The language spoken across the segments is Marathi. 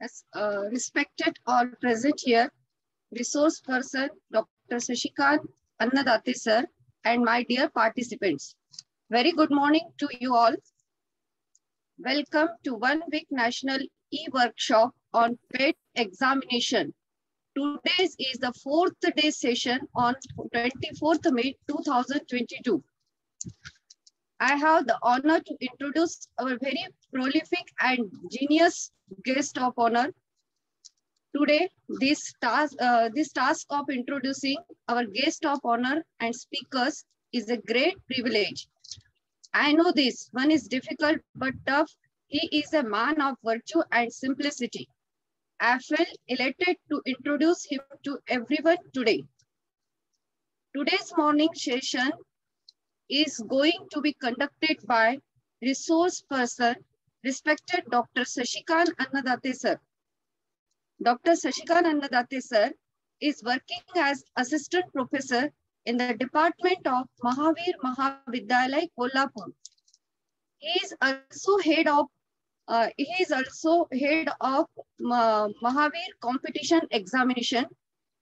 as uh, respected or present here, resource person, Dr. Sashikant Annadate sir, and my dear participants. Very good morning to you all. Welcome to One Week National e-workshop on paid examination. Today's is the fourth day session on 24th May 2022. I have the honor to introduce our very prolific and genius guest of honor. Today, this task, uh, this task of introducing our guest of honor and speakers is a great privilege. I know this one is difficult but tough. He is a man of virtue and simplicity. I feel elated to introduce him to everyone today. Today's morning session is going to be conducted by resource person, respected Dr. Sashikan Annadate sir. Dr. Sashikan Annadate sir is working as assistant professor in the department of Mahavir Mahavidyalaya Kolhapur. He is also head of uh, he is also head of uh, Mahavir competition examination.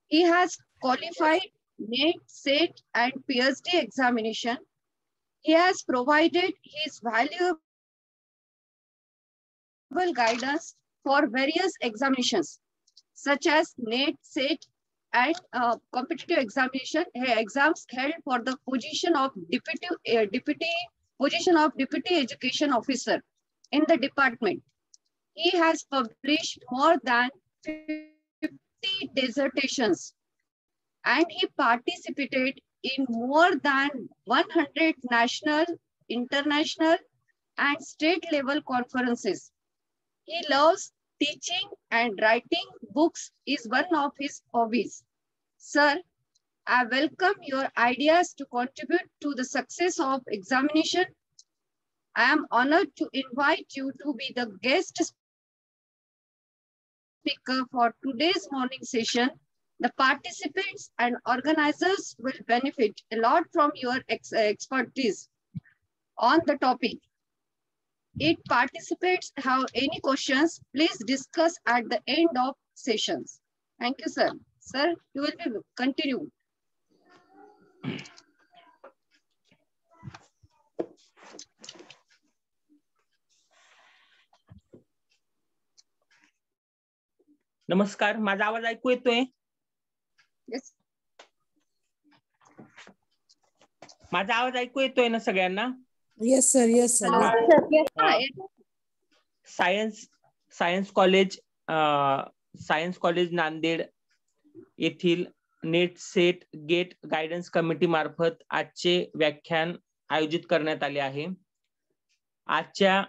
He has qualified NET, SET and PhD examination he has provided his valuable guidance for various examinations, such as NET, SAT, and uh, competitive examination eh, exams held for the position of deputy, uh, deputy position of deputy education officer in the department. He has published more than 50 dissertations and he participated in more than 100 national, international, and state level conferences. He loves teaching and writing books is one of his hobbies. Sir, I welcome your ideas to contribute to the success of examination. I am honored to invite you to be the guest speaker for today's morning session the participants and organizers will benefit a lot from your ex expertise on the topic. If participants have any questions, please discuss at the end of sessions. Thank you, sir. Sir, you will be continue. Namaskar, माझा आवाज माझा आवाज ऐकू येतोय ना सगळ्यांना yes sir yes sir science science college science college Nanded येथील NET SET GATE guidance committee मार्फत आजचे व्याख्यान आयोजित करण्यात आले आहे आजच्या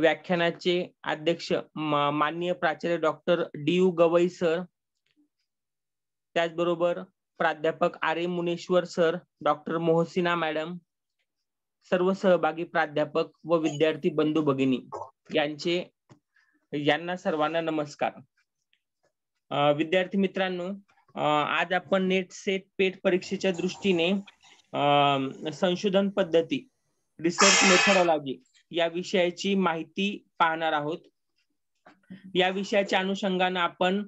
व्याख्यानाचे अध्यक्ष माननीय प्राचार्य doctor D U Gawai sir त्याचबरोबर प्राध्यापक R A Muneshwar sir doctor Mohsina madam सर्व सहभागी प्राध्यापक व विद्यार्थी बंधू भगिनी यांचे यांना सर्वांना नमस्कार विद्यार्थी मित्रांनो आज आपण नेट सेट पेट परीक्षेच्या दृष्टीने संशोधन पद्धती रिसर्च मेथडॉलॉजी या विषयाची माहिती पाहणार आहोत या विषयाच्या अनुषंगाने आपण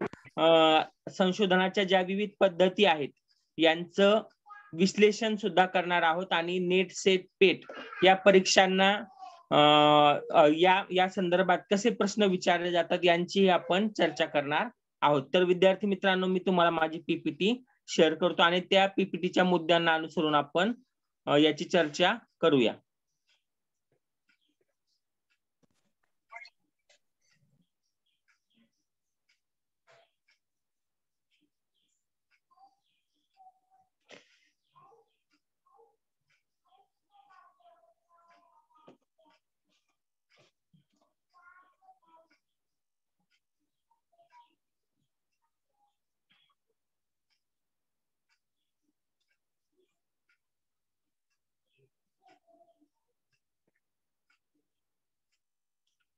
संशोधनाच्या ज्या विविध पद्धती आहेत यांचं विश्लेषण सुद्धा करणार आहोत आणि नेट सेट पेट या परीक्षांना या या संदर्भात कसे प्रश्न विचारले जातात यांची आपण चर्चा करणार आहोत तर विद्यार्थी मित्रांनो मी तुम्हाला माझी पीपीटी शेअर करतो आणि त्या पीपीटीच्या मुद्द्यांना अनुसरून आपण याची चर्चा करूया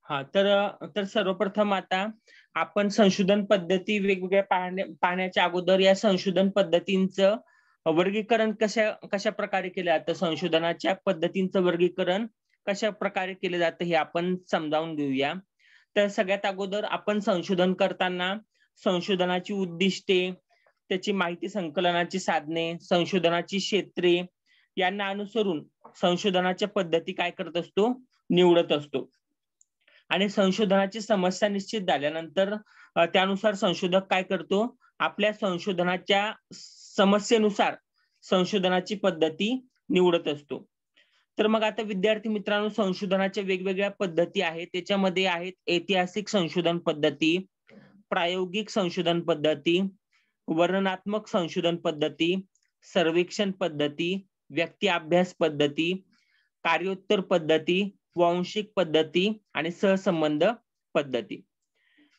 हा तर तर सर्वप्रथम आता आपण संशोधन पद्धती वेगवेगळ्या पाहण्याच्या अगोदर या संशोधन पद्धतींचं वर्गीकरण कशा कशा प्रकारे केलं जातं संशोधनाच्या पद्धतींचं वर्गीकरण कशा प्रकारे केलं जातं हे आपण समजावून घेऊया तर सगळ्यात अगोदर आपण संशोधन करताना संशोधनाची उद्दिष्टे त्याची माहिती संकलनाची साधने संशोधनाची क्षेत्रे यांना अनुसरून संशोधनाच्या पद्धती काय करत असतो निवडत असतो आणि संशोधनाची समस्या निश्चित झाल्यानंतर त्यानुसार संशोधक काय करतो आपल्या संशोधनाच्या समस्येनुसार संशोधनाची पद्धती निवडत असतो तर मग आता विद्यार्थी मित्रांनो संशोधनाच्या वेगवेगळ्या पद्धती आहेत त्याच्यामध्ये आहेत ऐतिहासिक संशोधन पद्धती प्रायोगिक संशोधन पद्धती वर्णनात्मक संशोधन पद्धती सर्वेक्षण पद्धती व्यक्ती अभ्यास पद्धती कार्योत्तर पद्धती वांशिक पद्धती आणि सहसंबंध पद्धती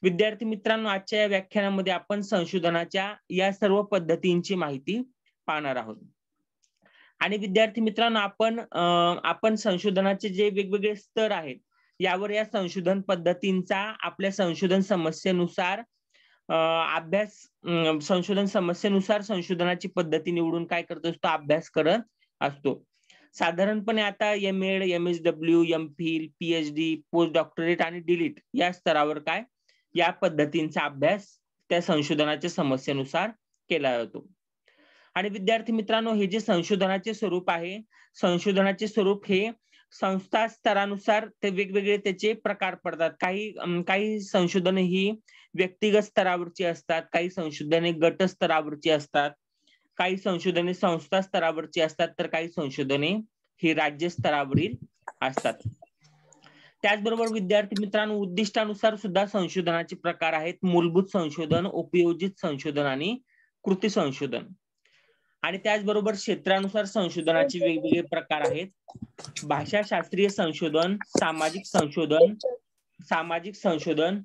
विद्यार्थी मित्रांनो आजच्या या व्याख्यानामध्ये आपण संशोधनाच्या या सर्व पद्धतींची माहिती पाहणार आहोत आणि विद्यार्थी मित्रांनो आपण आपण संशोधनाचे जे वेगवेगळे स्तर आहेत यावर या संशोधन पद्धतींचा आपल्या संशोधन समस्येनुसार अभ्यास संशोधन समस्येनुसार संशोधनाची पद्धती निवडून काय करत असतो अभ्यास करत असतो साधारणपणे आता M Ed M S W M Phil PhD post doctorate आणि डिलीट e या स्तरावर काय या पद्धतींचा अभ्यास त्या संशोधनाच्या समस्येनुसार केला जातो आणि विद्यार्थी मित्रांनो हे जे संशोधनाचे स्वरूप आहे संशोधनाचे स्वरूप हे संस्था स्तरानुसार ते वेगवेगळे त्याचे प्रकार पडतात काही काही संशोधन ही व्यक्तिगत स्तरावरची असतात काही संशोधने गट स्तरावरची असतात काही संशोधने संस्था स्तरावरची असतात तर काही संशोधने ही राज्य स्तरावरील असतात त्याचबरोबर विद्यार्थी मित्रांनो उद्दिष्टानुसार सुद्धा संशोधनाचे प्रकार आहेत मूलभूत संशोधन उपयोजित संशोधन आणि कृती संशोधन आणि त्याचबरोबर क्षेत्रानुसार संशोधनाचे वेगवेगळे प्रकार आहेत भाषाशास्त्रीय संशोधन सामाजिक संशोधन सामाजिक संशोधन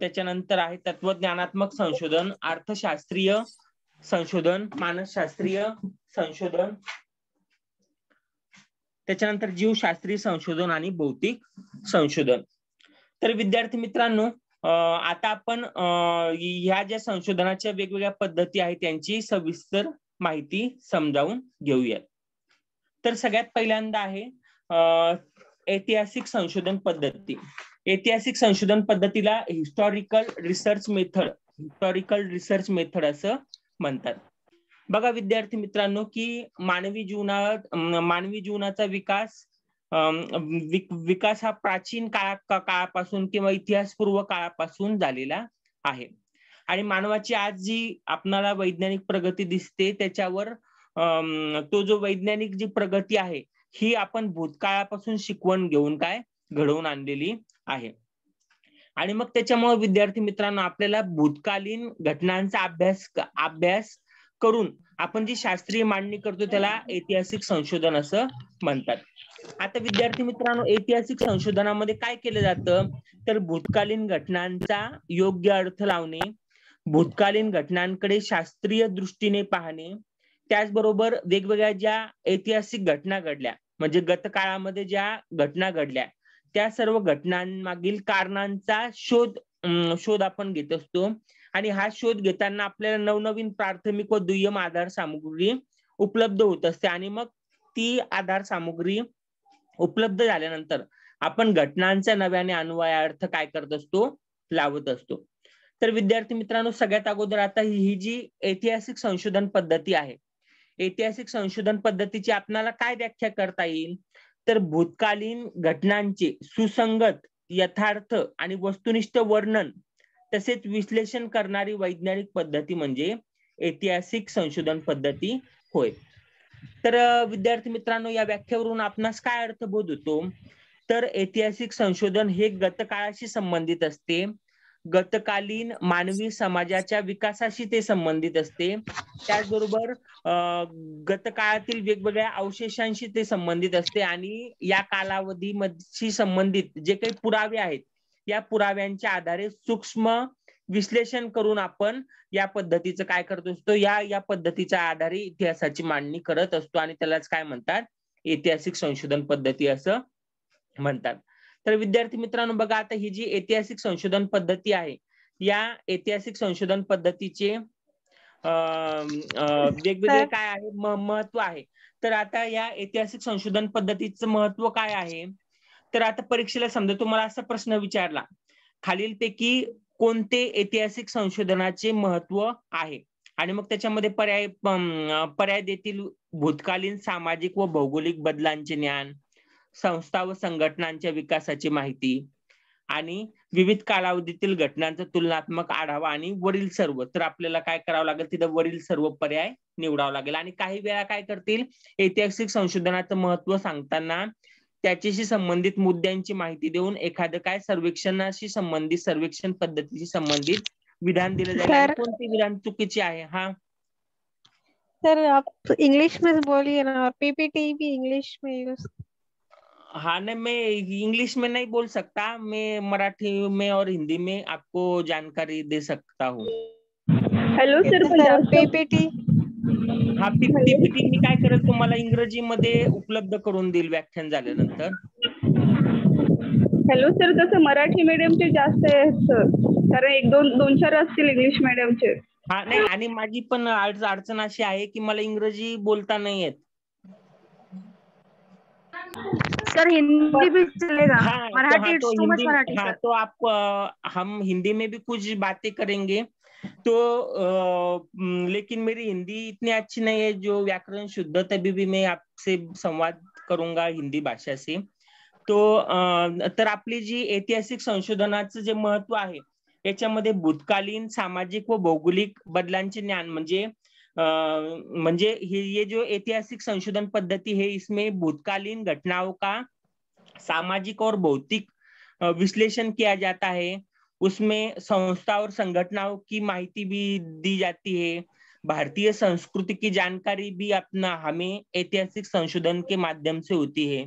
त्याच्यानंतर आहे तत्वज्ञानात्मक संशोधन अर्थशास्त्रीय संशोधन मानसशास्त्रीय संशोधन त्याच्यानंतर जीवशास्त्रीय संशोधन आणि भौतिक संशोधन तर विद्यार्थी मित्रांनो आता आपण ह्या ज्या संशोधनाच्या वेगवेगळ्या पद्धती आहेत त्यांची सविस्तर माहिती समजावून घेऊयात तर सगळ्यात पहिल्यांदा आहे ऐतिहासिक संशोधन पद्धती ऐतिहासिक संशोधन पद्धतीला historical research method historical research method असं म्हणतात बघा विद्यार्थी मित्रांनो की मानवी जीवनात मानवी जीवनाचा विकास विकास हा प्राचीन काळा काळापासून किंवा इतिहासपूर्व काळापासून झालेला आहे आणि मानवाची आज जी आपणाला वैज्ञानिक प्रगती दिसते त्याच्यावर तो जो वैज्ञानिक जी प्रगती आहे ही आपण भूतकाळापासून शिकवण घेऊन काय घडवून आणलेली आहे आणि मग त्याच्यामुळे विद्यार्थी मित्रांनो आपल्याला भूतकालीन घटनांचा अभ्यास अभ्यास करून आपण जी शास्त्रीय मांडणी करतो त्याला ऐतिहासिक संशोधन असं म्हणतात आता विद्यार्थी मित्रांनो ऐतिहासिक संशोधनामध्ये काय केलं जातं तर भूतकालीन घटनांचा योग्य अर्थ लावणे भूतकालीन घटनांकडे शास्त्रीय दृष्टीने पाहणे त्याचबरोबर वेगवेगळ्या ज्या ऐतिहासिक घटना घडल्या म्हणजे गतकाळामध्ये ज्या घटना घडल्या त्या सर्व घटनांमागील कारणांचा शोध शोध आपण घेत असतो आणि हा शोध घेताना आपल्याला नवनवीन प्राथमिक व दुय्यम आधार सामग्री उपलब्ध होत असते आणि मग ती आधार सामग्री उपलब्ध झाल्यानंतर आपण घटनांचा नव्याने अर्थ काय करत असतो लावत असतो तर विद्यार्थी मित्रांनो सगळ्यात अगोदर आता ही जी ऐतिहासिक संशोधन पद्धती आहे ऐतिहासिक संशोधन पद्धतीची आपल्याला काय व्याख्या करता येईल तर भूतकालीन घटनांचे सुसंगत यथार्थ आणि वस्तुनिष्ठ वर्णन तसेच विश्लेषण करणारी वैज्ञानिक पद्धती म्हणजे ऐतिहासिक संशोधन पद्धती होय तर विद्यार्थी मित्रांनो या व्याख्यावरून आपणास काय अर्थ बोध होतो तर ऐतिहासिक संशोधन हे गतकाळाशी संबंधित असते गतकालीन मानवी समाजाच्या विकासाशी ते संबंधित असते त्याचबरोबर गतकाळातील वेगवेगळ्या अवशेषांशी ते संबंधित असते आणि या कालावधीशी संबंधित जे काही पुरावे आहेत या पुराव्यांच्या आधारे सूक्ष्म विश्लेषण करून आपण या पद्धतीचं काय करत असतो या या पद्धतीच्या आधारे इतिहासाची मांडणी करत असतो आणि त्यालाच काय म्हणतात ऐतिहासिक संशोधन पद्धती असं म्हणतात तर विद्यार्थी मित्रांनो बघा आता ही जी ऐतिहासिक संशोधन पद्धती आहे या ऐतिहासिक संशोधन पद्धतीचे वेगवेगळे काय आहे महत्व आहे तर आता या ऐतिहासिक संशोधन पद्धतीचं महत्व काय आहे तर आता परीक्षेला समजा तुम्हाला असा प्रश्न विचारला खालीलपैकी कोणते ऐतिहासिक संशोधनाचे महत्व आहे आणि मग त्याच्यामध्ये पर्याय पर्याय देतील भूतकालीन सामाजिक व भौगोलिक बदलांचे ज्ञान संस्था व संघटनांच्या विकासाची माहिती आणि विविध कालावधीतील घटनांचा तुलनात्मक आढावा आणि वरील सर्व तर आपल्याला काय करावं लागेल तिथं वरील सर्व पर्याय निवडावा लागेल आणि काही वेळा काय करतील ऐतिहासिक संशोधनाचं महत्व सांगताना त्याच्याशी संबंधित मुद्द्यांची माहिती देऊन एखादं काय सर्वेक्षणाशी संबंधित सर्वेक्षण पद्धतीशी संबंधित विधान दिलं जाईल कोणती विधान चुकीची आहे हा सर इंग्लिश मध्ये बोलिए ना पीपीटी इंग्लिश मध्ये हाँ नहीं मैं इंग्लिश में नहीं बोल सकता मैं मराठी में और हिंदी में आपको जानकारी दे सकता हूँ हॅलो सर पीपीटी हा पीपीटी मी काय करेल तुम्हाला इंग्रजी मध्ये उपलब्ध करून देईल व्याख्यान झाल्यानंतर हॅलो सर तसं मराठी मीडियमचे जास्त आहेत सर एक दोन दोन चार असतील इंग्लिश मीडियमचे हा नाही आणि माझी पण अडचण अशी आहे की मला इंग्रजी बोलता नाही येत सर हिंदी भी चलेगा मराठी तो, हाँ, मराठी हाँ, तो आप हम हिंदी में भी कुछ बातें करेंगे तो आ, लेकिन मेरी हिंदी इतनी अच्छी नहीं है जो व्याकरण शुद्ध तभी भी मैं आपसे संवाद करूंगा हिंदी भाषा से तो तर आपली जी ऐतिहासिक संशोधनाचं जे महत्व आहे याच्यामध्ये भूतकालीन सामाजिक व भौगोलिक बदलांचे ज्ञान म्हणजे म्हणजे ये जो ऐतिहासिक संशोधन पद्धति है इसमें भूतकालीन घटनाओं का सामाजिक और भौतिक विश्लेषण किया जाता है उसमें संस्था और संगठनाओं की माहिती भी दी जाती है भारतीय संस्कृति की जानकारी भी अपना हमें ऐतिहासिक संशोधन के माध्यम से होती है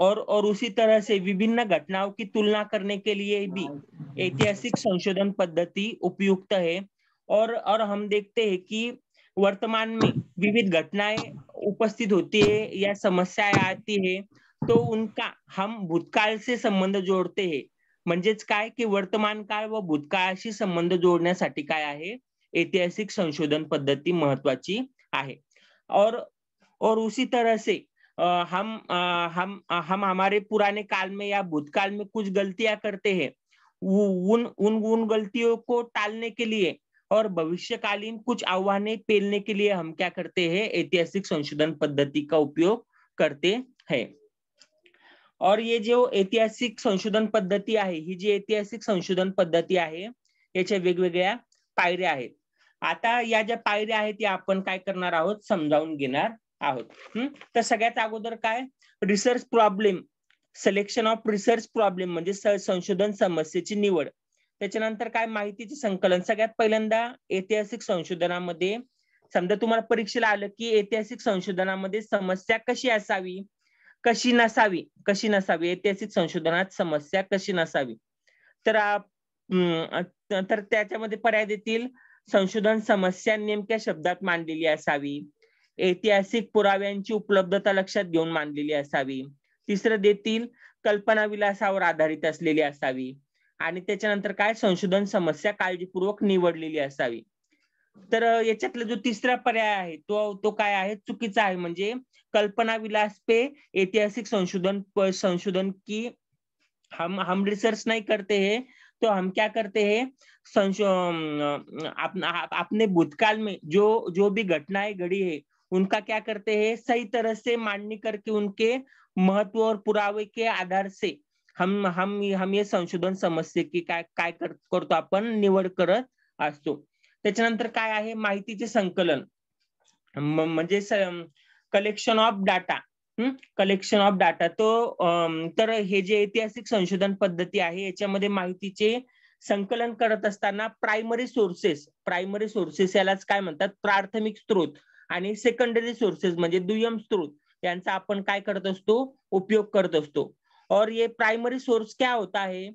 और और उसी तरह से विभिन्न घटनाओं की तुलना करने के लिए भी ऐतिहासिक संशोधन पद्धति उपयुक्त है और और हम देखते हैं कि वर्तमान में विविध घटनाएं उपस्थित होती है या समस्याएं आती है तो उनका हम भूतकाल से संबंध जोडते हैं काय कि वर्तमान काल व भूतकाळाशी संबंध जोडण्यासाठी काय आहे ऐतिहासिक संशोधन पद्धति महत्वाची आहे और और उसी तरह से आ, हम आ, हम आ, हम हमारे पुराने काल में या भूतकाल में कुछ गलतियां करते हैं उन उन उन गलतियों को टालने के लिए और भविष्यकालीन कुछ आह्वाने पेलने के लिए हम क्या करते हैं ऐतिहासिक संशोधन पद्धति का उपयोग करते हैं और ये जो ऐतिहासिक संशोधन पद्धती आहे ही जी ऐतिहासिक संशोधन पद्धती आहे याच्या वेगवेगळ्या पायऱ्या आहेत आता या ज्या पायऱ्या आहेत त्या आपण काय करणार आहोत समजावून घेणार आहोत तर सगळ्यात अगोदर काय research problem selection of research problem म्हणजे संशोधन समस्येची निवड त्याच्यानंतर काय माहितीचे संकलन सगळ्यात पहिल्यांदा ऐतिहासिक संशोधनामध्ये समजा तुम्हाला परीक्षेला आलं की ऐतिहासिक संशोधनामध्ये समस्या कशी असावी कशी नसावी कशी नसावी ऐतिहासिक संशोधनात समस्या कशी नसावी तर तर त्याच्यामध्ये पर्याय देतील संशोधन समस्या नेमक्या शब्दात मांडलेली असावी ऐतिहासिक पुराव्यांची उपलब्धता लक्षात घेऊन मांडलेली असावी तिसरं देतील कल्पना विलासावर आधारित असलेली असावी आणि त्याच्यानंतर काय संशोधन समस्या काळजीपूर्वक निवडलेली असावी तर याच्यातला जो तिसरा पर्याय आहे तो तो काय आहे चुकीचा आहे म्हणजे कल्पना विलास पे ऐतिहासिक संशोधन संशोधन की हम हम रिसर्च नाही करते हैं तो हम क्या करते है संशो अपना अपने भूतकाल में जो जो भी घटनाएं घड़ी है उनका क्या करते हैं सही तरह से मांडनी करके उनके महत्व और पुरावे के आधार से हम हम हम हे संशोधन समस्ये की काय काय करतो आपण निवड करत असतो त्याच्यानंतर काय आहे माहितीचे संकलन म्हणजे collection of data collection of data तो तर हे जे ऐतिहासिक संशोधन पद्धती आहे याच्यामध्ये माहितीचे संकलन करत असताना प्रायमरी सोर्सेस प्रायमरी सोर्सेस यालाच काय म्हणतात प्राथमिक स्त्रोत आणि सेकंडरी सोर्सेस म्हणजे दुय्यम स्त्रोत यांचा आपण काय करत असतो उपयोग करत असतो और ये प्राइमरी सोर्स क्या होता है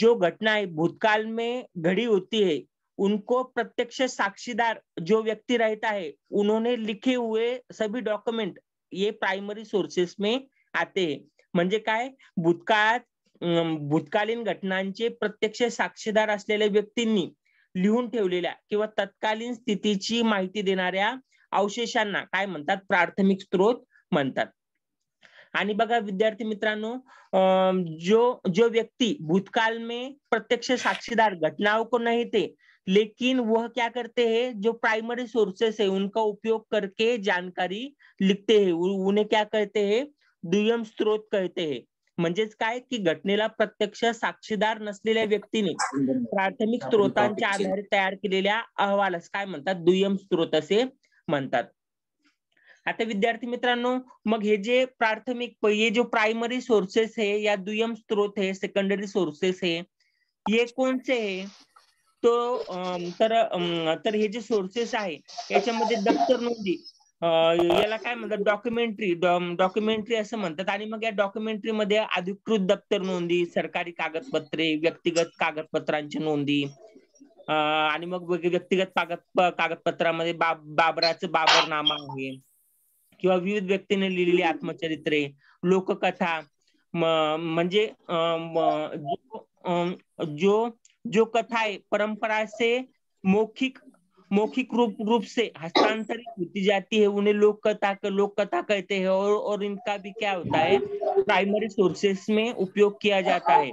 जो घटनाएं भूतकाल में घड़ी होती है उनको प्रत्यक्ष साक्षीदार जो व्यक्ति रहता है उन्होंने लिखे हुए सभी डॉक्यूमेंट ये प्राइमरी सोर्सेस में आते हैं म्हणजे काय भूतकाळात भूतकालीन घटनांचे प्रत्यक्ष साक्षीदार असलेल्या व्यक्तींनी लिहून ठेवलेल्या किंवा तत्कालीन स्थितीची माहिती देणाऱ्या अवशेषांना काय म्हणतात प्राथमिक स्त्रोत म्हणतात आणि बघा विद्यार्थी मित्रांनो जो जो व्यक्ती भूतकाल में प्रत्यक्ष साक्षीदार घटनाओं को नहीं थे लेकिन वह क्या करते हैं जो प्राइमरी सोर्सेस है उनका उपयोग करके जानकारी लिखते हैं उन्हें क्या कहते हैं दुय्यम स्त्रोत कहते हैं म्हणजेच काय की घटनेला प्रत्यक्ष साक्षीदार नसलेल्या व्यक्तीने प्राथमिक स्त्रोतांच्या आधारे तयार केलेल्या अहवालास काय म्हणतात दुय्यम स्त्रोत असे म्हणतात आता विद्यार्थी मित्रांनो मग हे जे प्राथमिक हे जो प्राइमरी सोर्सेस हे या दुय्यम स्त्रोत हे सेकंडरी सोर्सेस हे ये कोणते से तो तर तर हे जे सोर्सेस आहे याच्यामध्ये दप्तर नोंदी याला काय म्हणतात डॉक्युमेंटरी डॉक्युमेंटरी असं म्हणतात आणि मग या डॉक्युमेंटरीमध्ये अधिकृत दप्तर नोंदी सरकारी कागदपत्रे व्यक्तिगत कागदपत्रांची नोंदी आणि मग व्यक्तिगत कागद कागदपत्रामध्ये बाब बाबराचं बाबरनामा आहे किंवा विविध व्यक्तीने लिहिलेली आत्मचरित्रे लोककथा म्हणजे जो, जो जो कथाएं परंपरा से मौखिक मौखिक रूप रूप से हस्तांतरित होती जाती है उन्हें लोक कथा लोक कथा कहते हैं और और इनका भी क्या होता है प्राइमरी सोर्सेस में उपयोग किया जाता है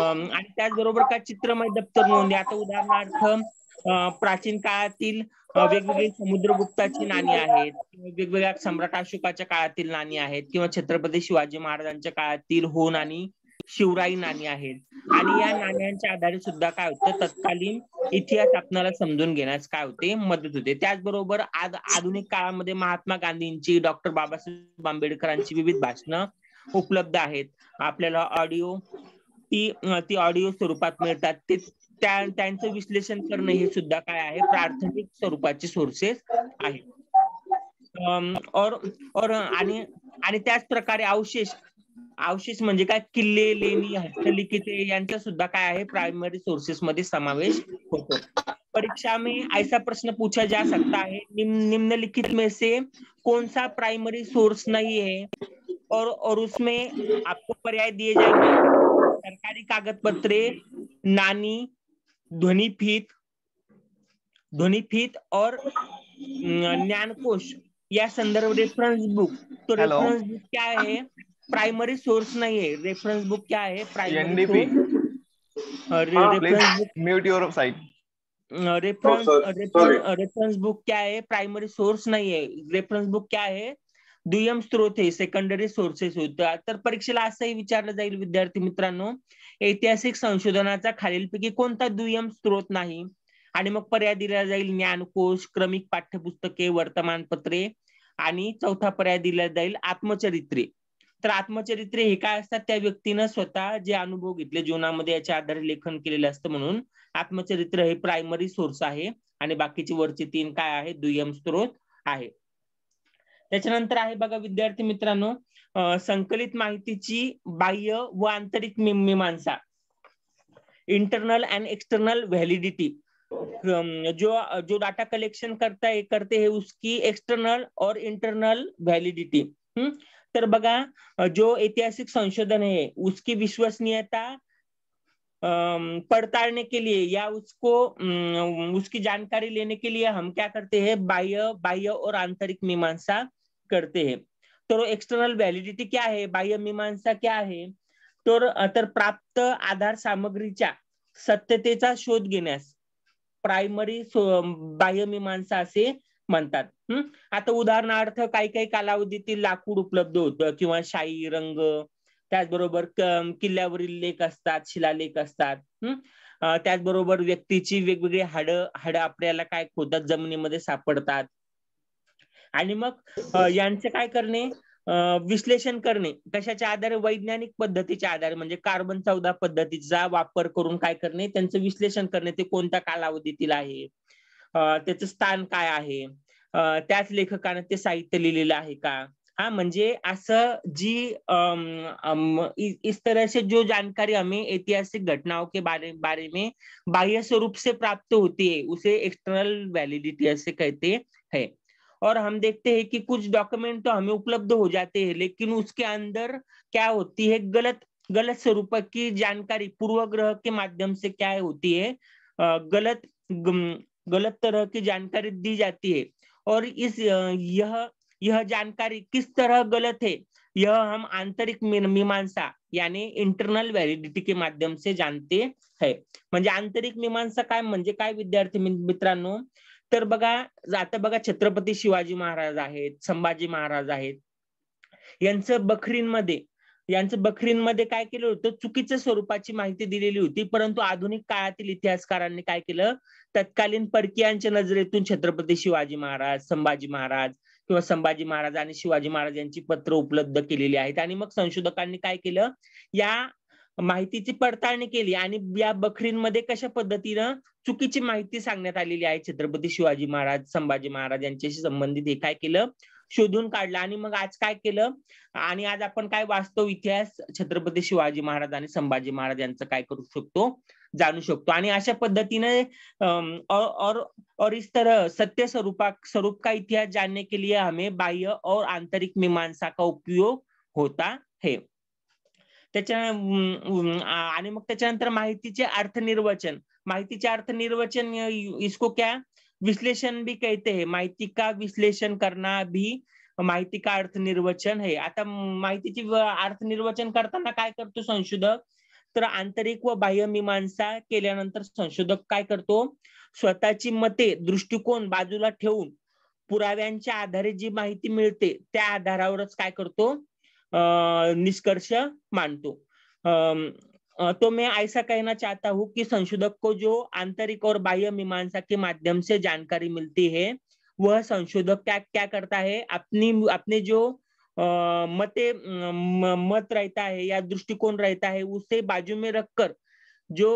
आणि त्याचबरोबर का चित्रमय दप्तर नोंदी आता उदाहरणार्थ प्राचीन काळातील वेगवेगळी समुद्रगुप्ताची नाणी आहेत वेगवेगळ्या सम्राट अशोकाच्या काळातील नाणी आहेत किंवा छत्रपती शिवाजी महाराजांच्या काळातील हो नाणी शिवराई नाणी आहेत आणि या नाण्यांच्या आधारे सुद्धा काय होतं तत्कालीन इतिहास आपल्याला समजून घेण्यास काय होते मदत होते त्याचबरोबर आज आधुनिक काळामध्ये महात्मा गांधींची डॉक्टर बाबासाहेब आंबेडकरांची विविध भाषणं उपलब्ध आहेत आपल्याला ऑडिओ ती ती ऑडिओ स्वरूपात मिळतात ते त्यांचं विश्लेषण करणं हे सुद्धा काय आहे प्राथमिक स्वरूपाचे सोर्सेस आहेत और और आणि आणि त्याच प्रकारे अवशेष अवशेष म्हणजे काय किल्ले लेणी हस्तलिखिते यांचा सुद्धा काय आहे प्रायमरी सोर्सेस मध्ये समावेश होतो परीक्षा में ऐसा प्रश्न पूछा जा सकता है निम, निम्नलिखित में से कौन सा प्राइमरी सोर्स नहीं है और और उसमें आपको पर्याय दिए जाएंगे सरकारी कागज पत्रे नानी ध्वनिफीत ध्वनिफीत और अं, ज्ञानकोश या संदर्भ रेफरेंस बुक तो रेफरेंस बुक क्या है प्राइमरी सोर्स नहीं है रेफरेंस बुक क्या है primary reference book reference book क्या है प्राइमरी सोर्स नहीं है रेफरेंस बुक क्या है दुय्यम स्त्रोत हे सेकंडरी सोर्सेस होतात तर परीक्षेला असंही विचारलं जाईल विद्यार्थी मित्रांनो ऐतिहासिक संशोधनाचा खालीलपैकी कोणता दुय्यम स्त्रोत नाही आणि मग पर्याय दिला जाईल ज्ञानकोश क्रमिक पाठ्यपुस्तके वर्तमानपत्रे आणि चौथा पर्याय दिला जाईल आत्मचरित्रे तर आत्मचरित्रे हे काय असतात त्या व्यक्तीनं स्वतः जे अनुभव घेतले जीवनामध्ये याच्या आधारे लेखन केलेलं असतं म्हणून आत्मचरित्र हे प्रायमरी सोर्स आहे आणि बाकीचे वरचे तीन काय आहे दुय्यम स्त्रोत आहे त्याच्यानंतर आहे मित्रों विद्यार्थी मित्रांनो संकलित बाह्य व आंतरिक मीमांसा इंटरनल एंड एक्सटर्नल वैलिडिटी जो जो डाटा कलेक्शन करता है करते है उसकी एक्सटर्नल और इंटरनल वैलिडिटी हम्म? तर बगा जो ऐतिहासिक संशोधन है उसकी विश्वसनीयता पड़तालने के लिए या उसको उसकी जानकारी लेने के लिए हम क्या करते हैं बाह्य बाह्य और आंतरिक मीमांसा करते हैं तो एक्सटर्नल व्हॅलिडिटी क्या आहे बाह्य मीमांसा क्या आहे तर तर प्राप्त आधार सामग्रीच्या सत्यतेचा शोध घेण्यास प्रायमरी बाह्य मीमांसा असे म्हणतात आता उदाहरणार्थ काही काही कालावधीतील लाकूड उपलब्ध होतं किंवा शाई रंग त्याचबरोबर किल्ल्यावरील लेख असतात शिलालेख असतात हम्म त्याचबरोबर व्यक्तीची वेगवेगळी हाड हाड आपल्याला काय खोतात जमिनीमध्ये सापडतात आणि मग यांचे काय करणे विश्लेषण करणे कशाच्या आधारे वैज्ञानिक पद्धतीच्या आधारे म्हणजे कार्बन चौदा पद्धतीचा वापर करून काय करणे त्यांचं विश्लेषण करणे ते कोणत्या कालावधीतील आहे त्याचं स्थान काय आहे त्याच लेखकाने ते साहित्य लिहिलेलं आहे का हा म्हणजे असं जी इस तरह जो जानकारी आम्ही ऐतिहासिक घटनाओं के बारे बारे में बाह्य स्वरूप से प्राप्त होते है उसे एक्सटर्नल व्हॅलिडिटी असे कहते है और हम देखते हैं कि कुछ डॉक्यूमेंट तो हमें उपलब्ध हो जाते हैं लेकिन उसके अंदर क्या होती है गलत गलत स्वरूप की जानकारी पूर्वग्रह के माध्यम से क्या होती है गलत गलत तरह की जानकारी दी जाती है और इस यह यह जानकारी किस तरह गलत है यह हम आंतरिक मीमांसा यानी इंटरनल वैलिडिटी के माध्यम से जानते है आंतरिक मीमांसा का विद्यार्थी मित्रों तर बघा आता बघा छत्रपती शिवाजी महाराज आहेत संभाजी महाराज आहेत यांचं बखरींमध्ये यांचं बखरींमध्ये काय केलं होतं चुकीच्या स्वरूपाची माहिती दिलेली होती परंतु आधुनिक काळातील इतिहासकारांनी काय केलं तत्कालीन परकीयांच्या नजरेतून छत्रपती शिवाजी महाराज संभाजी महाराज किंवा संभाजी महाराज आणि शिवाजी महाराज यांची पत्र उपलब्ध केलेली आहेत आणि मग संशोधकांनी काय केलं या माहितीची पडताळणी केली आणि या बखरींमध्ये कशा पद्धतीनं चुकीची माहिती सांगण्यात आलेली आहे छत्रपती शिवाजी महाराज संभाजी महाराज यांच्याशी संबंधित हे काय केलं शोधून काढलं आणि मग आज काय केलं आणि आज आपण काय वाचतो इतिहास छत्रपती शिवाजी महाराज आणि संभाजी महाराज यांचं काय करू शकतो जाणू शकतो आणि अशा पद्धतीने और और इस सत्य स्वरूपा स्वरूप का इतिहास जानने के लिए हमें बाह्य और आंतरिक मीमांसा का उपयोग होता है त्याच्या आणि मग त्याच्यानंतर माहितीचे अर्थनिर्वचन माहितीचे अर्थनिर्वचन इसको क्या विश्लेषण भी कहते हे माहिती का विश्लेषण करना भी माहिती का अर्थनिर्वचन हे आता माहितीची अर्थनिर्वचन करताना काय करतो संशोधक तर आंतरिक व बाह्य मीमांसा केल्यानंतर संशोधक काय करतो स्वतःची मते दृष्टिकोन बाजूला ठेवून पुराव्यांच्या आधारे जी माहिती मिळते त्या आधारावरच काय करतो निष्कर्ष मानतो तो मैं ऐसा कहना चाहता हूँ कि संशोधक को जो आंतरिक और बाह्य मीमांसा के माध्यम से जानकारी मिलती है वह संशोधक क्या क्या करता है अपनी अपने जो मते मत रहता है या दृष्टिकोण रहता है उसे बाजू में रखकर जो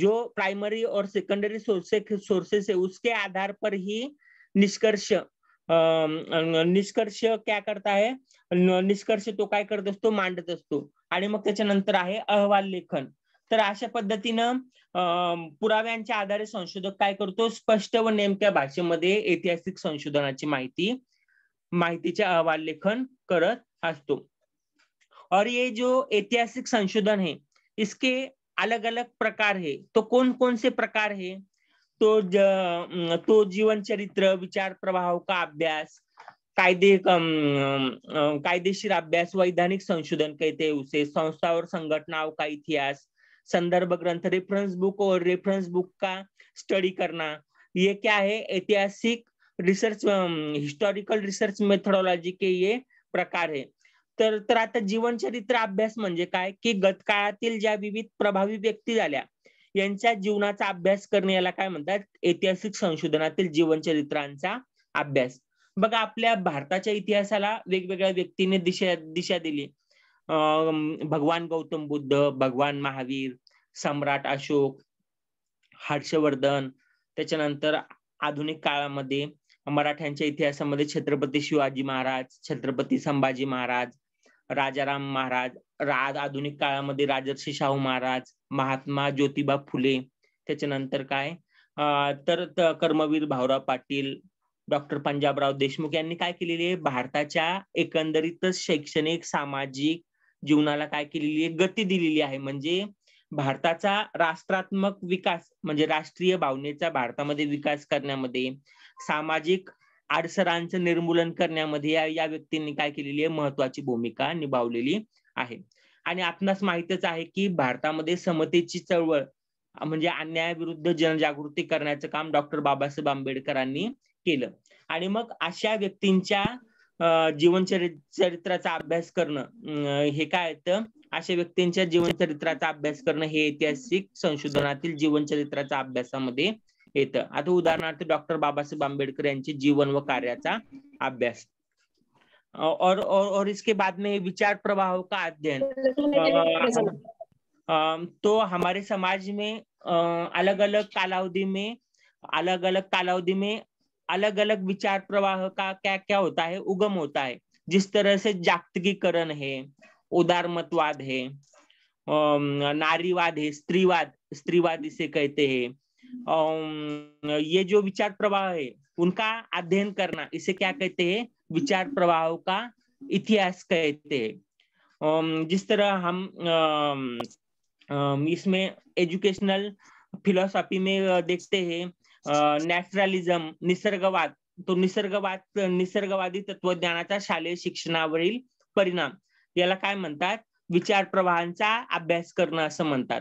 जो प्राइमरी और सेकेंडरी सोर्सेस सोर्सेस है उसके आधार पर ही निष्कर्ष निष्कर्ष क्या करता है निष्कर्ष तो काय करत असतो मांडत असतो आणि मग त्याच्यानंतर आहे अहवाल लेखन तर अशा पद्धतीनं पुराव्यांच्या आधारे संशोधक काय करतो स्पष्ट व नेमक्या भाषेमध्ये ऐतिहासिक संशोधनाची माहिती माहितीचे अहवाल लेखन करत असतो और ये जो ऐतिहासिक संशोधन है इसके अलग अलग प्रकार है तो कोण कौन से प्रकार है तो ज, अं, तो जीवन चरित्र विचार प्रवाह का अभ्यास कायदे अं, अं, कायदेशीर अभ्यास वैधानिक संशोधन कहते हैं उसे संस्था और संगठनाओं का इतिहास संदर्भ ग्रंथ रेफरेंस बुक और रेफरेंस बुक का स्टडी करना ये क्या है ऐतिहासिक रिसर्च हिस्टोरिकल रिसर्च मेथडॉलॉजी के ये प्रकार है तर तर आता चरित्र अभ्यास म्हणजे काय की गतकाळातील ज्या विविध प्रभावी व्यक्ति जा यांच्या जीवनाचा अभ्यास करणे याला काय म्हणतात ऐतिहासिक संशोधनातील जीवनचरित्रांचा अभ्यास बघा आपल्या भारताच्या इतिहासाला वेगवेगळ्या व्यक्तीने दिशा दिशा दिली भगवान गौतम बुद्ध भगवान महावीर सम्राट अशोक हर्षवर्धन त्याच्यानंतर आधुनिक काळामध्ये मराठ्यांच्या इतिहासामध्ये छत्रपती शिवाजी महाराज छत्रपती संभाजी महाराज राजाराम महाराज राज आधुनिक काळामध्ये राजर्षी शाहू महाराज महात्मा ज्योतिबा फुले त्याच्यानंतर काय तर कर्मवीर भाऊराव पाटील डॉक्टर पंजाबराव देशमुख यांनी काय केलेली आहे भारताच्या एकंदरीतच शैक्षणिक सामाजिक जीवनाला काय केलेली आहे गती दिलेली आहे म्हणजे भारताचा राष्ट्रात्मक विकास म्हणजे राष्ट्रीय भावनेचा भारतामध्ये विकास करण्यामध्ये सामाजिक आडसरांचं निर्मूलन करण्यामध्ये या या व्यक्तींनी काय केलेली आहे महत्वाची भूमिका निभावलेली आहे आणि आपणास माहितच आहे की भारतामध्ये समतेची चळवळ म्हणजे अन्यायाविरुद्ध जनजागृती करण्याचं काम डॉक्टर बाबासाहेब आंबेडकरांनी केलं आणि मग अशा व्यक्तींच्या जीवन चरित्राचा अभ्यास करणं हे काय येतं अशा व्यक्तींच्या जीवन चरित्राचा अभ्यास करणं हे ऐतिहासिक संशोधनातील जीवनचरित्राच्या अभ्यासामध्ये आता उदाहरणार्थ डॉक्टर साहब आंबेडकर जीवन व कार्याचा अभ्यास और और और इसके बाद में विचार प्रवाह का अध्ययन तो हमारे समाज में अलग अलग कालावधि में अलग अलग कालावधि में अलग अलग विचार प्रवाह का क्या क्या होता है उगम होता है जिस तरह से जागतिकीकरण है उदारमतवाद है नारीवाद है स्त्रीवाद स्त्रीवाद इसे कहते हैं ये जो विचार प्रवाह है उनका अध्ययन करना इसे क्या कहते हैं विचार प्रवाह का इतिहास कहते हैं जिस तरह हम इसमें एजुकेशनल फिलोसॉफी में देखते हैं नेचुरलिज्म निसर्गवाद तो निसर्गवाद निसर्गवादी तत्वज्ञानाचा शालेय शिक्षणावरील परिणाम याला काय म्हणतात विचार प्रवाहांचा अभ्यास करणं असं म्हणतात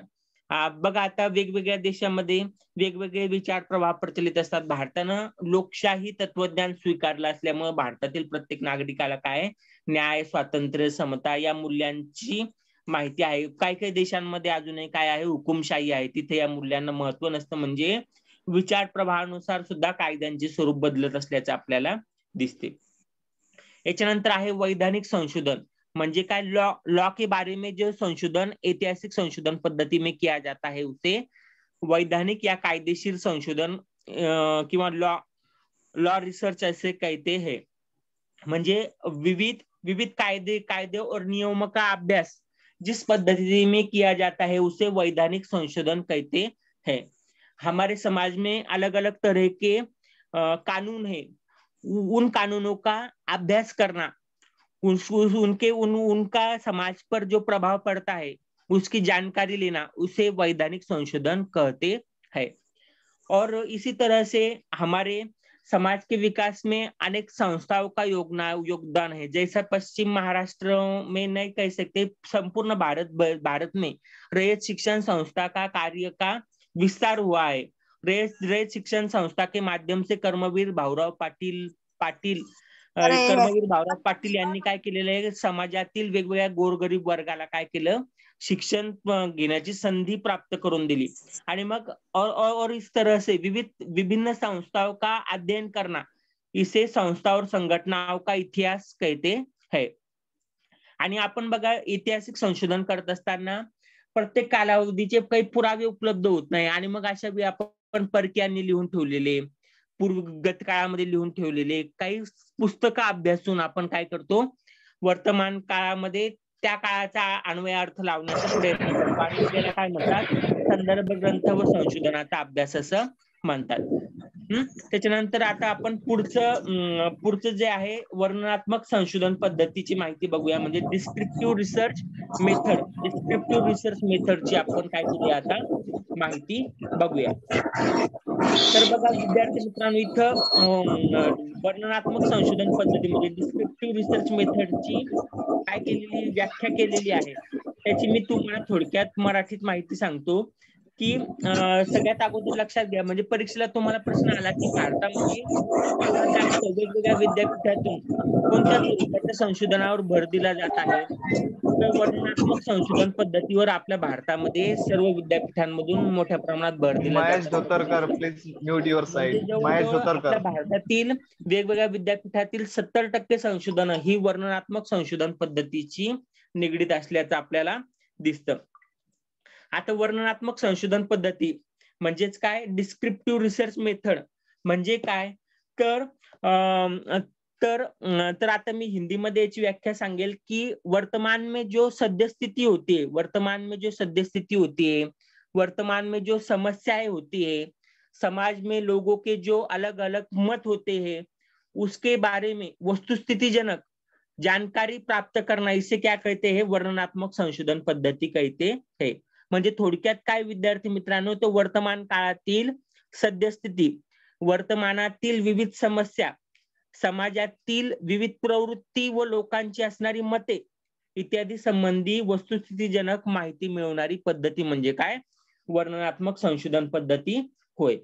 बघा आता वेगवेगळ्या देशामध्ये वेगवेगळे विचार प्रवाह प्रचलित असतात भारतानं लोकशाही तत्वज्ञान स्वीकारलं असल्यामुळे भारतातील प्रत्येक नागरिकाला काय न्याय स्वातंत्र्य समता या मूल्यांची माहिती आहे काही काही देशांमध्ये अजूनही काय आहे हुकुमशाही आहे तिथे या मूल्यांना महत्व नसतं म्हणजे विचार प्रवाहानुसार सुद्धा कायद्यांचे स्वरूप बदलत असल्याचं आपल्याला दिसते याच्यानंतर आहे वैधानिक संशोधन म्हणजे काय लॉ लॉ के बारे में जो संशोधन ऐतिहासिक संशोधन पद्धति में किया जाता है उसे वैधानिक या कायदेशीर संशोधन कि लॉ लॉ रिसर्च ऐसे कहते हैं म्हणजे विविध विविध कायदे कायदे और नियमों का अभ्यास जिस पद्धति में किया जाता है उसे वैधानिक संशोधन कहते हैं हमारे समाज में अलग अलग तरह के कानून है उन कानूनों का अभ्यास करना उस, उस उनके उन उनका समाज पर जो प्रभाव पड़ता है उसकी जानकारी लेना उसे वैधानिक संशोधन कहते हैं और इसी तरह से हमारे समाज के विकास में अनेक संस्थाओं का योगना योगदान है जैसा पश्चिम महाराष्ट्र में नहीं कह सकते संपूर्ण भारत भारत में रेत शिक्षण संस्था का कार्य का विस्तार हुआ है रेत रेत शिक्षण संस्था के माध्यम से कर्मवीर भाऊराव पाटिल पाटिल कर्मवीर भावराज पाटील यांनी काय केलेलं आहे समाजातील वेगवेगळ्या गोरगरीब वर्गाला काय केलं शिक्षण घेण्याची संधी प्राप्त करून दिली आणि मग और इस तरह से विविध विभिन्न संस्थाओं का अध्ययन करना इसे संस्था और संघटना हो का इतिहास कहते है आणि आपण बघा ऐतिहासिक संशोधन करत असताना प्रत्येक कालावधीचे काही पुरावे उपलब्ध होत नाही आणि मग अशा वेळी आपण परक्यांनी लिहून ठेवलेले पूर्वगत काळामध्ये लिहून ठेवलेले काही पुस्तकं अभ्यासून आपण काय करतो वर्तमान काळामध्ये त्या काळाचा अन्वय अर्थ लावण्याचा प्रयत्न करतो आणि आपल्याला काय म्हणतात संदर्भ ग्रंथ व संशोधनाचा अभ्यास असं म्हणतात त्याच्यानंतर आता आपण पुढचं पुढचं जे आहे वर्णनात्मक संशोधन पद्धतीची माहिती बघूया म्हणजे descriptive research method descriptive research मेथडची आपण काय केली आता माहिती बघूया तर बघा विद्यार्थी मित्रांनो इथं वर्णनात्मक संशोधन पद्धती म्हणजे डिस्क्रिप्टिव्ह रिसर्च मेथडची काय केलेली व्याख्या केलेली आहे त्याची मी तुम्हाला थोडक्यात मराठीत माहिती सांगतो की सगळ्यात अगोदर लक्षात घ्या म्हणजे परीक्षेला तुम्हाला प्रश्न आला की भारतामध्ये वेगवेगळ्या विद्यापीठातून कोणत्या संशोधनावर भर दिला जात आहे वर्णनात्मक संशोधन पद्धतीवर आपल्या भारतामध्ये सर्व विद्यापीठांमधून मोठ्या प्रमाणात भर दिला म्हणजे भारतातील वेगवेगळ्या विद्यापीठातील सत्तर टक्के संशोधन ही वर्णनात्मक संशोधन पद्धतीची निगडीत असल्याचं आपल्याला दिसतं आता वर्णनात्मक संशोधन पद्धती म्हणजेच काय डिस्क्रिप्टिव्ह रिसर्च मेथड म्हणजे काय तर तर तर आता मी हिंदीमध्ये याची व्याख्या सांगेल की वर्तमान में जो सद्यस्थिती होती होती वर्तमान में जो सद्यस्थिती होती है वर्तमान में जो समस्याएं होती है समाज में लोगों के जो अलग अलग मत होते हैं उसके बारे में वस्तुस्थितिजनक जानकारी प्राप्त करना इसे क्या कहते हैं वर्णनात्मक संशोधन पद्धति कहते हैं म्हणजे थोडक्यात काय विद्यार्थी मित्रांनो तो वर्तमान काळातील सद्यस्थिती वर्तमानातील विविध समस्या समाजातील विविध प्रवृत्ती व लोकांची असणारी मते इत्यादी संबंधी वस्तुस्थितीजनक माहिती मिळवणारी पद्धती म्हणजे काय वर्णनात्मक संशोधन पद्धती होय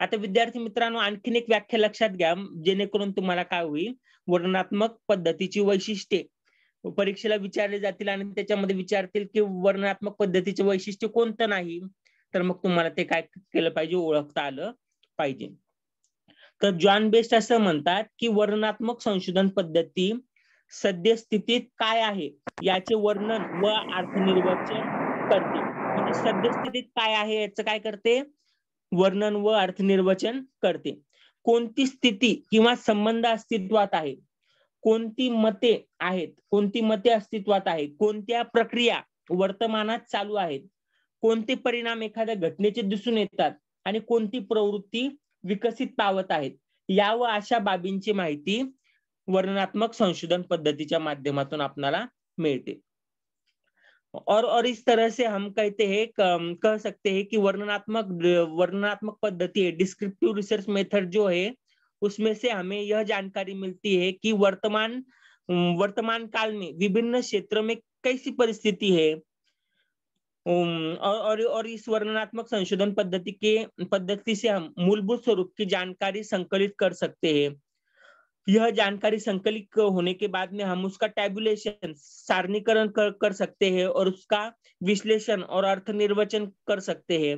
आता विद्यार्थी मित्रांनो आणखीन एक व्याख्या लक्षात घ्या जेणेकरून तुम्हाला काय होईल वर्णनात्मक पद्धतीची वैशिष्ट्ये परीक्षेला विचारले जातील आणि त्याच्यामध्ये विचारतील की वर्णनात्मक पद्धतीचे वैशिष्ट्य कोणतं नाही तर मग तुम्हाला ते काय केलं पाहिजे ओळखता आलं पाहिजे तर जॉन बेस्ट असं म्हणतात की वर्णनात्मक संशोधन पद्धती सद्यस्थितीत काय आहे याचे वर्णन व अर्थनिर्वचन करते म्हणजे सद्यस्थितीत काय आहे याचं काय करते वर्णन व अर्थनिर्वचन करते कोणती स्थिती किंवा संबंध अस्तित्वात आहे कोणती मते आहेत कोणती मते अस्तित्वात आहेत कोणत्या प्रक्रिया वर्तमानात चालू आहेत कोणते परिणाम एखाद्या घटनेचे दिसून येतात आणि कोणती प्रवृत्ती विकसित पावत आहेत या व अशा बाबींची माहिती वर्णनात्मक संशोधन पद्धतीच्या माध्यमातून आपल्याला मिळते और और इस तरह से हम कहते हैं कह सकते हैं कि वर्णनात्मक वर्णनात्मक पद्धति है डिस्क्रिप्टिव रिसर्च मेथड जो है उसमें से हमें यह जानकारी मिलती है कि वर्तमान वर्तमान काल में विभिन्न क्षेत्र में कैसी परिस्थिति है और और इस वर्णनात्मक संशोधन पद्धति के पद्धति से हम मूलभूत स्वरूप की जानकारी संकलित कर सकते हैं यह जानकारी संकलित होने के बाद में हम उसका टैबुलेशन सारणीकरण कर, कर सकते हैं और उसका विश्लेषण और अर्थ निर्वचन कर सकते हैं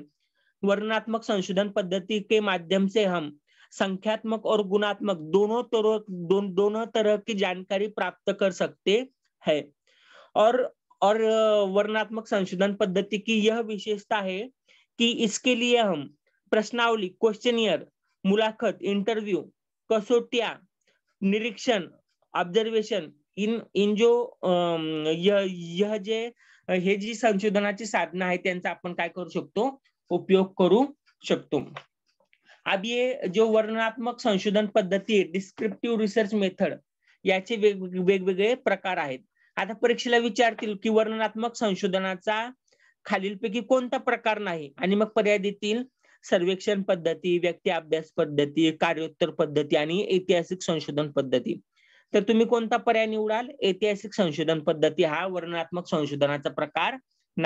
वर्णनात्मक संशोधन पद्धति के माध्यम से हम संख्यात्मक और गुणात्मक दोनों तरह दोन, दोनों तरह की जानकारी प्राप्त कर सकते हैं और और वर्णात्मक संशोधन पद्धति की यह विशेषता है कि इसके लिए हम प्रश्नावली क्वेश्चनियर मुलाखत इंटरव्यू कसोटिया निरीक्षण ऑब्जर्वेशन इन इन जो यह यह जे हे जी संशोधना साधनं आहेत त्यांचा आपण उपयोग करू शकतो अब ये जो वर्णनात्मक संशोधन पद्धती आहे डिस्क्रिप्टिव्ह रिसर्च मेथड याचे वेगवेगळे प्रकार आहेत आता परीक्षेला विचारतील की वर्णनात्मक संशोधनाचा खालीलपैकी कोणता प्रकार नाही आणि मग पर्याय देतील सर्वेक्षण पद्धती व्यक्ती अभ्यास पद्धती कार्योत्तर पद्धती आणि ऐतिहासिक संशोधन पद्धती तर तुम्ही कोणता पर्याय निवडाल ऐतिहासिक संशोधन पद्धती हा वर्णनात्मक संशोधनाचा प्रकार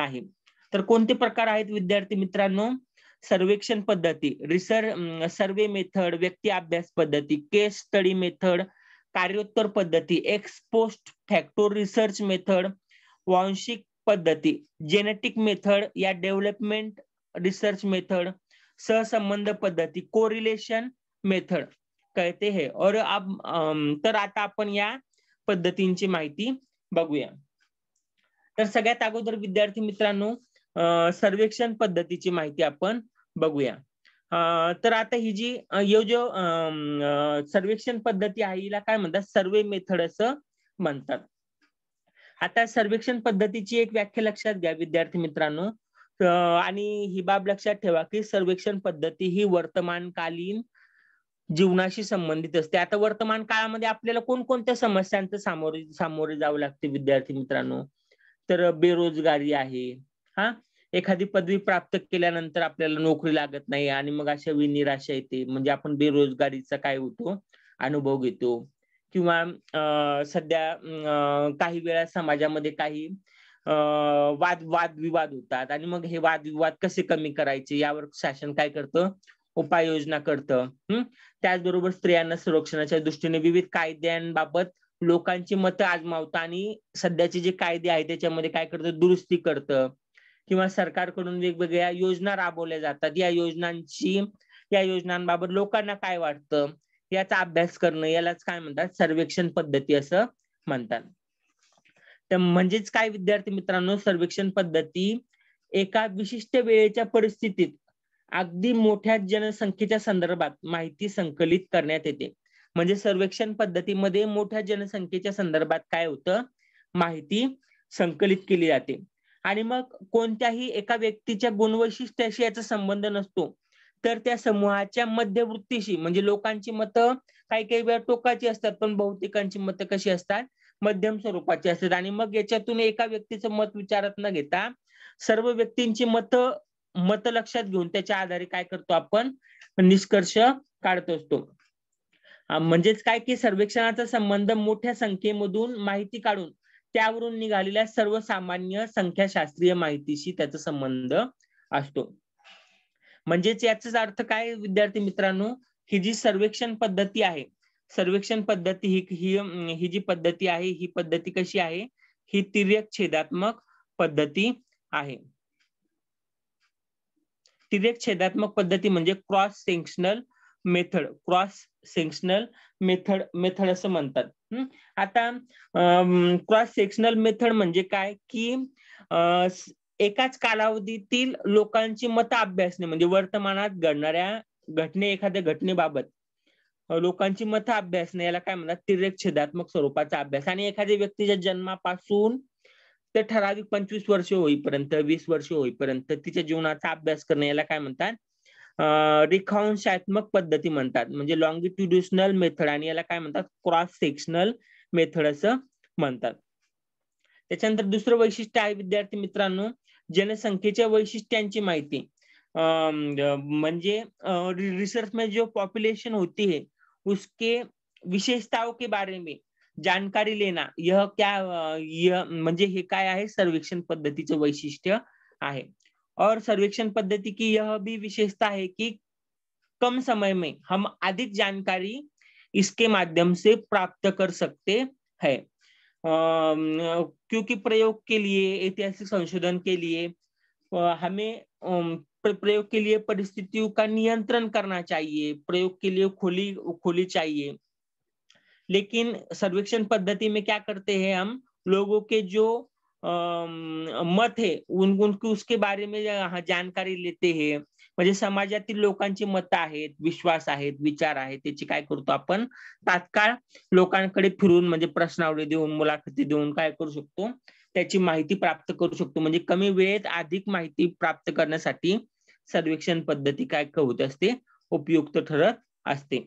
नाही तर कोणते प्रकार आहेत विद्यार्थी मित्रांनो सर्वेक्षण पद्धती रिसर्च सर्वे मेथड व्यक्ती अभ्यास पद्धती केस स्टडी मेथड कार्योत्तर पद्धती एक्सपोस्ट फॅक्टोर रिसर्च मेथड वांशिक पद्धती जेनेटिक मेथड या डेव्हलपमेंट रिसर्च मेथड सहसंबंध पद्धती कोरिलेशन मेथड कळते हे और अब तर आता आपण या पद्धतींची माहिती बघूया तर सगळ्यात अगोदर विद्यार्थी मित्रांनो सर्वेक्षण पद्धतीची माहिती आपण बघूया तर आता ही जी यो जो सर्वेक्षण पद्धती आहे हिला काय म्हणतात सर्वे मेथड असं म्हणतात आता सर्वेक्षण पद्धतीची एक व्याख्या लक्षात घ्या विद्यार्थी मित्रांनो आणि ही बाब लक्षात ठेवा की सर्वेक्षण पद्धती ही वर्तमानकालीन जीवनाशी संबंधित असते आता वर्तमान काळामध्ये आपल्याला कोणकोणत्या समस्यांचं सामोरे सामोरे जावं लागते विद्यार्थी मित्रांनो तर बेरोजगारी आहे हा एखादी पदवी प्राप्त केल्यानंतर आपल्याला नोकरी लागत नाही आणि मग अशा विनिराशा येते म्हणजे आपण बेरोजगारीचा काय होतो अनुभव घेतो किंवा सध्या काही वेळा समाजामध्ये काही वाद वादविवाद होतात आणि मग हे वादविवाद कसे कमी करायचे यावर शासन काय करतं उपाययोजना करतं त्याचबरोबर स्त्रियांना संरक्षणाच्या दृष्टीने विविध कायद्यांबाबत लोकांची मतं आजमावतं आणि सध्याचे जे कायदे आहेत त्याच्यामध्ये काय करतं दुरुस्ती करतं किंवा सरकारकडून वेगवेगळ्या योजना राबवल्या जातात या योजनांची या योजनांबाबत लोकांना काय वाटतं याचा अभ्यास करणं यालाच काय म्हणतात सर्वेक्षण पद्धती असं म्हणतात तर म्हणजेच काय विद्यार्थी मित्रांनो सर्वेक्षण पद्धती एका विशिष्ट वेळेच्या परिस्थितीत अगदी मोठ्या जनसंख्येच्या संदर्भात माहिती संकलित करण्यात येते म्हणजे सर्वेक्षण पद्धतीमध्ये मोठ्या जनसंख्येच्या संदर्भात काय होतं माहिती संकलित केली जाते आणि मग कोणत्याही एका व्यक्तीच्या गुणवैशिष्ट्याशी याचा संबंध नसतो तर त्या समूहाच्या मध्यवृत्तीशी म्हणजे लोकांची मतं काही काही वेळा टोकाची असतात पण बहुतेकांची मतं कशी असतात मध्यम स्वरूपाची असतात आणि मग याच्यातून एका व्यक्तीचं मत विचारात न घेता सर्व व्यक्तींची मतं मत लक्षात घेऊन त्याच्या आधारे काय करतो आपण निष्कर्ष काढत असतो म्हणजेच काय की सर्वेक्षणाचा संबंध मोठ्या संख्येमधून माहिती काढून त्यावरून निघालेल्या सर्वसामान्य संख्याशास्त्रीय माहितीशी त्याचा संबंध असतो म्हणजेच याचाच अर्थ काय विद्यार्थी मित्रांनो ही जी सर्वेक्षण पद्धती आहे सर्वेक्षण पद्धती ही ही जी पद्धती आहे ही पद्धती कशी आहे ही तिर्यक छेदात्मक पद्धती आहे तिर्यक छेदात्मक पद्धती म्हणजे cross sectional method cross sectional method method असं म्हणतात आता क्रॉस सेक्शनल मेथड म्हणजे काय की एकाच कालावधीतील लोकांची मत अभ्यासणे म्हणजे वर्तमानात घडणाऱ्या घटने एखाद्या घटनेबाबत लोकांची मत अभ्यासणे याला काय म्हणतात तिरेक छेदात्मक स्वरूपाचा अभ्यास आणि एखाद्या व्यक्तीच्या जन्मापासून ते ठराविक पंचवीस वर्ष होईपर्यंत वीस वर्ष होईपर्यंत तिच्या जीवनाचा अभ्यास करणे याला काय म्हणतात रेखांशात्मक पद्धती म्हणतात म्हणजे लॉंगिट्युड्युशनल मेथड आणि याला काय म्हणतात क्रॉस सेक्शनल मेथड असं म्हणतात त्याच्यानंतर दुसरं वैशिष्ट्य आहे विद्यार्थी मित्रांनो जनसंख्येच्या वैशिष्ट्यांची माहिती म्हणजे रिसर्च मध्ये जो पॉप्युलेशन होती है उसके विशेषताओं के बारे में जानकारी लेना यह क्या यह म्हणजे हे काय आहे सर्वेक्षण पद्धतीचं वैशिष्ट्य आहे और सर्वेक्षण पद्धति की यह भी विशेषता है कि कम समय में हम अधिक जानकारी इसके माध्यम से प्राप्त कर सकते हैं क्योंकि प्रयोग के लिए ऐतिहासिक संशोधन के लिए हमें प्रयोग के लिए परिस्थितियों का नियंत्रण करना चाहिए प्रयोग के लिए खोली खोली चाहिए लेकिन सर्वेक्षण पद्धति में क्या करते हैं हम लोगों के जो मत हे उन की उसके बारे में जानकारी लेते हैं म्हणजे समाजातील लोकांची मतं आहेत विश्वास आहेत विचार आहेत त्याची काय करतो आपण तात्काळ लोकांकडे फिरून म्हणजे प्रश्नावली देऊन मुलाखती देऊन काय करू शकतो त्याची माहिती प्राप्त करू शकतो म्हणजे कमी वेळेत अधिक माहिती प्राप्त करण्यासाठी सर्वेक्षण पद्धती काय होत असते उपयुक्त ठरत असते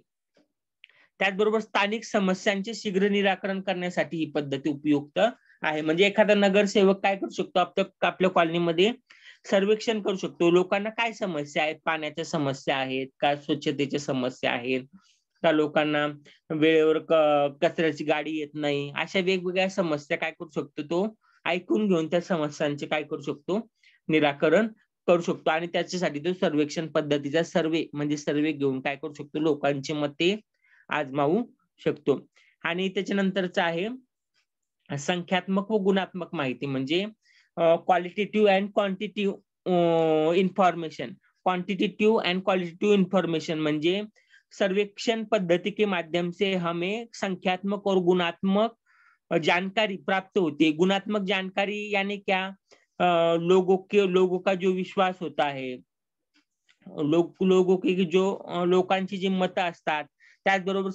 त्याचबरोबर स्थानिक समस्यांचे शीघ्र निराकरण करण्यासाठी ही पद्धती उपयुक्त आहे म्हणजे एखादा नगरसेवक काय करू शकतो आपल्या आपल्या कॉलनीमध्ये सर्वेक्षण करू शकतो लोकांना काय समस्या आहेत पाण्याच्या समस्या आहेत का स्वच्छतेच्या समस्या आहेत का लोकांना वेळेवर कचऱ्याची गाडी येत नाही अशा वेगवेगळ्या समस्या काय करू शकतो तो ऐकून घेऊन त्या समस्यांचे काय करू शकतो निराकरण करू शकतो आणि त्याच्यासाठी तो सर्वेक्षण पद्धतीचा सर्वे म्हणजे सर्वे घेऊन काय करू शकतो लोकांची मते आजमावू शकतो आणि त्याच्यानंतरच आहे अं, संख्यात्मक व गुणात्मक माहिती म्हणजे qualitative and quantitative information quantitative and qualitative information म्हणजे सर्वेक्षण पद्धति के माध्यम से हमें संख्यात्मक और गुणात्मक अं, जानकारी प्राप्त होती है गुणात्मक जानकारी यानी क्या आ, अं, लोगों के लोगों का जो विश्वास होता है लो, लोगों के जो लोक जी मतं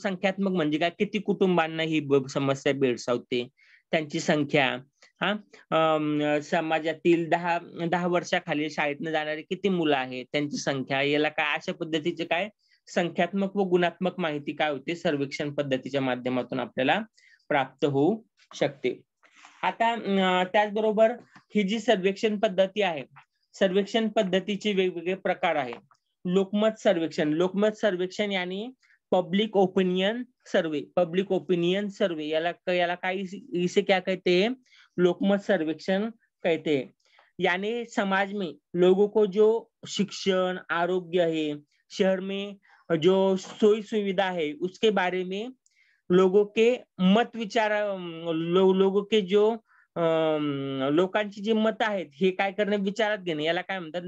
संख्यात्मक म्हणजे काय ही समस्या बेड़ती त्यांची संख्या हा समाजातील दहा दहा वर्षाखाली शाळेतनं जाणारी किती मुलं आहेत त्यांची संख्या याला काय अशा पद्धतीचे काय संख्यात्मक व गुणात्मक माहिती काय होते सर्वेक्षण पद्धतीच्या माध्यमातून आपल्याला प्राप्त होऊ शकते आता त्याचबरोबर ही जी सर्वेक्षण पद्धती आहे सर्वेक्षण पद्धतीचे वेगवेगळे प्रकार आहे लोकमत सर्वेक्षण लोकमत सर्वेक्षण यांनी public opinion survey public opinion survey याला याला इसे क्या कहते हैं लोकमत सर्वेक्षण कहते हैं यानी समाज में लोगों को जो शिक्षण आरोग्य है शहर में जो सोई सुविधा है उसके बारे में लोगों के मत विचार लो, लोगों के जो लोक जी मत है विचार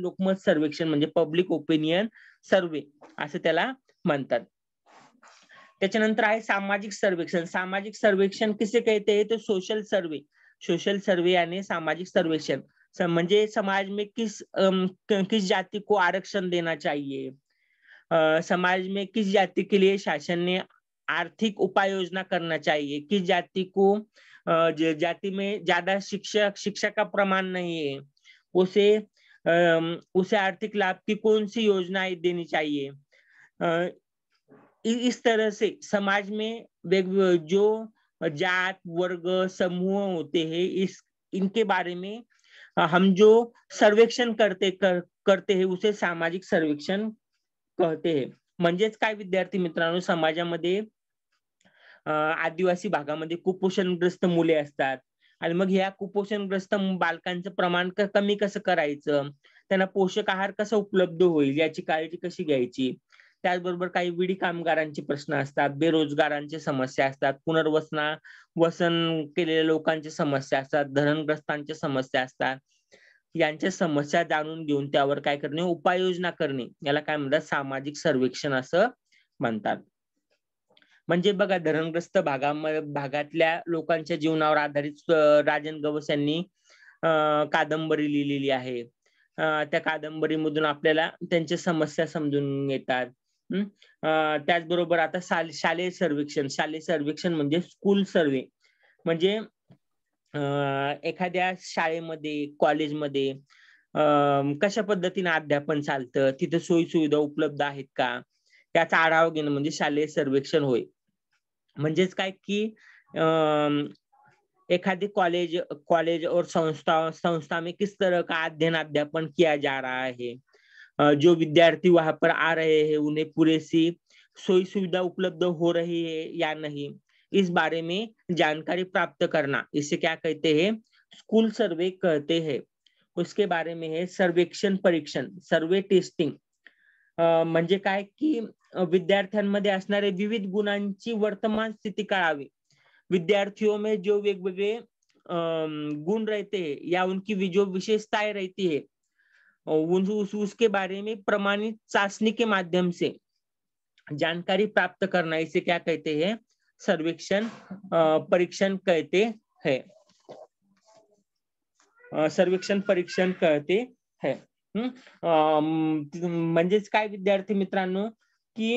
लोकमत सर्वेक्षण पब्लिक ओपिनियन सर्वे अला त्याच्यानंतर आहे सामाजिक सर्वेक्षण सामाजिक सर्वेक्षण कसे कहते हैं तो सोशल सर्वे सोशल सर्वे यानी सामाजिक सर्वेक्षण म्हणजे समाज में किस किस जाति को आरक्षण देना चाहिए समाज में किस जाति के लिए शासन ने आर्थिक उपाय योजना करना चाहिए किस जाति को जाति में ज्यादा शिक्षक शिक्षा का प्रमाण नहीं है उसे उसे आर्थिक लाभ की कौन सी योजनाएं देनी चाहिए इस तरह से समाज में जो जात वर्ग समूह होते हैं इस इनके बारे में हम जो सर्वेक्षण करते कर, करते हैं उसे सामाजिक सर्वेक्षण कहते हैं म्हणजेच काय विद्यार्थी मित्रांनो समाजामध्ये आदिवासी भागामध्ये कुपोषणग्रस्त मुले असतात आणि मग ह्या कुपोषणग्रस्त बालकांचं प्रमाण कमी कसं करायचं त्यांना पोषक आहार कसा उपलब्ध होईल याची काळजी कशी घ्यायची त्याचबरोबर काही विडी कामगारांचे प्रश्न असतात बेरोजगारांच्या समस्या असतात पुनर्वसना वसन केलेल्या लोकांची समस्या असतात धरणग्रस्तांच्या समस्या असतात यांच्या समस्या जाणून घेऊन त्यावर काय करणे उपाययोजना करणे याला काय म्हणतात सामाजिक सर्वेक्षण असं म्हणतात म्हणजे बघा धरणग्रस्त भागामध्ये भागातल्या लोकांच्या जीवनावर आधारित राजन गवस यांनी कादंबरी लिहिलेली आहे त्या कादंबरीमधून आपल्याला त्यांच्या समस्या समजून येतात त्याचबरोबर आता शालेय सर्वेक्षण शालेय सर्वेक्षण म्हणजे स्कूल सर्वे म्हणजे एखाद्या शाळेमध्ये कॉलेजमध्ये कशा पद्धतीने अध्यापन चालतं तिथे सोयी सुविधा उपलब्ध आहेत का त्याचा आढावा घेणं म्हणजे शालेय सर्वेक्षण होय म्हणजेच काय की एखादी कॉलेज कॉलेज और संस्था संस्था में किस तरह का अध्ययन अध्यापन किया जा रहा है जो विद्यार्थी वहां पर आ रहे हैं उन्हें पूरे सी सोई सुविधा उपलब्ध हो रही है या नहीं इस बारे में जानकारी प्राप्त करना इसे क्या कहते हैं स्कूल सर्वे कहते हैं उसके बारे में है सर्वेक्षण परीक्षण सर्वे टेस्टिंग म्हणजे का विद्यार्थ्या विद्यार्थ्यांमध्ये असणारे विविध गुणांची वर्तमान स्थिति कळावी विद्यार्थियों में जो वेगवेगे गुण रहते हैं या उनकी जो विशेषताएं रहती है उस, उस, उसके बारे में प्रमाणित चाचणी के माध्यम से जानकारी प्राप्त करना इसे क्या कहते हैं सर्वेक्षण परीक्षण कहते हैं सर्वेक्षण परीक्षण कहते हैं म्हणजेच काय विद्यार्थी मित्रांनो की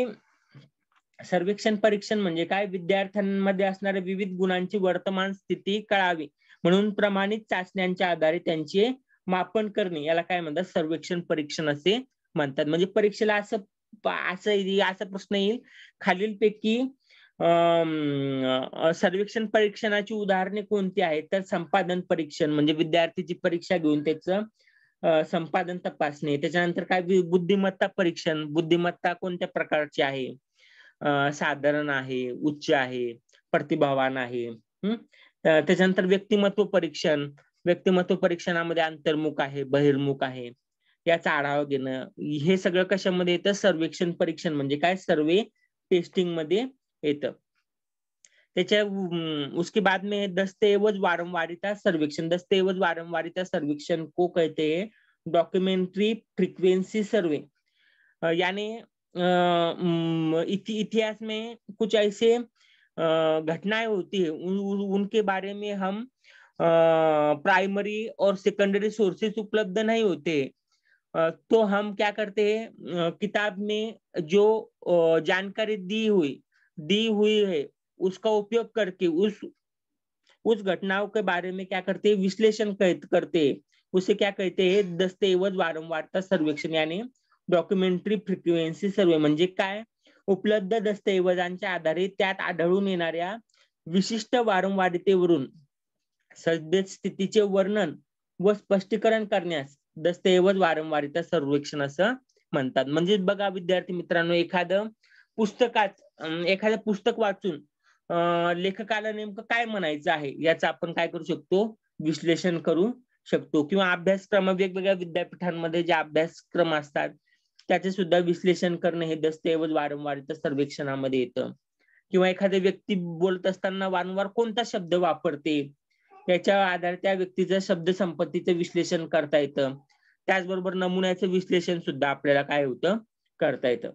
सर्वेक्षण परीक्षण म्हणजे काय विद्यार्थ्यांमध्ये असणाऱ्या विविध गुणांची वर्तमान स्थिती कळावी म्हणून प्रमाणित चाचण्यांच्या आधारे त्यांचे मापन करणे याला काय म्हणतात सर्वेक्षण परीक्षण असे म्हणतात म्हणजे परीक्षेला असं असं असा प्रश्न येईल खालीलपैकी सर्वेक्षण परीक्षणाची उदाहरणे कोणती आहेत तर संपादन परीक्षण म्हणजे विद्यार्थीची परीक्षा घेऊन त्याचं संपादन तपासणे त्याच्यानंतर काय बुद्धिमत्ता परीक्षण बुद्धिमत्ता कोणत्या प्रकारची आहे साधारण आहे उच्च आहे प्रतिभावान आहे त्याच्यानंतर व्यक्तिमत्व परीक्षण व्यक्तिमत्व परीक्षणामध्ये अंतर्मुख आहे बहिर्मुख आहे याचा आढावा घेणं हे सगळं कशामध्ये येतं सर्वेक्षण परीक्षण म्हणजे काय सर्वे टेस्टिंग मध्ये येतं त्याच्या उसके बाद में दस्तऐवज वारंवारिता सर्वेक्षण दस्तऐवज वारंवारिता सर्वेक्षण को कहते हैं डॉक्युमेंटरी सर्वे याने इति, इतिहास में कुछ ऐसे घटनाएं होती है उनके बारे में हम प्राइमरी और सेकेंडरी सोर्सेस उपलब्ध नहीं होते तो हम क्या करते हैं किताब में जो जानकारी दी हुई दी हुई है उसका उपयोग करके उस उस घटनाओं के बारे में क्या करते हैं विश्लेषण करते हैं उसे क्या कहते हैं दस्तऐवज वारंवारता सर्वेक्षण यानी डॉक्युमेंटरी फ्रिक्वेन्सी सर्वे का काय उपलब्ध दस्तऐवजांच्या आधारित त्यात आढळून येणाऱ्या विशिष्ट वारंवारितेवरून सद्यस्थितीचे वर्णन व स्पष्टीकरण करण्यास दस्तऐवज वारंवारिता सर्वेक्षण असं म्हणतात म्हणजे बघा विद्यार्थी मित्रांनो एखादं पुस्तकात एखादं पुस्तक वाचून लेखकाला नेमकं काय म्हणायचं आहे याचं आपण काय करू शकतो विश्लेषण करू शकतो किंवा अभ्यासक्रम वेगवेगळ्या विद्यापीठांमध्ये जे अभ्यासक्रम असतात त्याचे सुद्धा विश्लेषण करणं हे दस्तऐवज वारंवारिता सर्वेक्षणामध्ये येतं किंवा एखाद्या व्यक्ती बोलत असताना वारंवार कोणता शब्द वापरते त्याच्या आधारे त्या व्यक्तीचं संपत्तीचं विश्लेषण करता येतं त्याचबरोबर नमुन्याचं विश्लेषण सुद्धा आपल्याला काय होतं करता येतं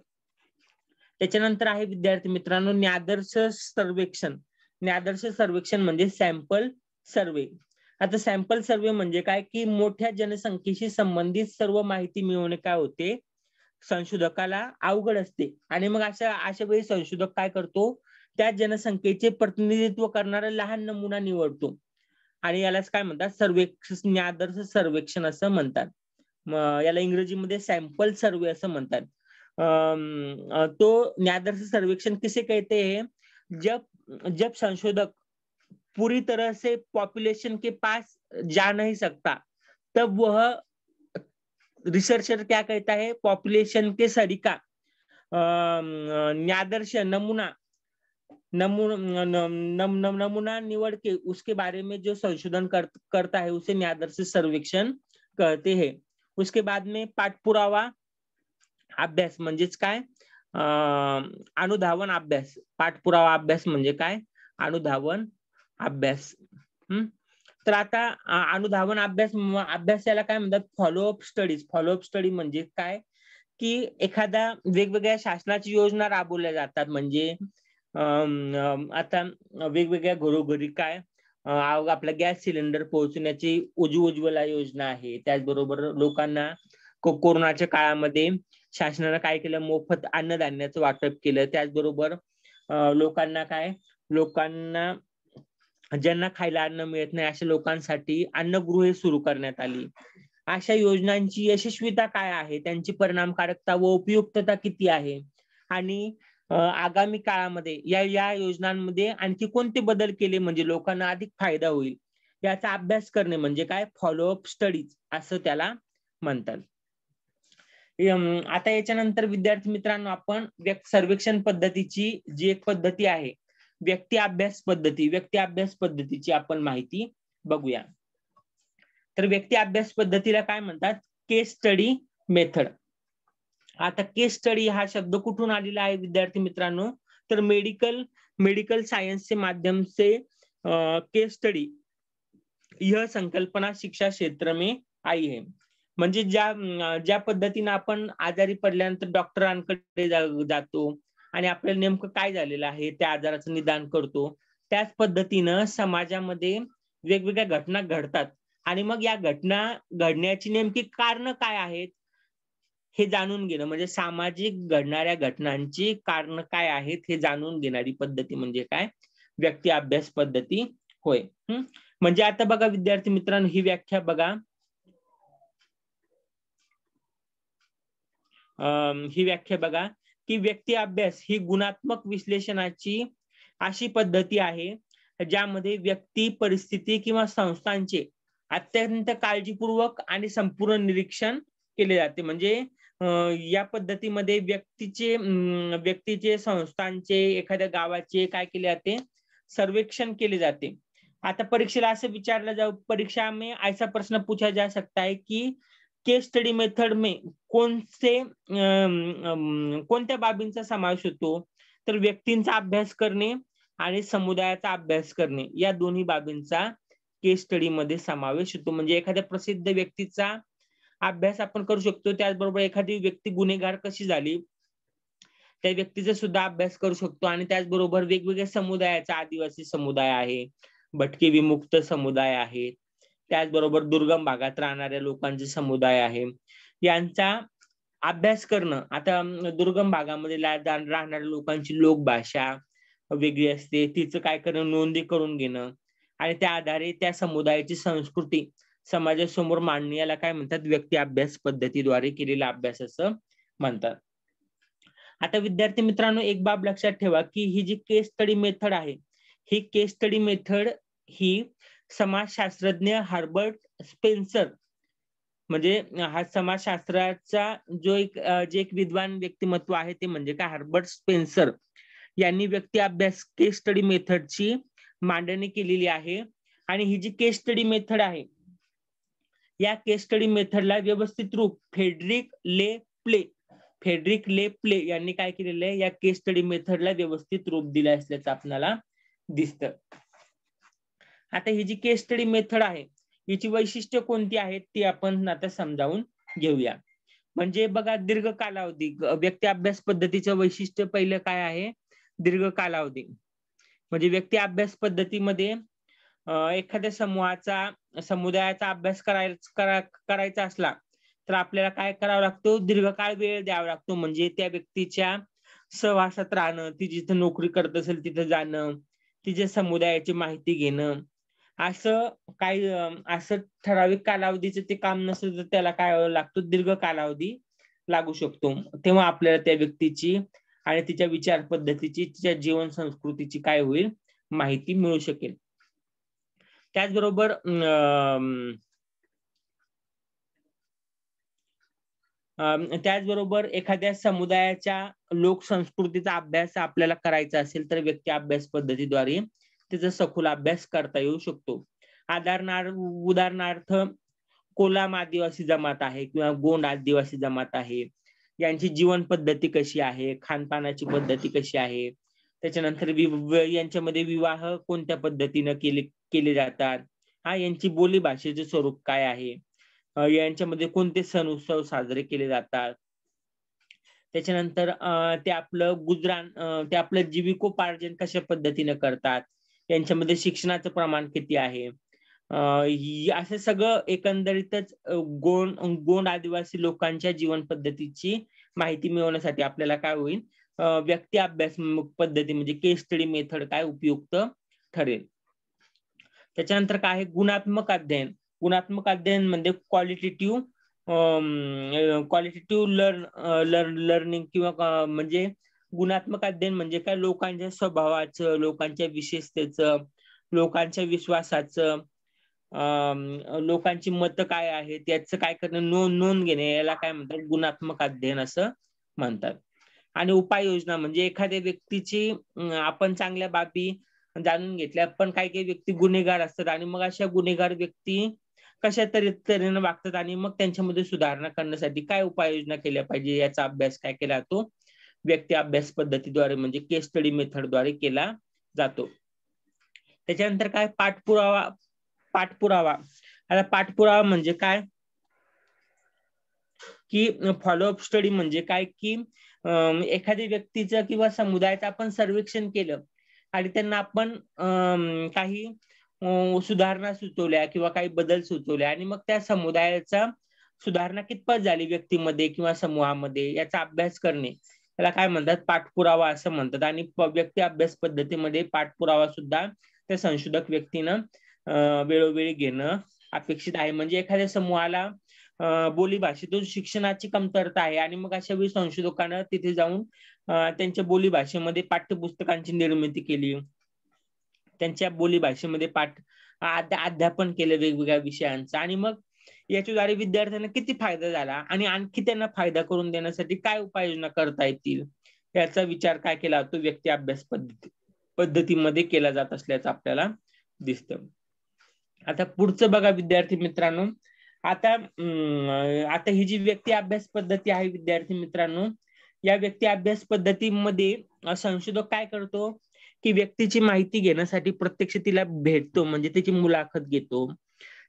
त्याच्यानंतर आहे विद्यार्थी मित्रांनो न्यादर्श सर्वेक्षण न्यादर्श सर्वेक्षण म्हणजे सॅम्पल सर्वे आता सॅम्पल सर्वे म्हणजे काय की मोठ्या जनसंख्येशी संबंधित सर्व माहिती मिळवणे काय होते संशोधकाला अवघड असते आणि मग अशा अशा वेळी संशोधक काय करतो त्या जनसंख्येचे प्रतिनिधित्व करणारा लहान नमुना निवडतो आणि यालाच काय म्हणतात सर्वेक्षण आदर्श सर्वेक्षण असं म्हणतात याला इंग्रजीमध्ये सॅम्पल सर्वे असं म्हणतात तो न्यादर्श सर्वेक्षण किसे कहते हे जब जब संशोधक पूरी तरह से पॉप्युलेशन के पास जा नहीं सकता तब वह रिसर्चर क्या कहता है पॉप्युलेशन के सरिका न्यादर्श नमुना नमून, नम, नम, नमूना निवड़ के उसके बारे में जो संशोधन कर, करता है उसे न्यायदर्शी सर्वेक्षण करते हैं उसके बाद में पाठपुरावा अभ्यास म्हणजेच काय अनुधावन अभ्यास पाठपुरावा अभ्यास म्हणजे काय अनुधावन अभ्यास हम्म तर आता अनुधावन अभ्यास अभ्यास याला काय म्हणतात फॉलोअप स्टडीज फॉलोअप स्टडी म्हणजे काय की एखाद्या वेगवेगळ्या शासनाची योजना राबवल्या जातात म्हणजे आता वेगवेगळ्या घरोघरी काय आपला गॅस सिलेंडर पोहोचण्याची उज्ज्वला योजना आहे त्याचबरोबर लोकांना कोरोनाच्या काळामध्ये शासनानं काय केलं मोफत अन्नधान्याचं वाटप केलं त्याचबरोबर लोकांना काय लोकांना ज्यांना खायला अन्न मिळत नाही अशा लोकांसाठी अन्नगृहे सुरू करण्यात आली अशा योजनांची यशस्वीता काय आहे त्यांची परिणामकारकता व उपयुक्तता किती आहे आणि आगामी काळामध्ये या या योजनांमध्ये आणखी कोणते बदल केले म्हणजे लोकांना अधिक फायदा होईल याचा अभ्यास करणे म्हणजे काय फॉलोअप स्टडीज असं त्याला म्हणतात आता याच्यानंतर विद्यार्थी मित्रांनो आपण सर्वेक्षण पद्धतीची जी एक पद्धती आहे व्यक्ती अभ्यास पद्धती व्यक्ती अभ्यास पद्धतीची आपण माहिती बघूया तर व्यक्ती अभ्यास पद्धतीला काय म्हणतात केस स्टडी मेथड आता केस स्टडी हा शब्द कुठून आलेला आहे विद्यार्थी मित्रांनो तर मेडिकल मेडिकल सायन्सचे माध्यम से केस स्टडी यह संकल्पना शिक्षा क्षेत्र मे आई है म्हणजे ज्या ज्या पद्धतीने आपण आजारी पडल्यानंतर डॉक्टरांकडे जातो आणि आपल्याला नेमकं काय झालेलं आहे त्या आजाराचं निदान करतो त्याच पद्धतीनं समाजामध्ये वेगवेगळ्या घटना घडतात आणि मग या घटना घडण्याची नेमकी कारण काय आहेत हे जाणून घेणं म्हणजे सामाजिक घडणाऱ्या घटनांची कारण काय आहेत हे जाणून घेणारी पद्धती म्हणजे काय व्यक्ती अभ्यास पद्धती होय म्हणजे आता बघा विद्यार्थी मित्रांनो ही व्याख्या बघा ही व्याख्या बघा की व्यक्ती अभ्यास ही गुणात्मक विश्लेषणाची अशी पद्धती आहे ज्यामध्ये व्यक्ती परिस्थिती किंवा संस्थांचे अत्यंत काळजीपूर्वक आणि संपूर्ण निरीक्षण केले जाते म्हणजे या पद्धतीमध्ये व्यक्तीचे व्यक्तीचे संस्थांचे एखाद्या गावाचे काय केले जाते सर्वेक्षण केले जाते आता परीक्षेला असं विचारलं जाऊ परीक्षा में ऐसा प्रश्न पूछा जा सकता है की केस स्टडी मेथड में कोणते कोणत्या बाबींचा समावेश होतो तर व्यक्तींचा अभ्यास करणे आणि समुदायाचा अभ्यास करणे या दोन्ही बाबींचा केस स्टडीमध्ये समावेश होतो म्हणजे एखाद्या प्रसिद्ध व्यक्तीचा अभ्यास आपण करू शकतो त्याचबरोबर एखादी व्यक्ती गुन्हेगार कशी झाली त्या व्यक्तीचा सुद्धा अभ्यास करू शकतो आणि त्याचबरोबर वेगवेगळ्या समुदायाचा आदिवासी समुदाय आहे भटके विमुक्त समुदाय आहे त्याचबरोबर दुर्गम भागात राहणाऱ्या लोकांचे समुदाय आहे यांचा अभ्यास करणं आता दुर्गम भागामध्ये राहणाऱ्या लोकांची लोकभाषा वेगळी असते तिचं काय करणं नोंदी करून घेणं आणि त्या आधारे त्या समुदायाची संस्कृती समाजासमोर मांडण्याला याला काय म्हणतात व्यक्ती अभ्यास पद्धतीद्वारे केलेला अभ्यास असं म्हणतात आता विद्यार्थी मित्रांनो एक बाब लक्षात ठेवा की ही जी केस स्टडी मेथड आहे ही केस स्टडी मेथड ही समाजशास्त्रज्ञ हार्बर्ट स्पेन्सर म्हणजे हा समाजशास्त्राचा जो एक जे एक विद्वान व्यक्तिमत्व आहे ते म्हणजे काय हार्बर्ट स्पेन्सर यांनी व्यक्ती अभ्यास केस स्टडी मेथडची मांडणी केलेली आहे आणि ही जी केस स्टडी मेथड आहे या केस स्टडी मेथडला व्यवस्थित रूप फेडरिक ले प्ले फेडरिक ले प्ले यांनी काय केलेलं आहे या केस स्टडी मेथडला व्यवस्थित रूप दिला असल्याचं आपल्याला दिसतं आता ही जी केस स्टडी मेथड आहे हिची वैशिष्ट्य कोणती आहेत ती आपण आता समजावून घेऊया म्हणजे बघा दीर्घ कालावधी व्यक्ती अभ्यास पद्धतीचं वैशिष्ट्य पहिलं काय आहे दीर्घ कालावधी म्हणजे व्यक्ती अभ्यास पद्धतीमध्ये एखाद्या समूहाचा समुदायाचा अभ्यास करायचा करायचा असला तर आपल्याला काय करावा लागतो दीर्घकाळ वेळ द्यावा लागतो म्हणजे त्या व्यक्तीच्या सहवासात राहणं ती जिथे नोकरी करत असेल तिथे जाणं तिच्या समुदायाची माहिती घेणं असं काही असं ठराविक कालावधीचं ते काम नसेल तर त्याला काय लागतो दीर्घ कालावधी लागू शकतो तेव्हा आपल्याला त्या व्यक्तीची आणि तिच्या विचार पद्धतीची तिच्या जीवन संस्कृतीची काय होईल माहिती मिळू शकेल त्याचबरोबर त्याचबरोबर एखाद्या समुदायाच्या लोकसंस्कृतीचा अभ्यास आपल्याला करायचा असेल तर व्यक्ती अभ्यास पद्धतीद्वारे त्याचा सखोल अभ्यास करता येऊ शकतो आधारणार उदाहरणार्थ कोलाम आदिवासी जमात आहे किंवा गोंड आदिवासी जमात आहे यांची जीवन पद्धती कशी आहे खानपानाची पद्धती कशी आहे त्याच्यानंतर यांच्यामध्ये विवाह कोणत्या पद्धतीनं केले केले जातात हा यांची बोली भाषेचे स्वरूप काय आहे यांच्यामध्ये कोणते सण उत्सव साजरे केले जातात त्याच्यानंतर ते आपलं गुजराण ते आपलं जीविकोपार्जन कशा पद्धतीने करतात यांच्यामध्ये शिक्षणाचं प्रमाण किती आहे असं सगळं एकंदरीतच गोंड गोंड आदिवासी लोकांच्या जीवन पद्धतीची माहिती मिळवण्यासाठी आपल्याला काय होईल व्यक्ती अभ्यास पद्धती म्हणजे केस स्टडी मेथड काय उपयुक्त ठरेल त्याच्यानंतर काय आहे गुणात्मक अध्ययन गुणात्मक अध्ययन म्हणजे qualitative qualitative learn learn learning किंवा म्हणजे गुणात्मक अध्ययन म्हणजे काय लोकांच्या स्वभावाचं लोकांच्या विशेषतेचं लोकांच्या विश्वासाचं लोकांची मतं काय आहेत याचं काय करणं नोंद नोंद घेणे याला काय म्हणतात गुणात्मक अध्ययन असं म्हणतात आणि उपाययोजना म्हणजे एखाद्या व्यक्तीची आपण चांगल्या बाबी जाणून घेतल्या पण काही काही व्यक्ती गुन्हेगार असतात आणि मग अशा गुन्हेगार व्यक्ती कशा तरी तऱ्हेने वागतात आणि मग त्यांच्यामध्ये सुधारणा करण्यासाठी काय उपाययोजना केल्या पाहिजे याचा अभ्यास काय केला जातो व्यक्ती अभ्यास पद्धतीद्वारे म्हणजे केस स्टडी मेथडद्वारे केला जातो त्याच्यानंतर काय पाठपुरावा पाठपुरावा आता पाठपुरावा म्हणजे काय की फॉलोअप स्टडी म्हणजे काय की एखाद्या व्यक्तीचं किंवा समुदायाचं आपण सर्वेक्षण केलं आणि त्यांना आपण काही सुधारणा सुचवल्या किंवा काही बदल सुचवल्या आणि मग त्या समुदायाचा सुधारणा कितपत झाली व्यक्तीमध्ये किंवा समूहामध्ये याचा अभ्यास करणे त्याला काय म्हणतात पाठपुरावा असं म्हणतात आणि व्यक्ती अभ्यास पद्धतीमध्ये पाठपुरावा सुद्धा त्या संशोधक व्यक्तीनं वेळोवेळी घेणं अपेक्षित आहे म्हणजे एखाद्या समूहाला बोली भाषेतून शिक्षणाची कमतरता आहे आणि मग अशा वेळी संशोधकानं तिथे जाऊन त्यांच्या बोली भाषेमध्ये पाठ्यपुस्तकांची निर्मिती केली त्यांच्या बोली भाषेमध्ये पाठ अध्यापन केलं वेगवेगळ्या विषयांचं आणि मग याच्याद्वारे विद्यार्थ्यांना किती फायदा झाला आणि आणखी त्यांना फायदा करून देण्यासाठी काय उपाययोजना करता येतील याचा विचार काय केला जातो व्यक्ती अभ्यास पद्धती पद्धतीमध्ये केला जात असल्याचं आपल्याला दिसतं आता पुढचं बघा विद्यार्थी मित्रांनो आता आता ही जी व्यक्ती अभ्यास पद्धती आहे विद्यार्थी मित्रांनो या व्यक्ती अभ्यास पद्धतीमध्ये संशोधक काय करतो की व्यक्तीची माहिती घेण्यासाठी प्रत्यक्ष तिला भेटतो म्हणजे त्याची मुलाखत घेतो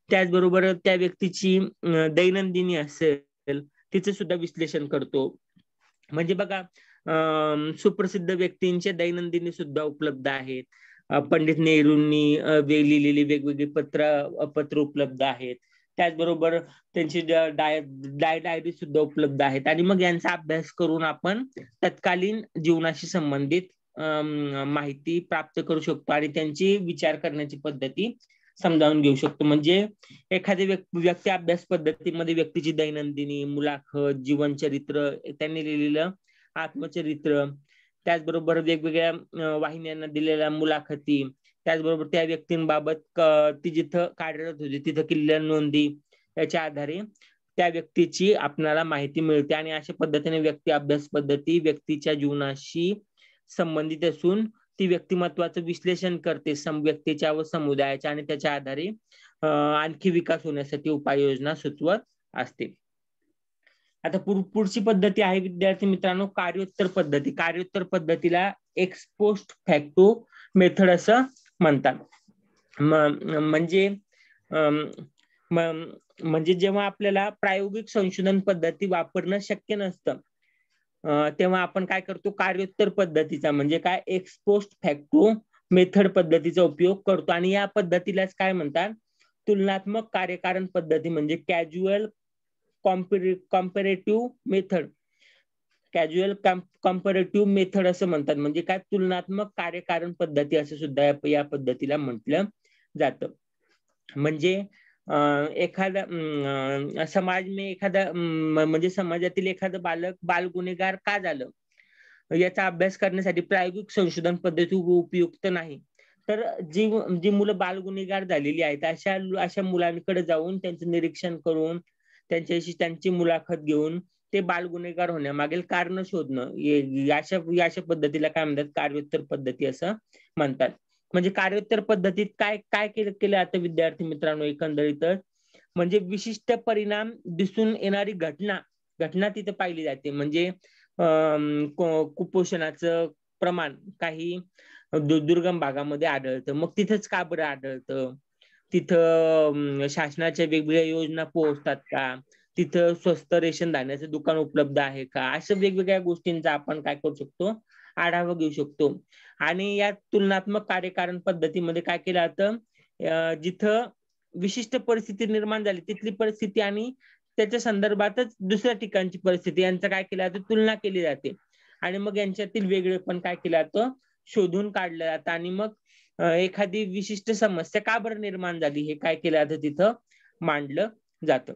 त्याचबरोबर त्या व्यक्तीची दैनंदिनी असेल तिचं सुद्धा विश्लेषण करतो म्हणजे बघा सुप्रसिद्ध व्यक्तींचे दैनंदिनी सुद्धा उपलब्ध आहेत पंडित नेहरूंनी लिहिलेली वेगवेगळी पत्र पत्र उपलब्ध आहेत त्याचबरोबर त्यांची डाय डायरी सुद्धा उपलब्ध आहेत आणि मग यांचा अभ्यास करून आपण तत्कालीन जीवनाशी संबंधित माहिती प्राप्त करू शकतो आणि त्यांची विचार करण्याची पद्धती समजावून घेऊ शकतो म्हणजे एखादी व्यक्ती अभ्यास पद्धतीमध्ये व्यक्तीची दैनंदिनी मुलाखत जीवनचरित्र त्यांनी लिहिलेलं आत्मचरित्र त्याचबरोबर वेगवेगळ्या वाहिन्यांना दिलेल्या मुलाखती त्याचबरोबर त्या व्यक्तींबाबत ती जिथं कार्यरत होती तिथं किल्ल्या नोंदी याच्या आधारे त्या व्यक्तीची आपल्याला माहिती मिळते आणि अशा पद्धतीने व्यक्ती अभ्यास पद्धती व्यक्तीच्या जीवनाशी संबंधित असून ती व्यक्तिमत्वाचं विश्लेषण करते सम व्यक्तीच्या व समुदायाच्या आणि त्याच्या आधारे आणखी विकास होण्यासाठी उपाययोजना सुचवत असते आता पुढची पद्धती आहे विद्यार्थी मित्रांनो कार्योत्तर पद्धती कार्योत्तर पद्धतीला एक्सपोस्ट फॅक्टो मेथड असं म्हणतात म्हणजे म्हणजे जेव्हा आपल्याला प्रायोगिक संशोधन पद्धती वापरणं शक्य नसतं तेव्हा आपण काय करतो कार्योत्तर पद्धतीचा म्हणजे काय एक्सपोस्ट फॅक्टो मेथड पद्धतीचा उपयोग करतो आणि या पद्धतीलाच काय म्हणतात तुलनात्मक कार्यकारण पद्धती म्हणजे casual comparative method casual comparative method असं म्हणतात म्हणजे काय तुलनात्मक कार्यकारण पद्धती असं सुद्धा या पद्धतीला म्हटलं जातं म्हणजे एखादा समाज मे एखादा म्हणजे समाजातील एखादं बालक बाल गुन्हेगार का झालं याचा अभ्यास करण्यासाठी प्रायोगिक संशोधन पद्धती उपयुक्त नाही तर जी जी मुलं बाल गुन्हेगार झालेली आहेत अशा अशा मुलांकडे जाऊन त्यांचं निरीक्षण करून त्यांच्याशी त्यांची मुलाखत घेऊन ते बाल गुन्हेगार होण्यामागील कारण शोधणं अशा अशा पद्धतीला काय म्हणतात कार्योत्तर पद्धती असं म्हणतात म्हणजे कार्योत्तर पद्धतीत काय काय केलं केलं आता विद्यार्थी मित्रांनो एकंदरीतच म्हणजे विशिष्ट परिणाम दिसून येणारी घटना घटना तिथे पाहिली जाते म्हणजे कुपोषणाचं प्रमाण काही दुर्गम भागामध्ये आढळतं मग तिथंच का बरं आढळतं तिथं शासनाच्या वेगवेगळ्या योजना पोहोचतात का तिथं स्वस्त रेशन धान्याचं दुकान उपलब्ध आहे का अशा वेगवेगळ्या गोष्टींचा आपण काय करू शकतो आढावा घेऊ शकतो आणि या तुलनात्मक कार्यकारण पद्धतीमध्ये काय केलं जातं जिथं विशिष्ट परिस्थिती निर्माण झाली तिथली परिस्थिती आणि त्याच्या संदर्भातच दुसऱ्या ठिकाणची परिस्थिती यांचं काय केलं जातं तुलना केली जाते आणि मग यांच्यातील वेगळे पण काय केलं जातं शोधून काढलं जातं आणि मग एखादी विशिष्ट समस्या का बरं निर्माण झाली हे काय केलं जातं तिथं मांडलं जातं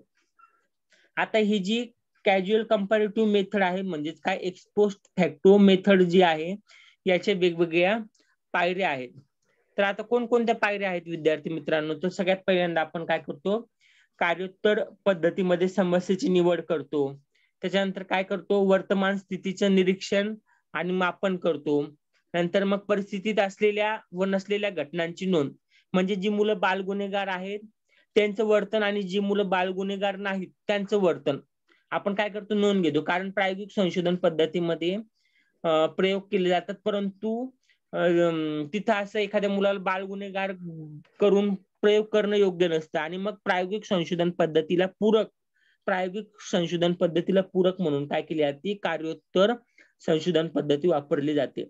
आता ही जी कॅज्युअल कंपॅरेटिव्ह मेथड आहे म्हणजेच काय एक्सपोस्ट फॅक्टो मेथड जी आहे याच्या वेगवेगळ्या पायऱ्या आहेत तर आता कोणकोणत्या पायऱ्या आहेत विद्यार्थी मित्रांनो तर सगळ्यात पहिल्यांदा आपण काय करतो कार्योत्तर पद्धतीमध्ये समस्येची निवड करतो त्याच्यानंतर काय करतो वर्तमान स्थितीचं निरीक्षण आणि मापन करतो नंतर मग परिस्थितीत असलेल्या व नसलेल्या घटनांची नोंद म्हणजे जी मुलं बालगुन्हेगार आहेत त्यांचं वर्तन आणि जी मुलं बालगुन्हेगार नाहीत त्यांचं वर्तन आपण काय करतो नोंद घेतो कारण प्रायोगिक संशोधन पद्धतीमध्ये प्रयोग केले जातात परंतु तिथं असं एखाद्या मुलाला बाल गुन्हेगार करून प्रयोग करणं योग्य नसतं आणि मग प्रायोगिक संशोधन पद्धतीला पूरक प्रायोगिक संशोधन पद्धतीला पूरक म्हणून काय केली जाते कार्योत्तर संशोधन पद्धती वापरली जाते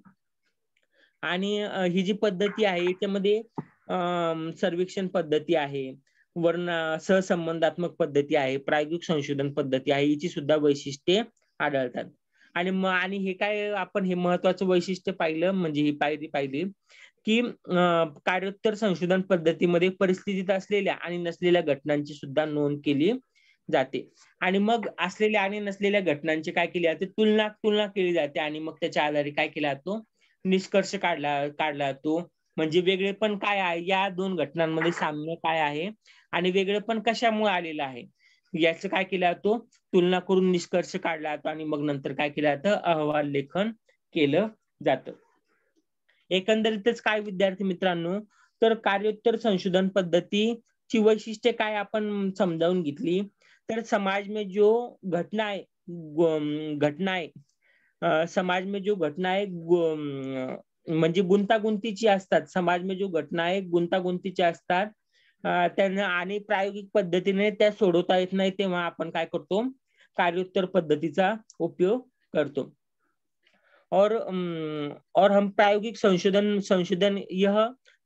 आणि ही जी पद्धती आहे याच्यामध्ये सर्वेक्षण पद्धती आहे वर्ण सहसंबंधात्मक पद्धती आहे प्रायोगिक संशोधन पद्धती आहे याची सुद्धा वैशिष्ट्ये आढळतात आणि मग आणि हे काय आपण हे महत्वाचं वैशिष्ट्य पाहिलं म्हणजे ही पायरी पाहिली की कार्योत्तर संशोधन पद्धतीमध्ये परिस्थितीत असलेल्या आणि नसलेल्या घटनांची सुद्धा नोंद केली जाते आणि मग असलेल्या आणि नसलेल्या घटनांची काय केली जाते तुलना तुलना केली जाते आणि मग त्याच्या आधारे काय केला जातो निष्कर्ष काढला काढला जातो म्हणजे वेगळेपण काय आहे या दोन घटनांमध्ये साम्य काय आहे आणि पण कशामुळे आलेलं आहे याचं काय केलं जातो तुलना करून निष्कर्ष काढला जातो आणि मग नंतर काय केलं जातं अहवाल लेखन केलं जात एकंदरीतच काय विद्यार्थी मित्रांनो तर कार्योत्तर संशोधन पद्धतीची वैशिष्ट्ये काय आपण समजावून घेतली तर समाज में जो घटना आहे समाज में जो आहे म्हणजे गुंतागुंतीची असतात समाज में जो घटना आहे गुंतागुंतीच्या असतात त्यांना आणि प्रायोगिक पद्धतीने त्या सोडवता येत नाही तेव्हा आपण काय करतो कार्योत्तर पद्धतीचा उपयोग करतो और और हम प्रायोगिक संशोधन संशोधन यह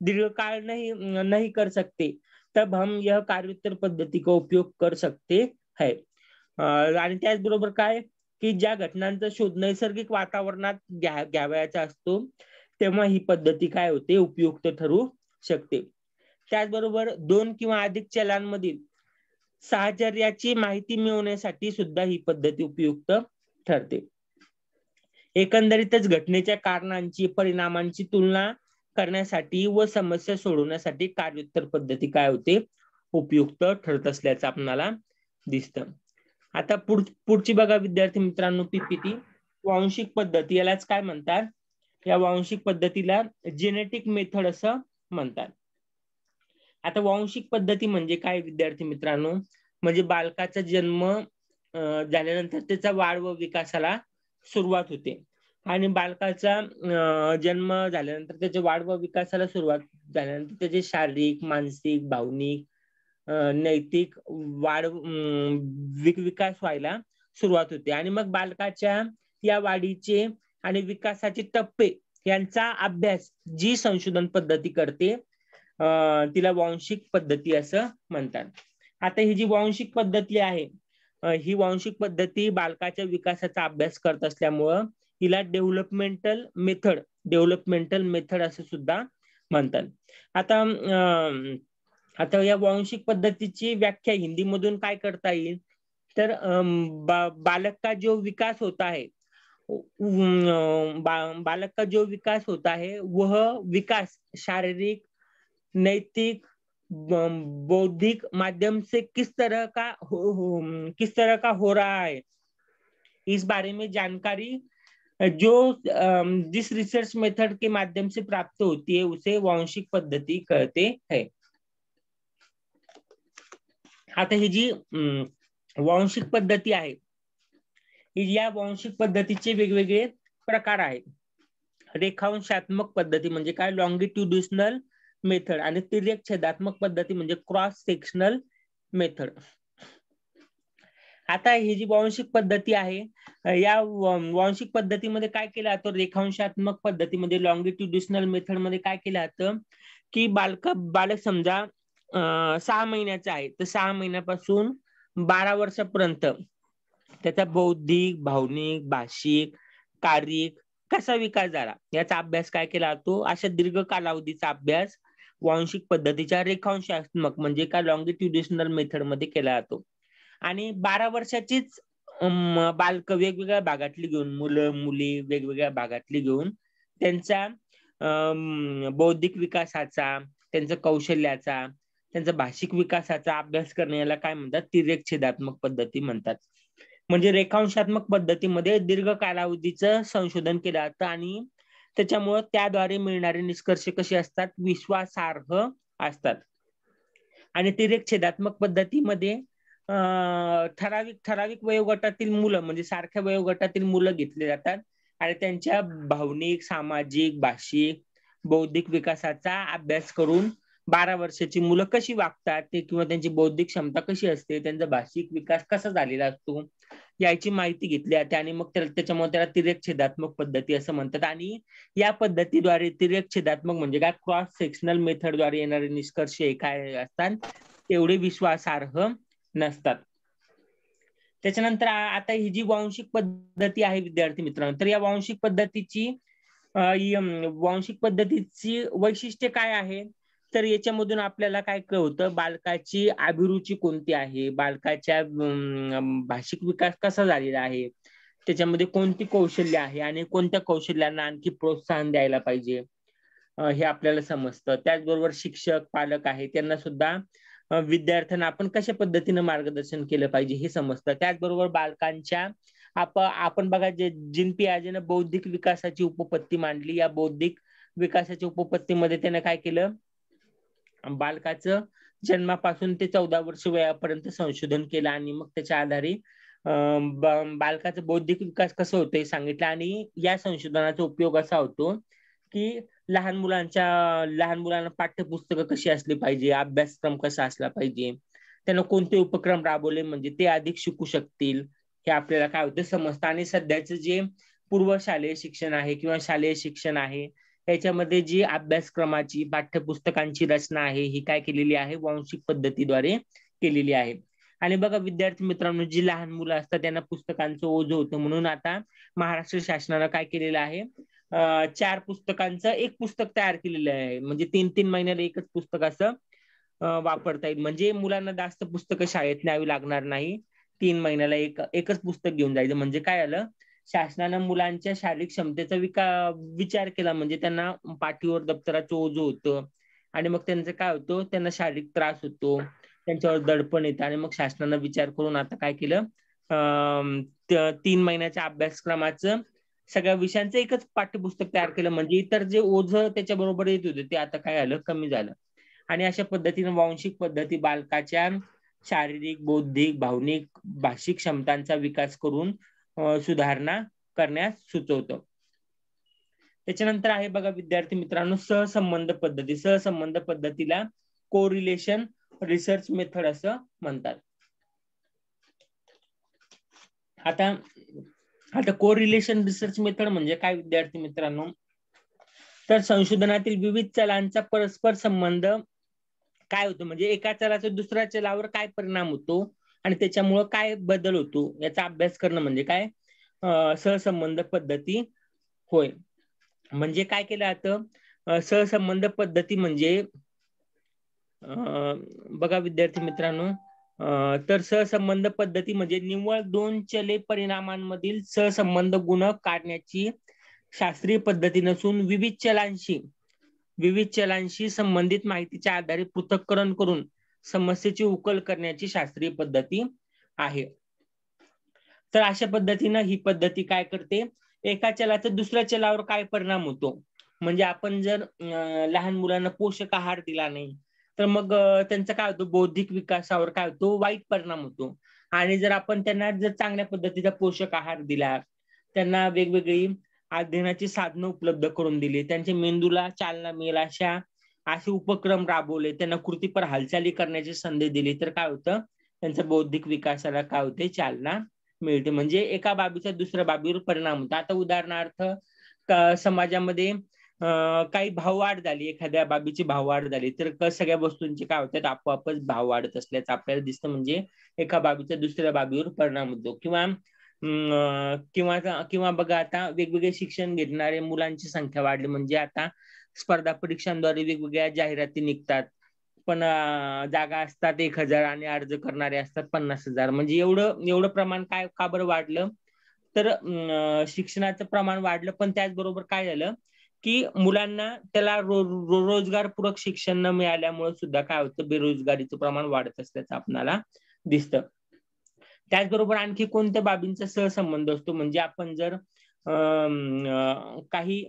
दीर्घकाळ नाही नाही कर सकते तब हम यह कार्योत्तर पद्धती का उपयोग कर सकते है आणि त्याचबरोबर काय की ज्या घटनांचा शोध नैसर्गिक वातावरणात घ्या घ्यावयाचा असतो तेव्हा ही पद्धती काय होते उपयुक्त ठरू शकते त्याचबरोबर दोन किंवा अधिक चलांमधील साहचर्याची माहिती मिळवण्यासाठी सुद्धा ही पद्धती उपयुक्त ठरते एकंदरीतच घटनेच्या कारणांची परिणामांची तुलना करण्यासाठी व समस्या सोडवण्यासाठी कार्योत्तर पद्धती काय होते उपयुक्त ठरत असल्याचं आपणाला दिसत आता पुढची बघा विद्यार्थी मित्रांनो पीपीटी वांशिक पद्धती यालाच काय म्हणतात या वांशिक पद्धतीला जेनेटिक मेथड असं म्हणतात आता वांशिक पद्धती म्हणजे काय विद्यार्थी मित्रांनो म्हणजे बालकाचा जन्म झाल्यानंतर त्याचा वाढ व विकासाला सुरुवात होते आणि बालकाचा जन्म झाल्यानंतर त्याच्या वाढ व विकासाला सुरुवात झाल्यानंतर त्याचे शारीरिक मानसिक भावनिक नैतिक वाढ विकास व्हायला सुरुवात होते आणि मग बालकाच्या या वाढीचे आणि विकासाचे टप्पे यांचा अभ्यास जी संशोधन पद्धती करते तिला वांशिक पद्धती असं म्हणतात आता ही जी वांशिक पद्धती आहे ही वांशिक पद्धती बालकाच्या विकासाचा अभ्यास करत असल्यामुळं तिला डेव्हलपमेंटल मेथड डेव्हलपमेंटल मेथड असं सुद्धा म्हणतात आता आता या वांशिक पद्धतीची व्याख्या हिंदीमधून काय करता येईल तर अं बालक का जो विकास होता है बा, बालक का जो विकास होता है वह विकास शारीरिक नैतिक बौद्धिक माध्यम से किस तरह का हो, किस तरह का हो रहा है इस बारे में जानकारी जो जिस रिसर्च मेथड के माध्यम से प्राप्त होती है उसे वांशिक पद्धति कहते हैं आता है जी वांशिक पद्धति है या वांशिक पद्धतीचे वेगवेगळे प्रकार आहेत रेखांशात्मक पद्धती म्हणजे काय लॉंगिट्युडिशनल मेथड आणि तिर्यक छेदात्मक पद्धती म्हणजे क्रॉस सेक्शनल मेथड आता ही जी वांशिक पद्धती आहे या वांशिक पद्धतीमध्ये काय केलं जातं रेखांशात्मक पद्धतीमध्ये म्हणजे लॉंगिट्युडिशनल मेथड मध्ये काय केलं जातं की बालक बालक समजा सहा महिन्याचा आहे तर सहा महिन्यापासून बारा वर्षापर्यंत त्याचा बौद्धिक भावनिक भाषिक कारिक कसा विकास झाला याचा अभ्यास काय केला जातो अशा दीर्घ कालावधीचा अभ्यास वांशिक पद्धतीच्या रेखांशात्मक म्हणजे का लॉंगिट्युडिशनल मेथड मध्ये केला जातो आणि बारा वर्षाचीच बालक वेगवेगळ्या भागातली घेऊन मुलं मुली वेगवेगळ्या भागातली घेऊन त्यांचा बौद्धिक विकासाचा त्यांचा कौशल्याचा त्यांचा भाषिक विकासाचा अभ्यास करण्याला काय म्हणतात तिरेक छेदात्मक पद्धती म्हणतात म्हणजे रेखांशात्मक पद्धतीमध्ये दीर्घ कालावधीचं संशोधन केलं जातं आणि त्याच्यामुळं त्याद्वारे मिळणारे निष्कर्ष कसे असतात विश्वासार्ह असतात आणि तिरेक्षेदात्मक पद्धतीमध्ये ठराविक ठराविक वयोगटातील मुलं म्हणजे सारख्या वयोगटातील मुलं घेतली जातात आणि त्यांच्या भावनिक सामाजिक भाषिक बौद्धिक विकासाचा अभ्यास करून बारा वर्षाची मुलं कशी वागतात ते किंवा त्यांची बौद्धिक क्षमता कशी असते त्यांचा भाषिक विकास कसा झालेला असतो याची माहिती घेतली जाते आणि मग त्याच्यामुळे त्याला तिरेक छेदात्मक पद्धती असं म्हणतात आणि या पद्धतीद्वारे तिरेक छेदात्मक म्हणजे काय क्रॉस सेक्शनल मेथडद्वारे येणारे निष्कर्ष हे काय असतात तेवढे विश्वासार्ह नसतात त्याच्यानंतर आता ही जी वांशिक पद्धती आहे विद्यार्थी मित्रांनो तर या वांशिक पद्धतीची वांशिक पद्धतीची वैशिष्ट्य काय आहे तर याच्यामधून आपल्याला काय कळतं बालकाची अभिरुची कोणती आहे बालकाच्या भाषिक विकास कसा झालेला आहे त्याच्यामध्ये कोणती कौशल्य आहे आणि कोणत्या कौशल्यांना आणखी प्रोत्साहन द्यायला पाहिजे हे आपल्याला समजतं त्याचबरोबर शिक्षक पालक आहे त्यांना सुद्धा विद्यार्थ्यांना आपण कशा पद्धतीने मार्गदर्शन केलं पाहिजे हे समजतं त्याचबरोबर बालकांच्या आप आपण बघा जे जिन पियाजेने बौद्धिक विकासाची उपपत्ती मांडली या बौद्धिक विकासाच्या उपपत्तीमध्ये त्याने काय केलं बालकाचं जन्मापासून ते चौदा वर्ष वयापर्यंत संशोधन केलं आणि मग त्याच्या आधारे बालकाचा बौद्धिक विकास कसं होतं हे सांगितलं आणि या संशोधनाचा उपयोग असा होतो की लहान मुलांच्या लहान मुलांना पाठ्यपुस्तकं कशी असली पाहिजे अभ्यासक्रम कसा असला पाहिजे त्यांना कोणते उपक्रम राबवले म्हणजे ते अधिक शिकू शकतील हे आपल्याला काय होतं समजतं आणि सध्याचं जे पूर्व शालेय शिक्षण आहे किंवा शालेय शिक्षण आहे त्याच्यामध्ये जी अभ्यासक्रमाची पाठ्यपुस्तकांची रचना आहे ही काय केलेली आहे वांशिक पद्धतीद्वारे केलेली आहे आणि बघा विद्यार्थी मित्रांनो जी लहान मुलं असतात त्यांना पुस्तकांचं ओझ होतं म्हणून आता महाराष्ट्र शासनानं काय केलेलं आहे चार पुस्तकांचं एक पुस्तक तयार केलेलं आहे म्हणजे तीन तीन महिन्याला एकच पुस्तक असं वापरता येईल म्हणजे मुलांना जास्त पुस्तकं शाळेत न्यावी लागणार नाही तीन महिन्याला एक एकच पुस्तक घेऊन जायचं म्हणजे काय आलं शासनानं मुलांच्या शारीरिक क्षमतेचा विका विचार केला म्हणजे त्यांना पाठीवर दप्तराचं ओझ होतं आणि मग त्यांचं काय होतं त्यांना शारीरिक त्रास होतो त्यांच्यावर दडपण येतं आणि मग शासनानं विचार करून आता काय केलं तीन महिन्याच्या अभ्यासक्रमाचं सगळ्या विषयांचं एकच पाठ्यपुस्तक तयार केलं म्हणजे इतर जे ओझ त्याच्या बरोबर येत होते ते आता काय झालं कमी झालं आणि अशा पद्धतीने वांशिक पद्धती बालकाच्या शारीरिक बौद्धिक भावनिक भाषिक क्षमतांचा विकास करून सुधारणा करण्यास सुचवतो त्याच्यानंतर आहे बघा विद्यार्थी मित्रांनो सहसंबंध पद्धती सहसंबंध पद्धतीला कोरिलेशन रिसर्च मेथड असं म्हणतात आता आता कोरिलेशन रिसर्च मेथड म्हणजे काय विद्यार्थी मित्रांनो तर संशोधनातील विविध चलांचा परस्पर संबंध काय होतो म्हणजे एका चलाचा दुसऱ्या चलावर काय परिणाम होतो आणि त्याच्यामुळं काय बदल होतो याचा अभ्यास करणं म्हणजे काय सहसंबंध पद्धती होय म्हणजे काय केलं जातं सहसंबंध पद्धती म्हणजे बघा विद्यार्थी मित्रांनो तर सहसंबंध पद्धती म्हणजे निव्वळ दोन चले परिणामांमधील सहसंबंध गुण काढण्याची शास्त्रीय पद्धती नसून विविध चलांशी विविध चलांशी संबंधित माहितीच्या आधारे पृथककरण करून समस्येची उकल करण्याची शास्त्रीय पद्धती आहे तर अशा पद्धतीनं ही पद्धती काय करते एका चलाचा दुसऱ्या चलावर काय परिणाम होतो म्हणजे आपण जर लहान मुलांना पोषक आहार दिला नाही तर मग त्यांचा काय होतो बौद्धिक विकासावर काय होतो वाईट परिणाम होतो आणि जर आपण त्यांना जर चांगल्या पद्धतीचा पोषक आहार दिला त्यांना वेगवेगळी अध्ययनाची साधनं उपलब्ध करून दिली त्यांच्या मेंदूला चालना मिळेल अशा असे उपक्रम राबवले त्यांना कृतीपर हालचाली करण्याची संधी दिली तर काय होतं त्यांचा बौद्धिक विकासाला काय होते चालना मिळते म्हणजे एका बाबीचा दुसऱ्या बाबीवर परिणाम होतो आता उदाहरणार्थ समाजामध्ये काही भाव वाढ झाली एखाद्या बाबीची भाव वाढ झाली तर सगळ्या वस्तूंची काय होतात आपोआपच भाव वाढत असल्याचं आपल्याला दिसतं म्हणजे एका बाबीचा दुसऱ्या बाबीवर परिणाम होतो किंवा किंवा किंवा बघा आता वेगवेगळे शिक्षण घेणारे मुलांची संख्या वाढली म्हणजे आता स्पर्धा परीक्षांद्वारे वेगवेगळ्या जाहिराती निघतात पण जागा असतात एक हजार आणि अर्ज करणारे असतात पन्नास हजार म्हणजे एवढं एवढं प्रमाण काय का बरं वाढलं तर शिक्षणाचं प्रमाण वाढलं पण त्याचबरोबर काय झालं की मुलांना त्याला रो, रो, रोजगारपूरक शिक्षण न मिळाल्यामुळे सुद्धा काय होतं बेरोजगारीचं प्रमाण वाढत असल्याचं आपणाला दिसतं त्याचबरोबर आणखी कोणत्या बाबींचा सहसंबंध असतो म्हणजे आपण जर काही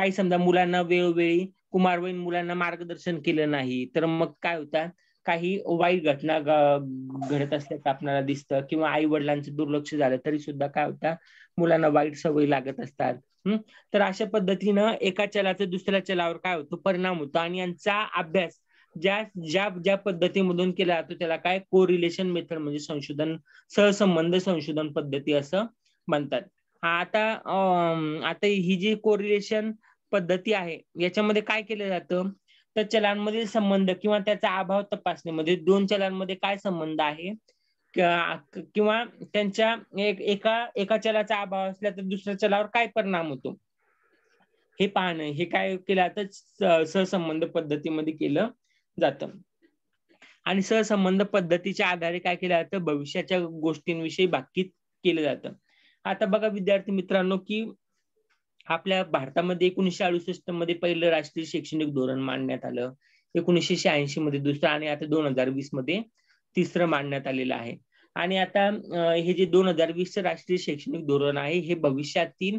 काही समजा मुलांना वेळोवेळी कुमारवयीन मुलांना मार्गदर्शन केलं नाही तर मग काय होतात काही वाईट घटना घडत असल्याचं आपल्याला दिसतं किंवा आई वडिलांचं दुर्लक्ष झालं तरी सुद्धा काय होतं मुलांना वाईट सवयी लागत असतात तर अशा पद्धतीनं एका चलाचा दुसऱ्या चलावर काय होतो परिणाम होतो आणि यांचा अभ्यास ज्या ज्या ज्या पद्धतीमधून केला जातो त्याला काय कोरिलेशन मेथड म्हणजे संशोधन सहसंबंध संशोधन पद्धती असं म्हणतात आता आता ही जी कोरिलेशन पद्धती आहे याच्यामध्ये काय केलं जातं तर चलांमधील संबंध किंवा त्याचा अभाव तपासणीमध्ये दोन चलांमध्ये काय संबंध आहे किंवा त्यांच्या एक, एका एका चलाचा अभाव असला तर दुसऱ्या चलावर काय परिणाम होतो हे पाहणं हे काय केलं जातं सहसंबंध पद्धतीमध्ये केलं जातं आणि सहसंबंध पद्धतीच्या आधारे काय केलं जातं भविष्याच्या गोष्टींविषयी बाकी केलं जातं आता बघा विद्यार्थी मित्रांनो की आपल्या भारतामध्ये एकोणीशे अडुसष्ट मध्ये पहिलं राष्ट्रीय शैक्षणिक धोरण मांडण्यात आलं एकोणीसशे शहाऐंशी मध्ये दुसरं आणि आता दोन हजार वीस मध्ये तिसरं मांडण्यात आलेलं आहे आणि आता हे जे दोन हजार वीसचं राष्ट्रीय शैक्षणिक धोरण आहे हे भविष्यातील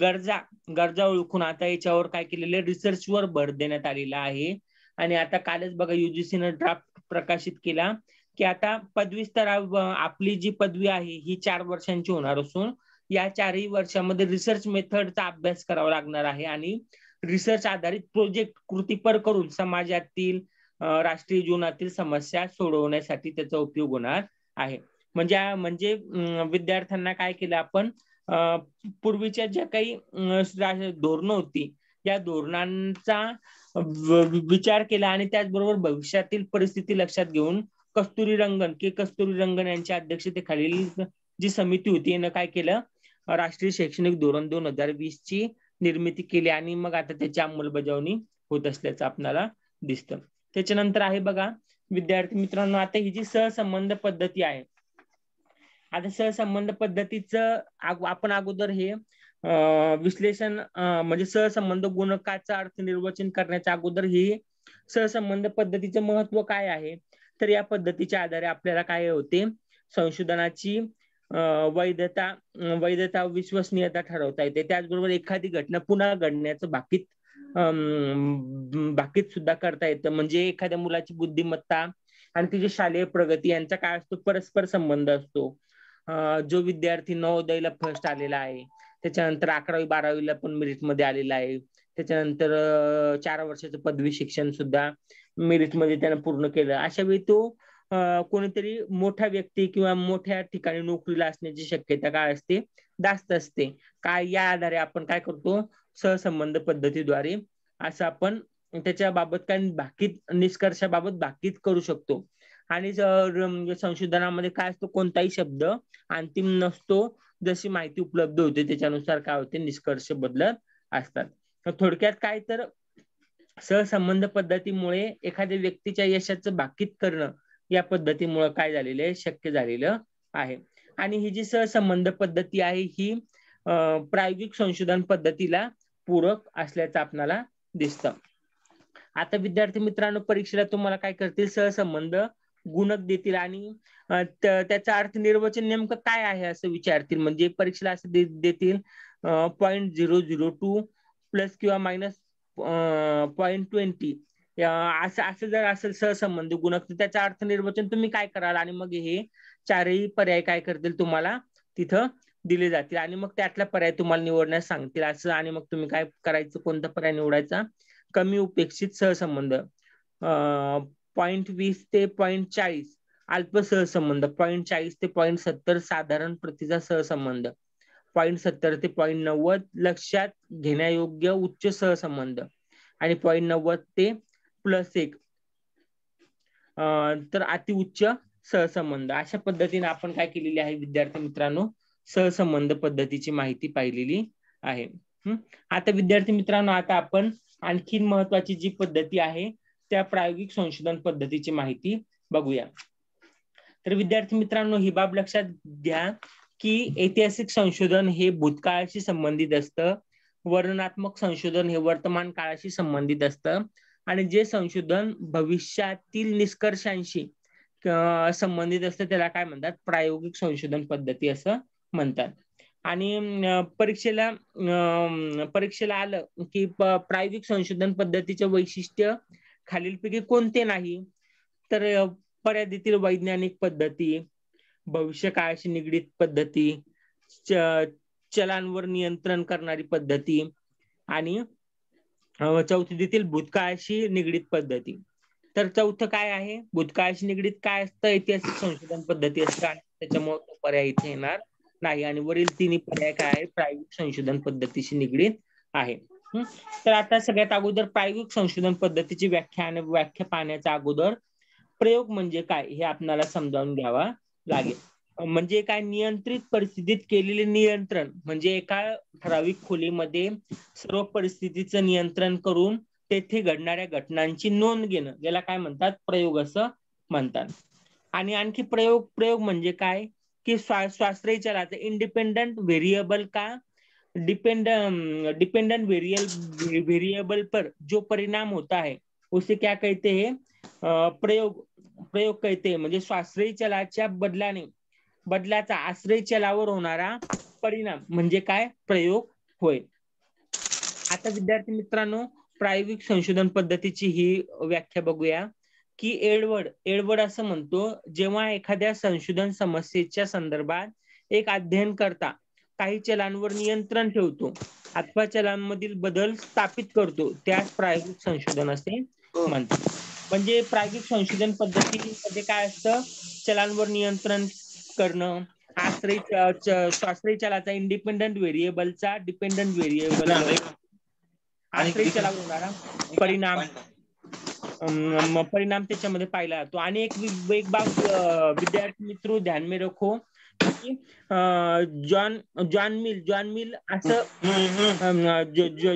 गरजा गरजा ओळखून आता याच्यावर काय केलेलं आहे रिसर्चवर भर देण्यात आलेला आहे आणि आता कालच बघा युजीसीनं ड्राफ्ट प्रकाशित केला की आता पदवी स्तरा आपली जी पदवी आहे ही चार वर्षांची होणार असून या चारही वर्षामध्ये रिसर्च मेथडचा अभ्यास करावा लागणार आहे आणि रिसर्च आधारित प्रोजेक्ट कृतीपर करून समाजातील राष्ट्रीय जीवनातील समस्या सोडवण्यासाठी त्याचा उपयोग होणार आहे म्हणजे म्हणजे विद्यार्थ्यांना काय केलं आपण पूर्वीच्या ज्या काही धोरण होती या धोरणांचा विचार केला आणि त्याचबरोबर भविष्यातील परिस्थिती लक्षात घेऊन कस्तुरी रंगन के कस्तुरी रंगन यांच्या अध्यक्षतेखालील जी समिती होती यानं काय केलं राष्ट्रीय शैक्षणिक धोरण दोन हजार वीस ची निर्मिती केली आणि मग आता त्याची अंमलबजावणी होत असल्याचं आपल्याला दिसतं त्याच्यानंतर आहे बघा विद्यार्थी मित्रांनो आता ही जी सहसंबंध पद्धती आहे आता सहसंबंध पद्धतीचं आपण अगोदर हे विश्लेषण म्हणजे सहसंबंध गुणकाचा अर्थ निर्वचन करण्याच्या अगोदर हे सहसंबंध पद्धतीचं महत्व काय आहे तर या पद्धतीच्या आधारे आपल्याला काय होते संशोधनाची वैधता वैधता विश्वसनीयता ठरवता येते त्याचबरोबर एखादी घटना पुन्हा घडण्याचं बाकीत बाकीत सुद्धा करता येतं म्हणजे एखाद्या मुलाची बुद्धिमत्ता आणि तिची शालेय प्रगती यांचा काय असतो परस्पर संबंध असतो जो विद्यार्थी नवोदयला फर्स्ट आलेला आहे त्याच्यानंतर अकरावी बारावीला पण मेरिटमध्ये मध्ये आलेला आहे त्याच्यानंतर चार वर्षाचं पदवी शिक्षण सुद्धा मेरिटमध्ये मध्ये त्यानं पूर्ण केलं अशा वेळी तो कोणीतरी मोठा व्यक्ती किंवा मोठ्या ठिकाणी नोकरीला असण्याची शक्यता काय असते जास्त असते काय या आधारे आपण काय करतो सहसंबंध पद्धतीद्वारे असं आपण त्याच्या बाबत काय बाकी निष्कर्षाबाबत भाकीत करू शकतो आणि संशोधनामध्ये काय असतो कोणताही शब्द अंतिम नसतो जशी माहिती उपलब्ध होते त्याच्यानुसार काय होते निष्कर्ष बदलत असतात थोडक्यात काय तर सहसंबंध पद्धतीमुळे एखाद्या व्यक्तीच्या यशाचं भाकीत करणं या पद्धतीमुळे काय झालेलं आहे शक्य झालेलं आहे आणि ही जी सहसंबंध पद्धती आहे ही प्रायोगिक संशोधन पद्धतीला पूरक असल्याचं आपल्याला दिसतं आता विद्यार्थी मित्रांनो परीक्षेला तुम्हाला काय करतील सहसंबंध गुणक देतील आणि त्याचा अर्थ निर्वचन नेमकं काय आहे असं विचारतील म्हणजे परीक्षेला असं देतील point zero zero two plus किंवा मायनस पॉईंट ट्वेंटी असं असं जर असेल सहसंबंधी गुणक तर त्याचा अर्थ निर्वचन तुम्ही काय कराल आणि मग हे चारही पर्याय काय करतील तुम्हाला तिथं दिले जातील आणि मग त्यातला पर्याय तुम्हाला निवडण्यास सांगतील असं आणि मग तुम्ही काय करायचं कोणता पर्याय निवडायचा कमी उपेक्षित सहसंबंध पॉईंट वीस ते पॉईंट चाळीस अल्प सहसंबंध पॉईंट चाळीस ते पॉईंट सत्तर साधारण प्रतीचा सहसंबंध पॉईंट सत्तर ते पॉईंट नव्वद लक्षात घेण्यायोग्य उच्च सहसंबंध आणि पॉईंट नव्वद ते प्लस एक तर अतिउच्च सहसंबंध अशा पद्धतीने आपण काय केलेले आहे विद्यार्थी मित्रांनो सहसंबंध पद्धतीची माहिती पाहिलेली आहे आता विद्यार्थी मित्रांनो आता आपण आणखी महत्वाची जी पद्धती आहे त्या प्रायोगिक संशोधन पद्धतीची माहिती बघूया तर विद्यार्थी मित्रांनो ही बाब लक्षात घ्या की ऐतिहासिक संशोधन हे भूतकाळाशी संबंधित असतं वर्णनात्मक संशोधन हे वर्तमान काळाशी संबंधित असतं आणि जे संशोधन भविष्यातील निष्कर्षांशी संबंधित असतं त्याला काय म्हणतात प्रायोगिक संशोधन पद्धती असं म्हणतात आणि परीक्षेला परीक्षेला आलं की प्रायोगिक संशोधन पद्धतीचे वैशिष्ट्य खालीलपैकी कोणते नाही तर पर्यादीतील वैज्ञानिक पद्धती भविष्य काळाशी निगडीत पद्धती च चलांवर नियंत्रण करणारी पद्धती आणि चौथी देतील भूतकाळाशी निगडीत पद्धती तर चौथं काय आहे भूतकाळाशी निगडीत काय असतं ऐतिहासिक संशोधन पद्धती आणि त्याच्यामुळे तो पर्याय इथे येणार नाही आणि वरील तिन्ही पर्याय काय आहे प्रायोगिक संशोधन पद्धतीशी निगडीत आहे तर आता सगळ्यात अगोदर प्रायोगिक संशोधन पद्धतीची व्याख्या आणि व्याख्या पाहण्याच्या अगोदर प्रयोग म्हणजे काय हे आपल्याला समजावून घ्यावा लागेल म्हणजे काय नियंत्रित परिस्थितीत केलेले नियंत्रण म्हणजे एका ठराविक खोलीमध्ये सर्व परिस्थितीचं नियंत्रण करून तेथे घडणाऱ्या घटनांची नोंद घेणं याला काय म्हणतात प्रयोग असं म्हणतात आणि आणखी प्रयोग प्रयोग म्हणजे काय की स्वाश्रय चलाचं इंडिपेंडंट व्हेरिएबल का डिपेंड डिपेंडंट व्हेरिएबल व्हेरिएबल पर जो परिणाम होता है उसे क्या कहते हैं प्रयोग प्रयोग कहते म्हणजे स्वाश्रयी चलाच्या बदलाने बदलाचा आश्रय चलावर होणारा परिणाम म्हणजे काय प्रयोग होय आता विद्यार्थी मित्रांनो प्रायोगिक संशोधन पद्धतीची ही व्याख्या बघूया की एडवर्ड एडवर्ड असं म्हणतो जेव्हा एखाद्या संशोधन समस्येच्या संदर्भात एक अध्ययन करता काही चलांवर नियंत्रण ठेवतो अथवा चलांमधील बदल स्थापित करतो त्यास प्रायोगिक संशोधन असे हो. म्हणतात म्हणजे प्रायोगिक संशोधन पद्धतीमध्ये काय असतं चलांवर नियंत्रण करणं आश्रय स्वाश्रय चलाचा इंडिपेंडंट व्हेरिएबलचा डिपेंडंट व्हेरिएबल आश्रय चला परिणाम परिणाम त्याच्यामध्ये पाहिला जातो आणि एक एक बाब विद्यार्थी मित्र ध्यान मे रखो की John John Mill John Mill असं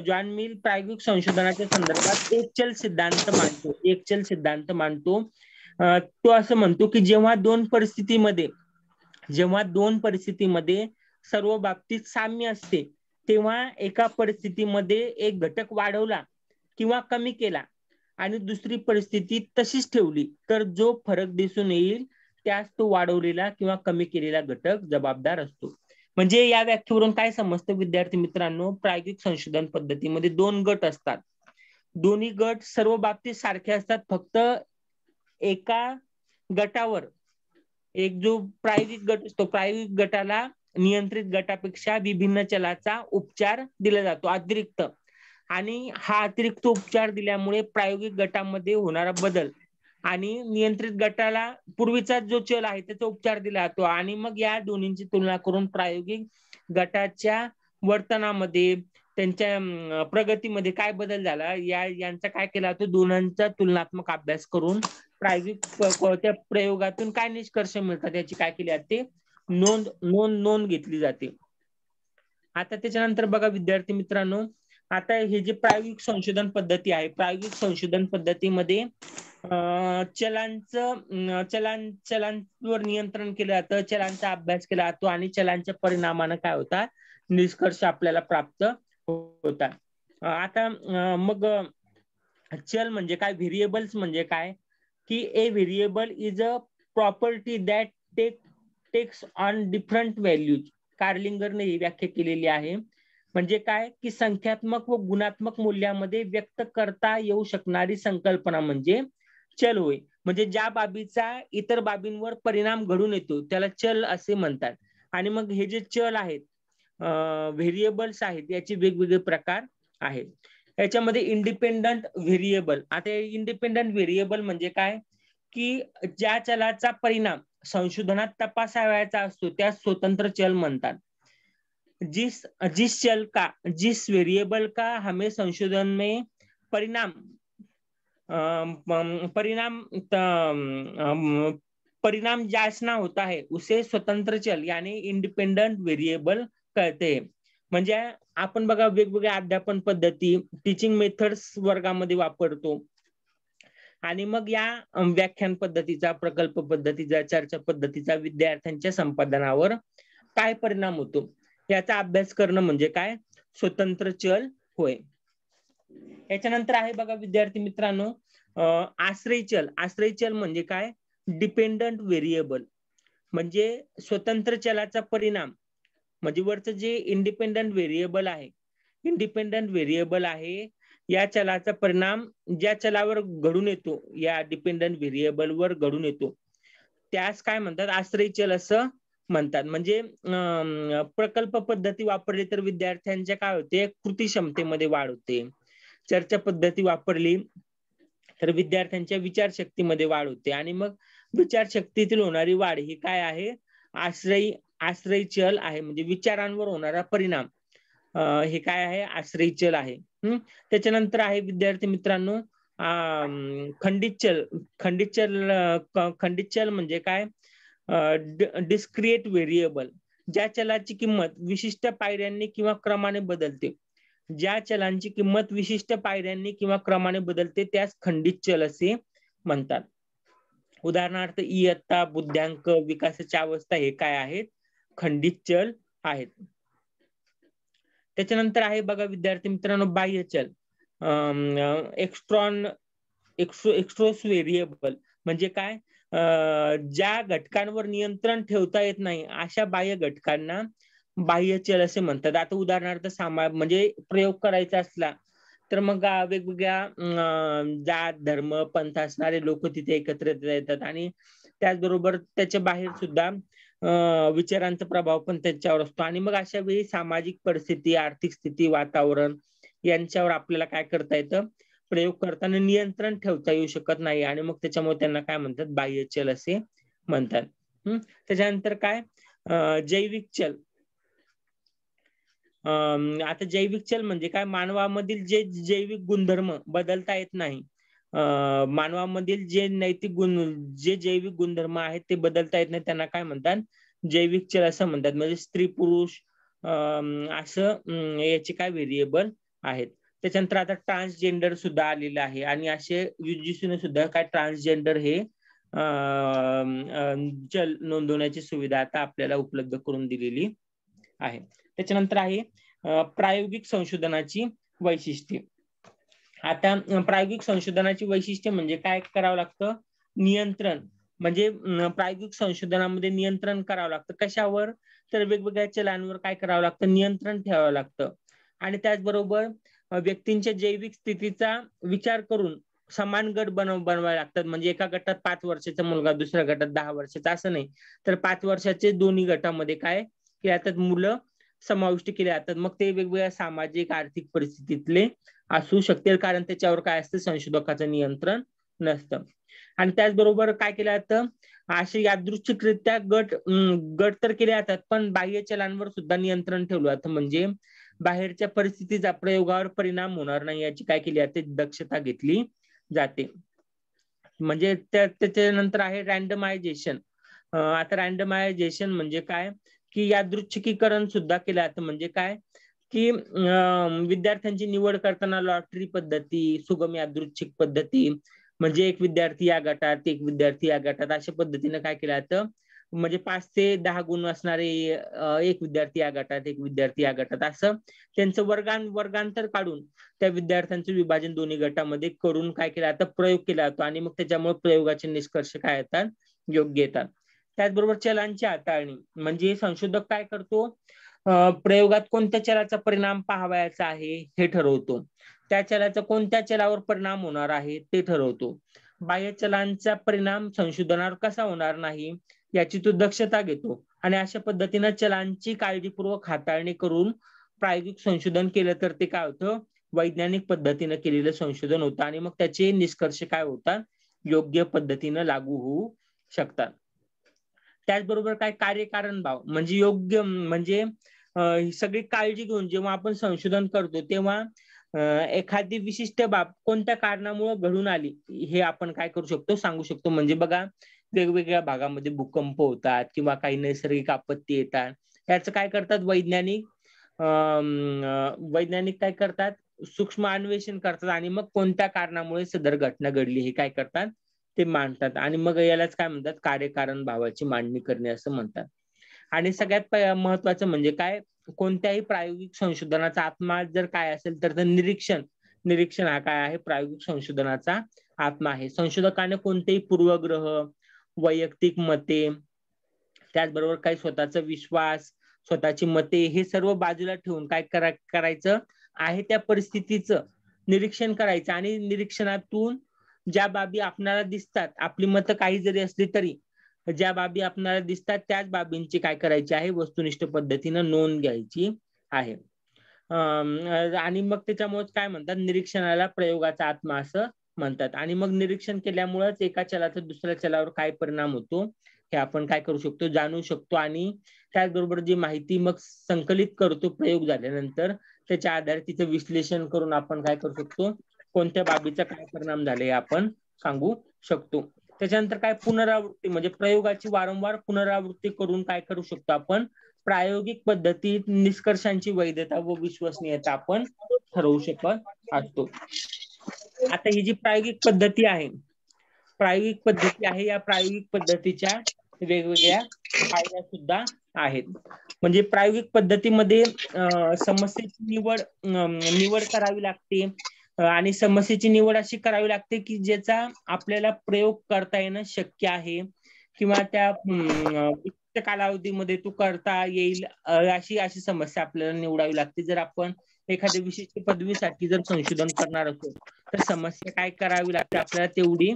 जॉन मिल प्रायोगिक संशोधनाच्या संदर्भात एक चल सिद्धांत मानतो एक चल सिद्धांत मानतो तो असं म्हणतो की जेव्हा दोन परिस्थितीमध्ये जेव्हा दोन परिस्थितीमध्ये सर्व बाबतीत साम्य असते तेव्हा एका परिस्थितीमध्ये एक घटक वाढवला किंवा कमी केला आणि दुसरी परिस्थिती तशीच ठेवली तर जो फरक दिसून येईल त्यास तो वाढवलेला किंवा कमी केलेला घटक जबाबदार असतो म्हणजे या व्याख्येवरून काय समजतं विद्यार्थी मित्रांनो प्रायोगिक संशोधन पद्धतीमध्ये दोन गट असतात दोन्ही गट सर्व बाबतीत सारखे असतात फक्त एका गटावर एक जो प्रायोगिक गट असतो प्रायोगिक गटाला नियंत्रित गटापेक्षा विभिन्न चलाचा उपचार दिला जातो अतिरिक्त आणि हा अतिरिक्त उपचार दिल्यामुळे प्रायोगिक गटामध्ये होणारा बदल आणि नियंत्रित गटाला पूर्वीचा जो चल आहे त्याचा उपचार दिला जातो आणि मग या दोन्हींची तुलना करून प्रायोगिक गटाच्या वर्तनामध्ये त्यांच्या प्रगतीमध्ये काय बदल झाला या यांचा काय केला तो दोनांचा तुलनात्मक अभ्यास करून प्रायोगिक कोणत्या प्रयोगातून काय निष्कर्ष मिळतात याची काय केली जाते नोंद नोंद नोंद घेतली जाते आता त्याच्यानंतर बघा विद्यार्थी मित्रांनो आता हे जे प्रायोगिक संशोधन पद्धती आहे प्रायोगिक संशोधन पद्धतीमध्ये चलांचं चलां चलांवर नियंत्रण केलं जातं चलांचा अभ्यास केला जातो आणि चलांच्या परिणामानं काय होतात निष्कर्ष आपल्याला प्राप्त होता आता मग चल म्हणजे काय व्हेरिएबल्स म्हणजे काय की a variable is a property that take takes on different values कार्लिंगरने ही व्याख्या केलेली आहे म्हणजे काय की संख्यात्मक व गुणात्मक मूल्यामध्ये व्यक्त करता येऊ शकणारी संकल्पना म्हणजे चल होय म्हणजे ज्या बाबीचा इतर बाबींवर परिणाम घडून येतो त्याला चल असे म्हणतात आणि मग हे जे चल आहेत व्हेरिएबल्स आहेत याचे वेगवेगळे प्रकार आहेत याच्यामध्ये इंडिपेंडंट व्हेरिएबल आता इंडिपेंडंट व्हेरिएबल म्हणजे काय की ज्या चलाचा परिणाम संशोधनात तपासावयाचा असतो त्या स्वतंत्र चल म्हणतात जिस जिस चल का जिस व्हेरिएबल का हमें संशोधन में परिणाम परिणाम परिणाम जाचना होता है उसे स्वतंत्र चल यानी इंडिपेंडंट व्हेरिएबल कळते म्हणजे आपण बघा वेगवेगळ्या अध्यापन पद्धती टीचिंग मेथड्स वर्गामध्ये वापरतो आणि मग या व्याख्यान पद्धतीचा प्रकल्प पद्धतीचा चर्चा पद्धतीचा विद्यार्थ्यांच्या संपादनावर काय परिणाम होतो याचा अभ्यास करणं म्हणजे काय स्वतंत्र चल होय याच्यानंतर आहे बघा विद्यार्थी मित्रांनो आश्रय चल आश्रय चल म्हणजे काय डिपेंडंट व्हेरिएबल म्हणजे स्वतंत्र चलाचा परिणाम म्हणजे वरच जे इंडिपेंडंट व्हेरिएबल आहे इंडिपेंडंट व्हेरिएबल आहे या चलाचा परिणाम ज्या चलावर घडून येतो या डिपेंडंट व्हेरिएबल वर घडून येतो त्यास काय म्हणतात आश्रय चल असं म्हणतात म्हणजे प्रकल्प पद्धती वापरली तर विद्यार्थ्यांच्या काय होते कृती क्षमतेमध्ये वाढ होते चर्चा पद्धती वापरली तर विद्यार्थ्यांच्या विचारशक्तीमध्ये वाढ होते आणि मग विचारशक्तीतील होणारी वाढ ही काय आहे आश्रयी आश्रयचल आहे म्हणजे विचारांवर होणारा परिणाम हे काय आहे आश्रयचल आहे त्याच्यानंतर आहे विद्यार्थी मित्रांनो खंडित चल खंडित चल खंडित चल म्हणजे काय डिस्क्रिएट व्हेरिएबल ज्या चलाची किंमत विशिष्ट पायऱ्यांनी किंवा क्रमाने बदलते ज्या चलांची किंमत विशिष्ट पायऱ्यांनी किंवा क्रमाने बदलते त्यास खंडित चल असे म्हणतात उदाहरणार्थ इयत्ता बुद्ध्यांक विकासाच्या अवस्था हे काय आहेत खंडित चल आहेत त्याच्यानंतर आहे बघा विद्यार्थी मित्रांनो बाह्य चल एक्स्ट्रॉन एक्स्ट्रो एक्स्ट्रोस व्हेरिएबल म्हणजे काय ज्या घटकांवर नियंत्रण ठेवता येत नाही अशा बाह्य घटकांना बाह्य चल असे म्हणतात आता उदाहरणार्थ सामा म्हणजे प्रयोग करायचा असला तर मग वेगवेगळ्या जात धर्म पंथ असणारे लोक तिथे एकत्रित येतात आणि त्याचबरोबर त्याच्या बाहेर सुद्धा विचारांचा प्रभाव पण त्यांच्यावर असतो आणि मग अशा वेळी सामाजिक परिस्थिती आर्थिक स्थिती वातावरण यांच्यावर आपल्याला काय करता येतं प्रयोग करताना नियंत्रण ठेवता येऊ शकत नाही आणि मग त्याच्यामुळे त्यांना काय म्हणतात बाह्य चल असे म्हणतात हम्म त्याच्यानंतर काय जैविक चल आता जैविक चल म्हणजे काय मानवामधील जे जैविक गुणधर्म बदलता येत नाही मानवामधील जे नैतिक गुण जे जैविक गुणधर्म आहेत ते बदलता येत नाही त्यांना काय म्हणतात जैविक चल असं म्हणतात म्हणजे स्त्री पुरुष असं याचे काय व्हेरिएबल आहेत त्याच्यानंतर आता ट्रान्सजेंडर सुद्धा आलेलं आहे आणि असे युजीसीने सुद्धा काय ट्रान्सजेंडर हे चल नोंदवण्याची सुविधा आता आपल्याला उपलब्ध करून दिलेली आहे त्याच्यानंतर आहे प्रायोगिक संशोधनाची वैशिष्ट्ये आता प्रायोगिक संशोधनाची वैशिष्ट्य म्हणजे काय करावं लागतं नियंत्रण म्हणजे प्रायोगिक संशोधनामध्ये नियंत्रण करावं लागतं कशावर तर वेगवेगळ्या चलांवर काय करावं लागतं नियंत्रण ठेवावं लागतं आणि त्याचबरोबर व्यक्तींच्या जैविक स्थितीचा विचार करून समान गट बनव बनवावे लागतात म्हणजे एका गटात पाच वर्षाचा मुलगा दुसऱ्या गटात दहा वर्षाचा असं नाही तर पाच वर्षाचे दोन्ही गटामध्ये काय की आता मुलं समाविष्ट केले जातात मग ते वेगवेगळ्या सामाजिक आर्थिक परिस्थितीतले असू शकतील कारण त्याच्यावर काय असतं संशोधकाचं नियंत्रण नसतं आणि त्याचबरोबर काय केलं जातं असे यादृच्छिकरित्या गट गट तर केले जातात पण बाह्य चलांवर सुद्धा नियंत्रण ठेवलं जातं म्हणजे बाहेरच्या परिस्थितीचा प्रयोगावर परिणाम होणार नाही याची काय केली जाते दक्षता घेतली जाते म्हणजे त्याच्यानंतर आहे रँडमायझेशन आता रँडमायझेशन म्हणजे काय की यादृच्छिकीकरण सुद्धा केलं जातं म्हणजे काय की विद्यार्थ्यांची निवड करताना लॉटरी पद्धती सुगम यादृच्छिक पद्धती म्हणजे एक विद्यार्थी या गटात एक विद्यार्थी या गटात अशा पद्धतीने काय केलं जातं म्हणजे पाच ते दहा गुण असणारे एक विद्यार्थी या गटात एक विद्यार्थी या गटात असं त्यांचं वर्गां वर्गांतर काढून त्या विद्यार्थ्यांचं विभाजन दोन्ही गटामध्ये करून काय केलं जातं प्रयोग केला जातो आणि मग त्याच्यामुळे प्रयोगाचे निष्कर्ष काय येतात योग्य येतात त्याचबरोबर चलांची हाताळणी म्हणजे संशोधक काय करतो प्रयोगात कोणत्या चलाचा परिणाम पाहावायचा आहे हे ठरवतो त्या चलाचा कोणत्या चलावर परिणाम होणार आहे ते ठरवतो बाह्य चलांचा परिणाम संशोधनावर कसा होणार नाही याची तो दक्षता घेतो आणि अशा पद्धतीनं चलांची काळजीपूर्वक हाताळणी करून प्रायोगिक संशोधन केलं तर ते काय होतं वैज्ञानिक पद्धतीनं केलेलं संशोधन होतं आणि मग त्याचे निष्कर्ष काय होतात योग्य पद्धतीनं लागू होऊ शकतात त्याचबरोबर काय कार्यकारण भाव म्हणजे योग्य म्हणजे ही सगळी काळजी घेऊन जेव्हा आपण संशोधन करतो तेव्हा एखादी विशिष्ट बाब कोणत्या कारणामुळे घडून आली हे आपण काय करू शकतो सांगू शकतो म्हणजे बघा वेगवेगळ्या भागामध्ये भूकंप होतात किंवा काही नैसर्गिक आपत्ती येतात याचं काय करतात वैज्ञानिक वैज्ञानिक काय करतात सूक्ष्म अन्वेषण करतात आणि मग कोणत्या कारणामुळे सदर घटना घडली हे काय करतात ते मांडतात आणि मग यालाच काय म्हणतात कार्यकारण भावाची मांडणी करणे असं म्हणतात आणि सगळ्यात महत्वाचं म्हणजे काय कोणत्याही प्रायोगिक संशोधनाचा आत्मा जर काय असेल तर निरीक्षण निरीक्षण हा काय आहे प्रायोगिक संशोधनाचा आत्मा आहे संशोधकाने कोणतेही पूर्वग्रह वैयक्तिक मते त्याचबरोबर काही स्वतःचा विश्वास स्वतःची मते हे सर्व बाजूला ठेवून काय करायचं आहे त्या परिस्थितीचं निरीक्षण करायचं आणि निरीक्षणातून ज्या बाबी आपणाला दिसतात आपली मतं काही जरी असली तरी ज्या बाबी आपणाला दिसतात त्याच बाबींची काय करायची आहे वस्तुनिष्ठ पद्धतीनं नोंद घ्यायची आहे आणि मग त्याच्यामुळे काय म्हणतात निरीक्षणाला प्रयोगाचा आत्मा असं म्हणतात आणि मग निरीक्षण केल्यामुळेच एका चलाचा दुसऱ्या चलावर काय परिणाम होतो हे आपण काय करू शकतो जाणू शकतो आणि त्याचबरोबर जी माहिती मग संकलित करतो प्रयोग झाल्यानंतर त्याच्या आधारे तिचं विश्लेषण करून आपण काय करू शकतो कोणत्या बाबीचा काय परिणाम झाले आपण सांगू शकतो त्याच्यानंतर काय पुनरावृत्ती म्हणजे प्रयोगाची वारंवार पुनरावृत्ती करून काय करू शकतो आपण प्रायोगिक पद्धतीत निष्कर्षांची वैधता व विश्वसनीयता आपण ठरवू शकत असतो आता ही जी प्रायोगिक पद्धती आहे प्रायोगिक पद्धती आहे या प्रायोगिक पद्धतीच्या वेगवेगळ्या फायद्या सुद्धा आहेत म्हणजे प्रायोगिक पद्धतीमध्ये समस्येची निवड निवड करावी लागते आणि समस्येची निवड अशी करावी लागते की ज्याचा आपल्याला प्रयोग करता येणं शक्य आहे किंवा त्या कालावधीमध्ये तू करता येईल अशी अशी समस्या आपल्याला निवडावी लागते जर आपण एखाद्या विशिष्ट पदवीसाठी जर संशोधन करणार असो तर समस्या काय करावी लागते आपल्याला तेवढी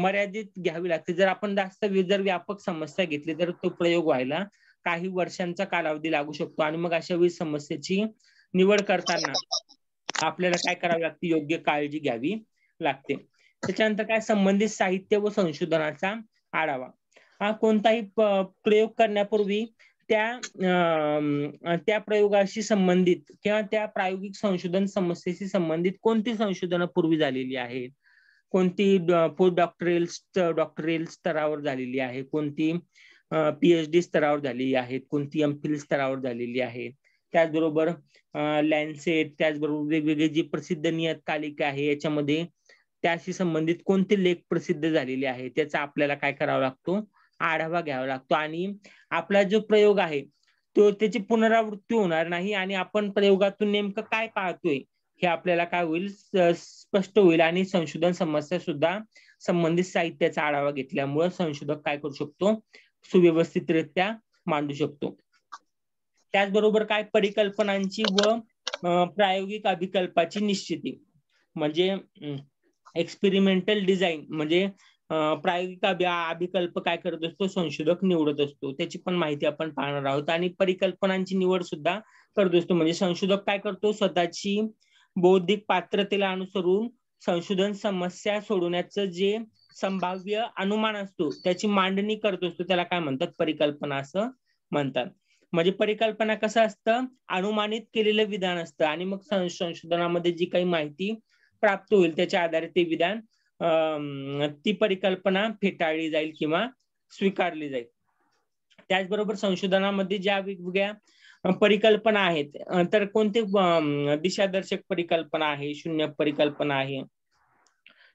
मर्यादित घ्यावी लागते जर आपण जास्त जर व्यापक समस्या घेतली तर तो प्रयोग व्हायला काही वर्षांचा कालावधी लागू शकतो आणि मग अशा वेळी समस्येची निवड करताना आपल्याला काय करावे लागते योग्य काळजी घ्यावी लागते त्याच्यानंतर काय संबंधित साहित्य व संशोधनाचा आढावा हा कोणताही प्रयोग करण्यापूर्वी त्या त्या प्रयोगाशी संबंधित किंवा त्या प्रायोगिक संशोधन समस्येशी संबंधित कोणती संशोधन पूर्वी झालेली आहेत कोणती पोस्ट डॉक्टरेल डॉक्टरेल स्तरावर झालेली आहे कोणती पीएचडी स्तरावर झालेली आहेत कोणती एमफिल स्तरावर झालेली आहे त्याचबरोबर लॅन्सेट त्याचबरोबर वेगवेगळे जे प्रसिद्ध नियतकालिका आहे याच्यामध्ये त्याशी संबंधित कोणते लेख प्रसिद्ध झालेले आहे त्याचा आपल्याला काय करावा लागतो आढावा घ्यावा लागतो आणि आपला जो प्रयोग आहे तो त्याची पुनरावृत्ती होणार नाही आणि आपण प्रयोगातून नेमकं काय पाहतोय हे आपल्याला काय होईल स्पष्ट होईल आणि संशोधन समस्या सुद्धा संबंधित साहित्याचा आढावा घेतल्यामुळे संशोधक काय करू शकतो सुव्यवस्थितरित्या मांडू शकतो त्याचबरोबर काय परिकल्पनांची व प्रायोगिक अभिकल्पाची निश्चिती म्हणजे एक्सपेरिमेंटल डिझाईन म्हणजे प्रायोगिक अभिकल्प काय करत असतो संशोधक निवडत असतो त्याची पण माहिती आपण पाहणार आहोत आणि परिकल्पनांची निवड सुद्धा करत असतो म्हणजे संशोधक काय करतो स्वतःची बौद्धिक पात्रतेला अनुसरून संशोधन समस्या सोडवण्याचं जे संभाव्य अनुमान असतो त्याची मांडणी करत असतो त्याला काय म्हणतात परिकल्पना असं म्हणतात म्हणजे परिकल्पना कसं असतं अनुमानित केलेलं विधान असतं आणि मग संशोधनामध्ये जी काही माहिती प्राप्त होईल त्याच्या आधारे ते विधान ती परिकल्पना फेटाळली जाईल किंवा स्वीकारली जाईल त्याचबरोबर संशोधनामध्ये ज्या वेगवेगळ्या परिकल्पना आहेत तर कोणते दिशादर्शक परिकल्पना आहे शून्य परिकल्पना आहे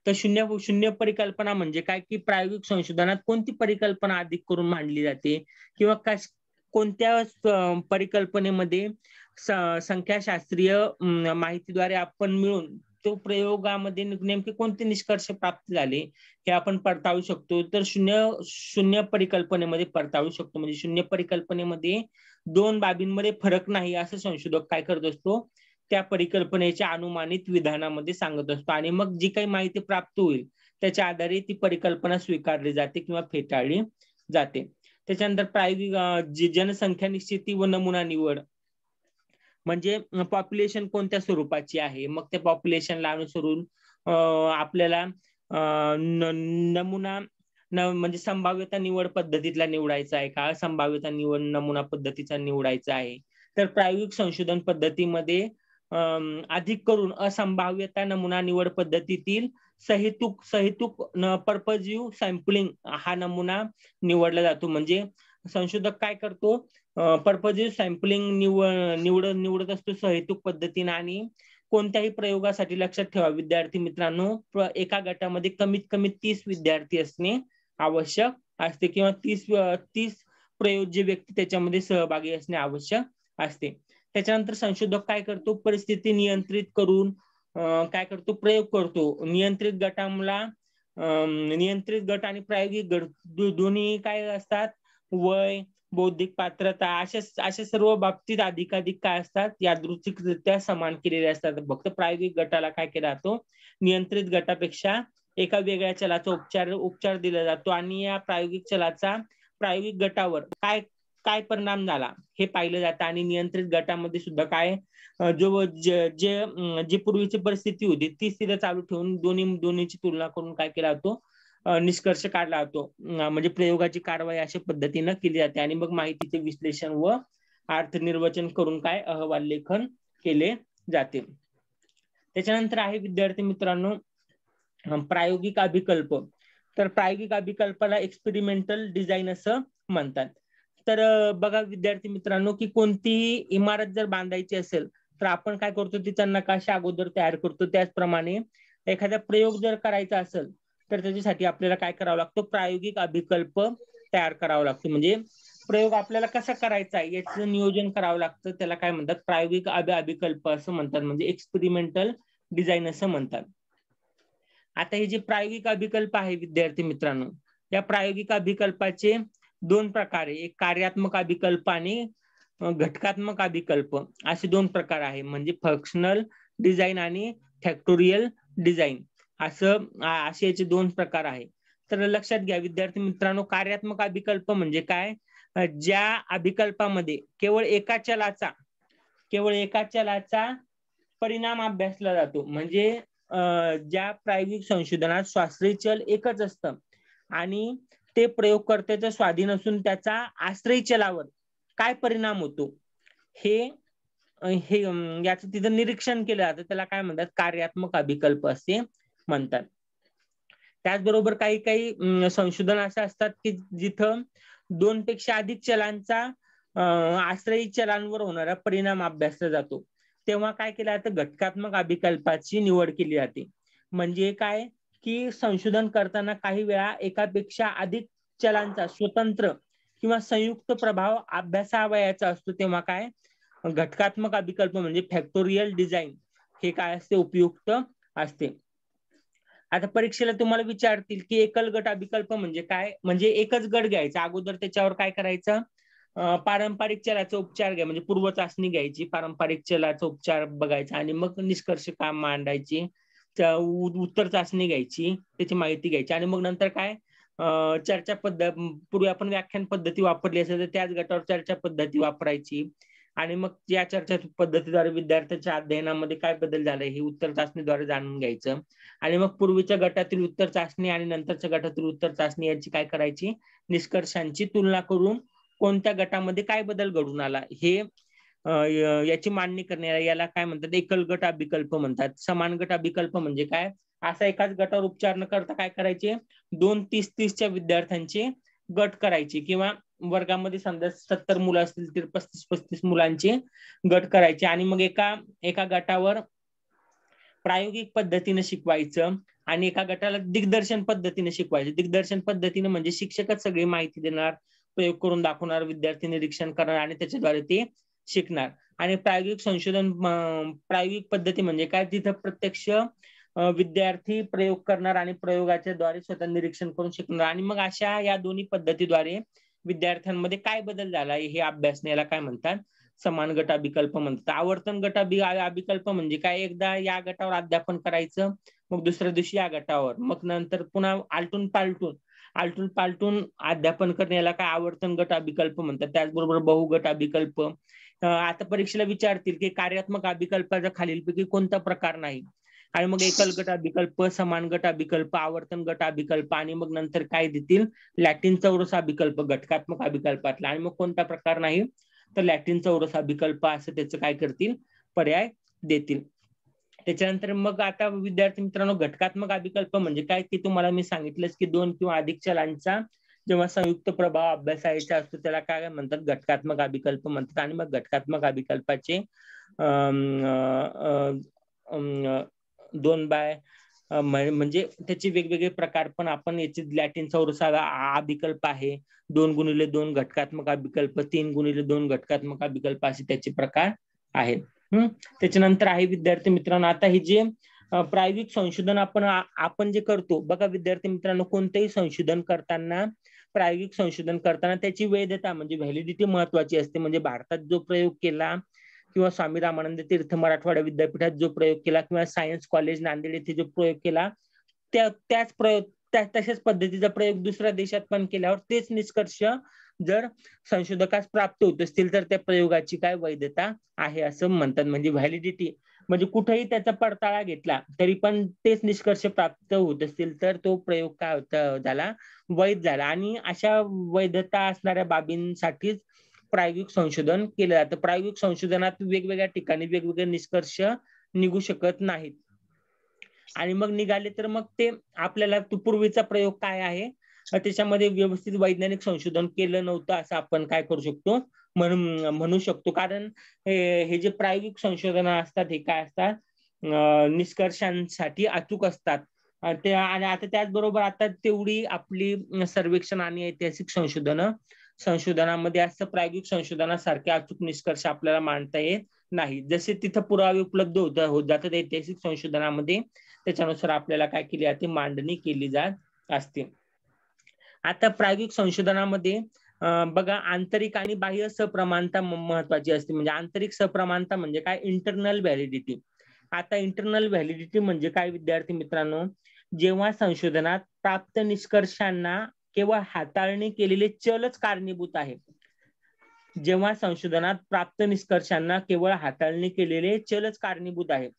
तर शून्य शून्य परिकल्पना म्हणजे काय की प्रायोगिक संशोधनात कोणती परिकल्पना अधिक करून मांडली जाते किंवा कोणत्या परिकल्पनेमध्ये संख्याशास्त्रीय माहितीद्वारे आपण मिळून तो प्रयोगामध्ये नेमके कोणते निष्कर्ष प्राप्त झाले हे आपण परताळू शकतो तर शून्य शून्य परिकल्पनेमध्ये परताळू शकतो म्हणजे शून्य परिकल्पनेमध्ये दोन बाबींमध्ये फरक नाही असं संशोधक काय करत असतो त्या परिकल्पनेच्या अनुमानित विधानामध्ये सांगत असतो आणि मग जी काही माहिती प्राप्त होईल त्याच्या आधारे ती परिकल्पना स्वीकारली जाते किंवा फेटाळली जाते त्याच्यानंतर प्रायोगिक जनसंख्या निश्चिती व नमुना निवड म्हणजे पॉप्युलेशन कोणत्या स्वरूपाची आहे मग पॉप्युलेशन पॉप्युलेशनला अनुसरून आपल्याला नमुना म्हणजे संभाव्यता निवड पद्धतीतला निवडायचा आहे का संभाव्यता निवड नमुना पद्धतीचा निवडायचा आहे तर प्रायोगिक संशोधन पद्धतीमध्ये अधिक करून असंभाव्यता नमुना निवड पद्धतीतील सहेतुक सहेतुक पर्पजिव्ह सॅम्पलिंग हा नमुना निवडला जातो म्हणजे संशोधक काय करतो पर्पजिव्ह सॅम्पलिंग निवड निवडत असतो सहेतुक पद्धतीने आणि कोणत्याही प्रयोगासाठी लक्षात ठेवा विद्यार्थी मित्रांनो एका गटामध्ये कमीत कमी तीस विद्यार्थी असणे आवश्यक असते किंवा तीस तीस प्रयोज्य व्यक्ती त्याच्यामध्ये सहभागी असणे आवश्यक असते त्याच्यानंतर संशोधक काय करतो परिस्थिती नियंत्रित करून काय करतो प्रयोग करतो नियंत्रित गटाला नियंत्रित गट आणि प्रायोगिक गट दोन्ही काय असतात वय बौद्धिक पात्रता अशा अशा सर्व बाबतीत अधिकाधिक काय असतात यादृच्छिकरित्या समान केलेले असतात फक्त प्रायोगिक गटाला काय केला जातो नियंत्रित गटापेक्षा एका वेगळ्या चलाचा उपचार उपचार दिला जातो आणि या प्रायोगिक चलाचा प्रायोगिक गटावर काय काय परिणाम झाला हे पाहिलं जातं आणि नियंत्रित गटामध्ये सुद्धा काय जो जे जी पूर्वीची परिस्थिती होती ती चालू ठेवून दोन्ही दोन्हीची तुलना करून काय केला जातो निष्कर्ष काढला जातो म्हणजे प्रयोगाची कारवाई अशा पद्धतीनं केली जाते आणि मग माहितीचे विश्लेषण व अर्थनिर्वचन करून काय अहवाल लेखन केले जाते त्याच्यानंतर आहे विद्यार्थी मित्रांनो प्रायोगिक अभिकल्प तर प्रायोगिक अभिकल्पाला एक्सपेरिमेंटल डिझाईन असं म्हणतात तर बघा विद्यार्थी मित्रांनो की कोणतीही इमारत जर बांधायची असेल तर आपण काय करतो तिचा नकाशा अगोदर तयार करतो त्याचप्रमाणे एखादा प्रयोग जर करायचा असेल तर त्याच्यासाठी आपल्याला काय करावं लागतो प्रायोगिक अभिकल्प तयार करावा लागतो म्हणजे प्रयोग आपल्याला कसा करायचा आहे याचं नियोजन करावं लागतं त्याला काय म्हणतात प्रायोगिक अभिकल्प असं म्हणतात म्हणजे एक्सपेरिमेंटल डिझाईन असं म्हणतात आता हे जे प्रायोगिक अभिकल्प आहे विद्यार्थी मित्रांनो या प्रायोगिक अभिकल्पाचे दोन प्रकार आहे एक कार्यात्मक अभिकल्प आणि घटकात्मक अभिकल्प असे दोन प्रकार आहे म्हणजे फंक्शनल डिझाईन आणि फॅक्टोरियल डिझाईन असं असे याचे दोन प्रकार आहे तर लक्षात घ्या विद्यार्थी मित्रांनो कार्यात्मक अभिकल्प म्हणजे काय ज्या अभिकल्पामध्ये केवळ एका चलाचा केवळ एका चलाचा परिणाम अभ्यासला जातो म्हणजे ज्या प्रायोगिक संशोधनात शास्त्रीय चल एकच असतं आणि ते प्रयोगकर्त्याचं स्वाधीन असून त्याचा आश्रय चलावर काय परिणाम होतो हे हे याचं तिथं निरीक्षण केलं जातं त्याला काय म्हणतात कार्यात्मक अभिकल्प असे म्हणतात त्याचबरोबर काही काही संशोधन असे असतात की जिथं दोन पेक्षा अधिक चलांचा आश्रयी चलांवर होणारा परिणाम अभ्यासला जातो तेव्हा काय केलं जातं घटकात्मक अभिकल्पाची निवड केली जाते म्हणजे काय की संशोधन करताना काही वेळा एकापेक्षा अधिक चलांचा स्वतंत्र किंवा संयुक्त प्रभाव अभ्यासावयाचा असतो तेव्हा काय घटकात्मक अभिकल्प म्हणजे फॅक्टोरियल डिझाईन हे काय असते उपयुक्त असते आता परीक्षेला तुम्हाला विचारतील की एकल गट अभिकल्प म्हणजे काय म्हणजे एकच गट घ्यायचा अगोदर त्याच्यावर काय करायचं पारंपरिक चलाचा उपचार घ्या म्हणजे पूर्व चाचणी घ्यायची पारंपरिक चलाचा उपचार बघायचा आणि मग निष्कर्ष काम मांडायची उत्तर चाचणी घ्यायची त्याची माहिती घ्यायची आणि मग नंतर काय चर्चा पद्धत पूर्वी आपण व्याख्यान पद्धती वापरली असेल तर त्याच गटावर चर्चा पद्धती वापरायची आणि मग या चर्चा पद्धतीद्वारे विद्यार्थ्यांच्या अध्ययनामध्ये काय बदल झालाय हे उत्तर चाचणीद्वारे जाणून घ्यायचं आणि मग पूर्वीच्या गटातील उत्तर चाचणी आणि नंतरच्या गटातील उत्तर चाचणी यांची काय करायची निष्कर्षांची तुलना करून कोणत्या गटामध्ये काय बदल घडून आला हे याची मांडणी करणे याला काय म्हणतात एकल गट अभिकल्प म्हणतात समान गट अभिकल्प म्हणजे काय असा एकाच गटावर उपचार न करता काय करायचे दोन तीस तीसच्या विद्यार्थ्यांचे गट करायचे किंवा वर्गामध्ये समजा सत्तर मुलं असतील तर पस्तीस पस्तीस मुलांचे गट करायचे आणि मग एका एका गटावर प्रायोगिक पद्धतीने शिकवायचं आणि एका गटाला दिग्दर्शन पद्धतीने शिकवायचं दिग्दर्शन पद्धतीने म्हणजे शिक्षकच सगळी माहिती देणार प्रयोग करून दाखवणार विद्यार्थी निरीक्षण करणार आणि त्याच्याद्वारे ते शिकणार आणि प्रायोगिक संशोधन प्रायोगिक पद्धती म्हणजे काय तिथं प्रत्यक्ष विद्यार्थी प्रयोग करणार आणि प्रयोगाच्या द्वारे स्वतः निरीक्षण करून शिकणार आणि मग अशा या दोन्ही पद्धतीद्वारे विद्यार्थ्यांमध्ये काय बदल झाला हे अभ्यासण्याला काय म्हणतात समान गट अभिकल्प म्हणतात आवर्तन गट अभिकल्प म्हणजे काय एकदा या गटावर अध्यापन करायचं मग दुसऱ्या दिवशी या गटावर मग नंतर पुन्हा आलटून पालटून आलटून पालटून अध्यापन करण्याला काय आवर्तन गट अभिकल्प म्हणतात त्याचबरोबर बहुगट अभिकल्प आता परीक्षेला विचारतील की कार्यात्मक अभिकल्पाच्या खालीलपैकी कोणता प्रकार नाही आणि मग एकल गट अभिकल्प समान गट अभिकल्प आवर्तन गट अभिकल्प आणि मग नंतर काय देतील लॅटिन चौरस अभिकल्प घटकात्मक अभिकल्पातला आणि मग कोणता प्रकार नाही तर लॅटिन चौरस अभिकल्प असं त्याचं काय करतील पर्याय देतील त्याच्यानंतर मग आता विद्यार्थी मित्रांनो घटकात्मक अभिकल्प म्हणजे काय की तुम्हाला मी सांगितलंच की दोन किंवा अधिक चलांचा जेव्हा संयुक्त प्रभाव अभ्यासायचा असतो त्याला काय म्हणतात घटकात्मक अभिकल्प म्हणतात आणि मग घटकात्मक अभिकल्पाचे दोन बाय म्हणजे त्याचे वेगवेगळे प्रकार पण आपण याचे लॅटिन चौरसाला अभिकल्प आहे दोन गुणिले दोन घटकात्मक अभिकल्प तीन गुणिले दोन घटकात्मक अभिकल्प असे त्याचे प्रकार आहेत त्याच्यानंतर आहे विद्यार्थी मित्रांनो आता हे जे प्रायोगिक संशोधन आपण आपण जे करतो बघा विद्यार्थी मित्रांनो कोणतेही संशोधन करताना प्रायोगिक संशोधन करताना त्याची वैधता म्हणजे व्हॅलिडिटी महत्वाची असते म्हणजे भारतात जो प्रयोग केला किंवा स्वामी रामानंद तीर्थ मराठवाडा विद्यापीठात जो प्रयोग केला किंवा सायन्स कॉलेज नांदेड येथे जो प्रयोग केला त्या त्याच प्रयोग तशाच पद्धतीचा प्रयोग दुसऱ्या देशात पण केल्यावर तेच निष्कर्ष जर संशोधकास प्राप्त होत असतील तर त्या प्रयोगाची काय वैधता आहे असं म्हणतात म्हणजे व्हॅलिडिटी म्हणजे कुठेही त्याचा पडताळा घेतला तरी पण तेच निष्कर्ष प्राप्त होत असतील तर तो प्रयोग काय झाला वैध झाला आणि अशा वैधता असणाऱ्या बाबींसाठीच प्रायोगिक संशोधन केलं जातं प्रायोगिक संशोधनात वेगवेगळ्या ठिकाणी वेगवेगळे निष्कर्ष निघू शकत नाहीत आणि मग निघाले तर मग ते आपल्याला पूर्वीचा प्रयोग काय आहे त्याच्यामध्ये व्यवस्थित वैज्ञानिक संशोधन केलं नव्हतं असं आपण काय करू शकतो म्हणून म्हणू शकतो कारण हे जे प्रायोगिक संशोधन असतात हे काय असतात निष्कर्षांसाठी अचूक असतात आणि आता त्याचबरोबर आता तेवढी आपली सर्वेक्षण आणि ऐतिहासिक संशोधन संशोधनामध्ये असं प्रायोगिक संशोधनासारखे अचूक निष्कर्ष आपल्याला मांडता येत नाही जसे तिथं पुरावे उपलब्ध होत होत जातात ऐतिहासिक संशोधनामध्ये त्याच्यानुसार आपल्याला काय केली जाते मांडणी केली जात असते आता प्रायोगिक संशोधनामध्ये बघा आंतरिक आणि बाह्य सप्रमाणता महत्वाची असते म्हणजे आंतरिक सप्रमाणता म्हणजे काय इंटरनल व्हॅलिडिटी आता इंटरनल व्हॅलिडिटी म्हणजे काय विद्यार्थी मित्रांनो जेव्हा संशोधनात प्राप्त निष्कर्षांना केवळ हाताळणी केलेले चलच कारणीभूत आहे जेव्हा संशोधनात प्राप्त निष्कर्षांना केवळ हाताळणी केलेले चलच कारणीभूत आहे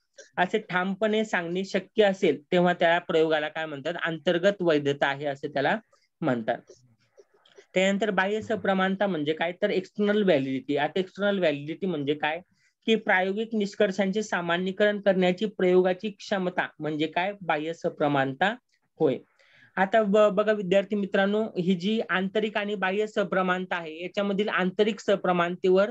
असे ठामपणे सांगणे शक्य असेल तेव्हा त्या प्रयोगाला काय म्हणतात अंतर्गत वैधता आहे असे त्याला म्हणतात त्यानंतर बाह्य सप्रमाणता म्हणजे काय तर एक्सटर्नल व्हॅलिडिटी आता एक्सटर्नल व्हॅलिडिटी म्हणजे काय की प्रायोगिक निष्कर्षांचे सामान्यकरण करण्याची प्रयोगाची क्षमता म्हणजे काय बाह्य सप्रमाणता होय आता बघा विद्यार्थी मित्रांनो ही जी आंतरिक आणि बाह्य सप्रमाणता आहे याच्यामधील आंतरिक सप्रमाणतेवर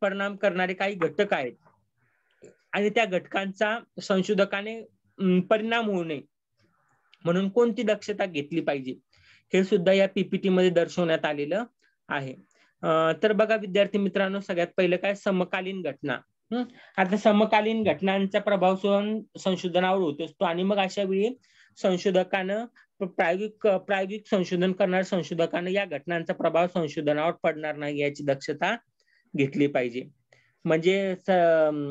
परिणाम करणारे काही घटक आहेत आणि त्या घटकांचा संशोधकाने परिणाम होऊ नये म्हणून कोणती दक्षता घेतली पाहिजे हे सुद्धा या पीपीटी मध्ये दर्शवण्यात आलेलं आहे तर बघा विद्यार्थी मित्रांनो सगळ्यात पहिलं काय समकालीन घटना आता समकालीन घटनांचा प्रभाव संशोधनावर होत असतो आणि मग अशा वेळी संशोधकानं प्रायोगिक प्रायोगिक संशोधन करणाऱ्या संशोधकानं या घटनांचा प्रभाव संशोधनावर पडणार नाही याची दक्षता घेतली पाहिजे म्हणजे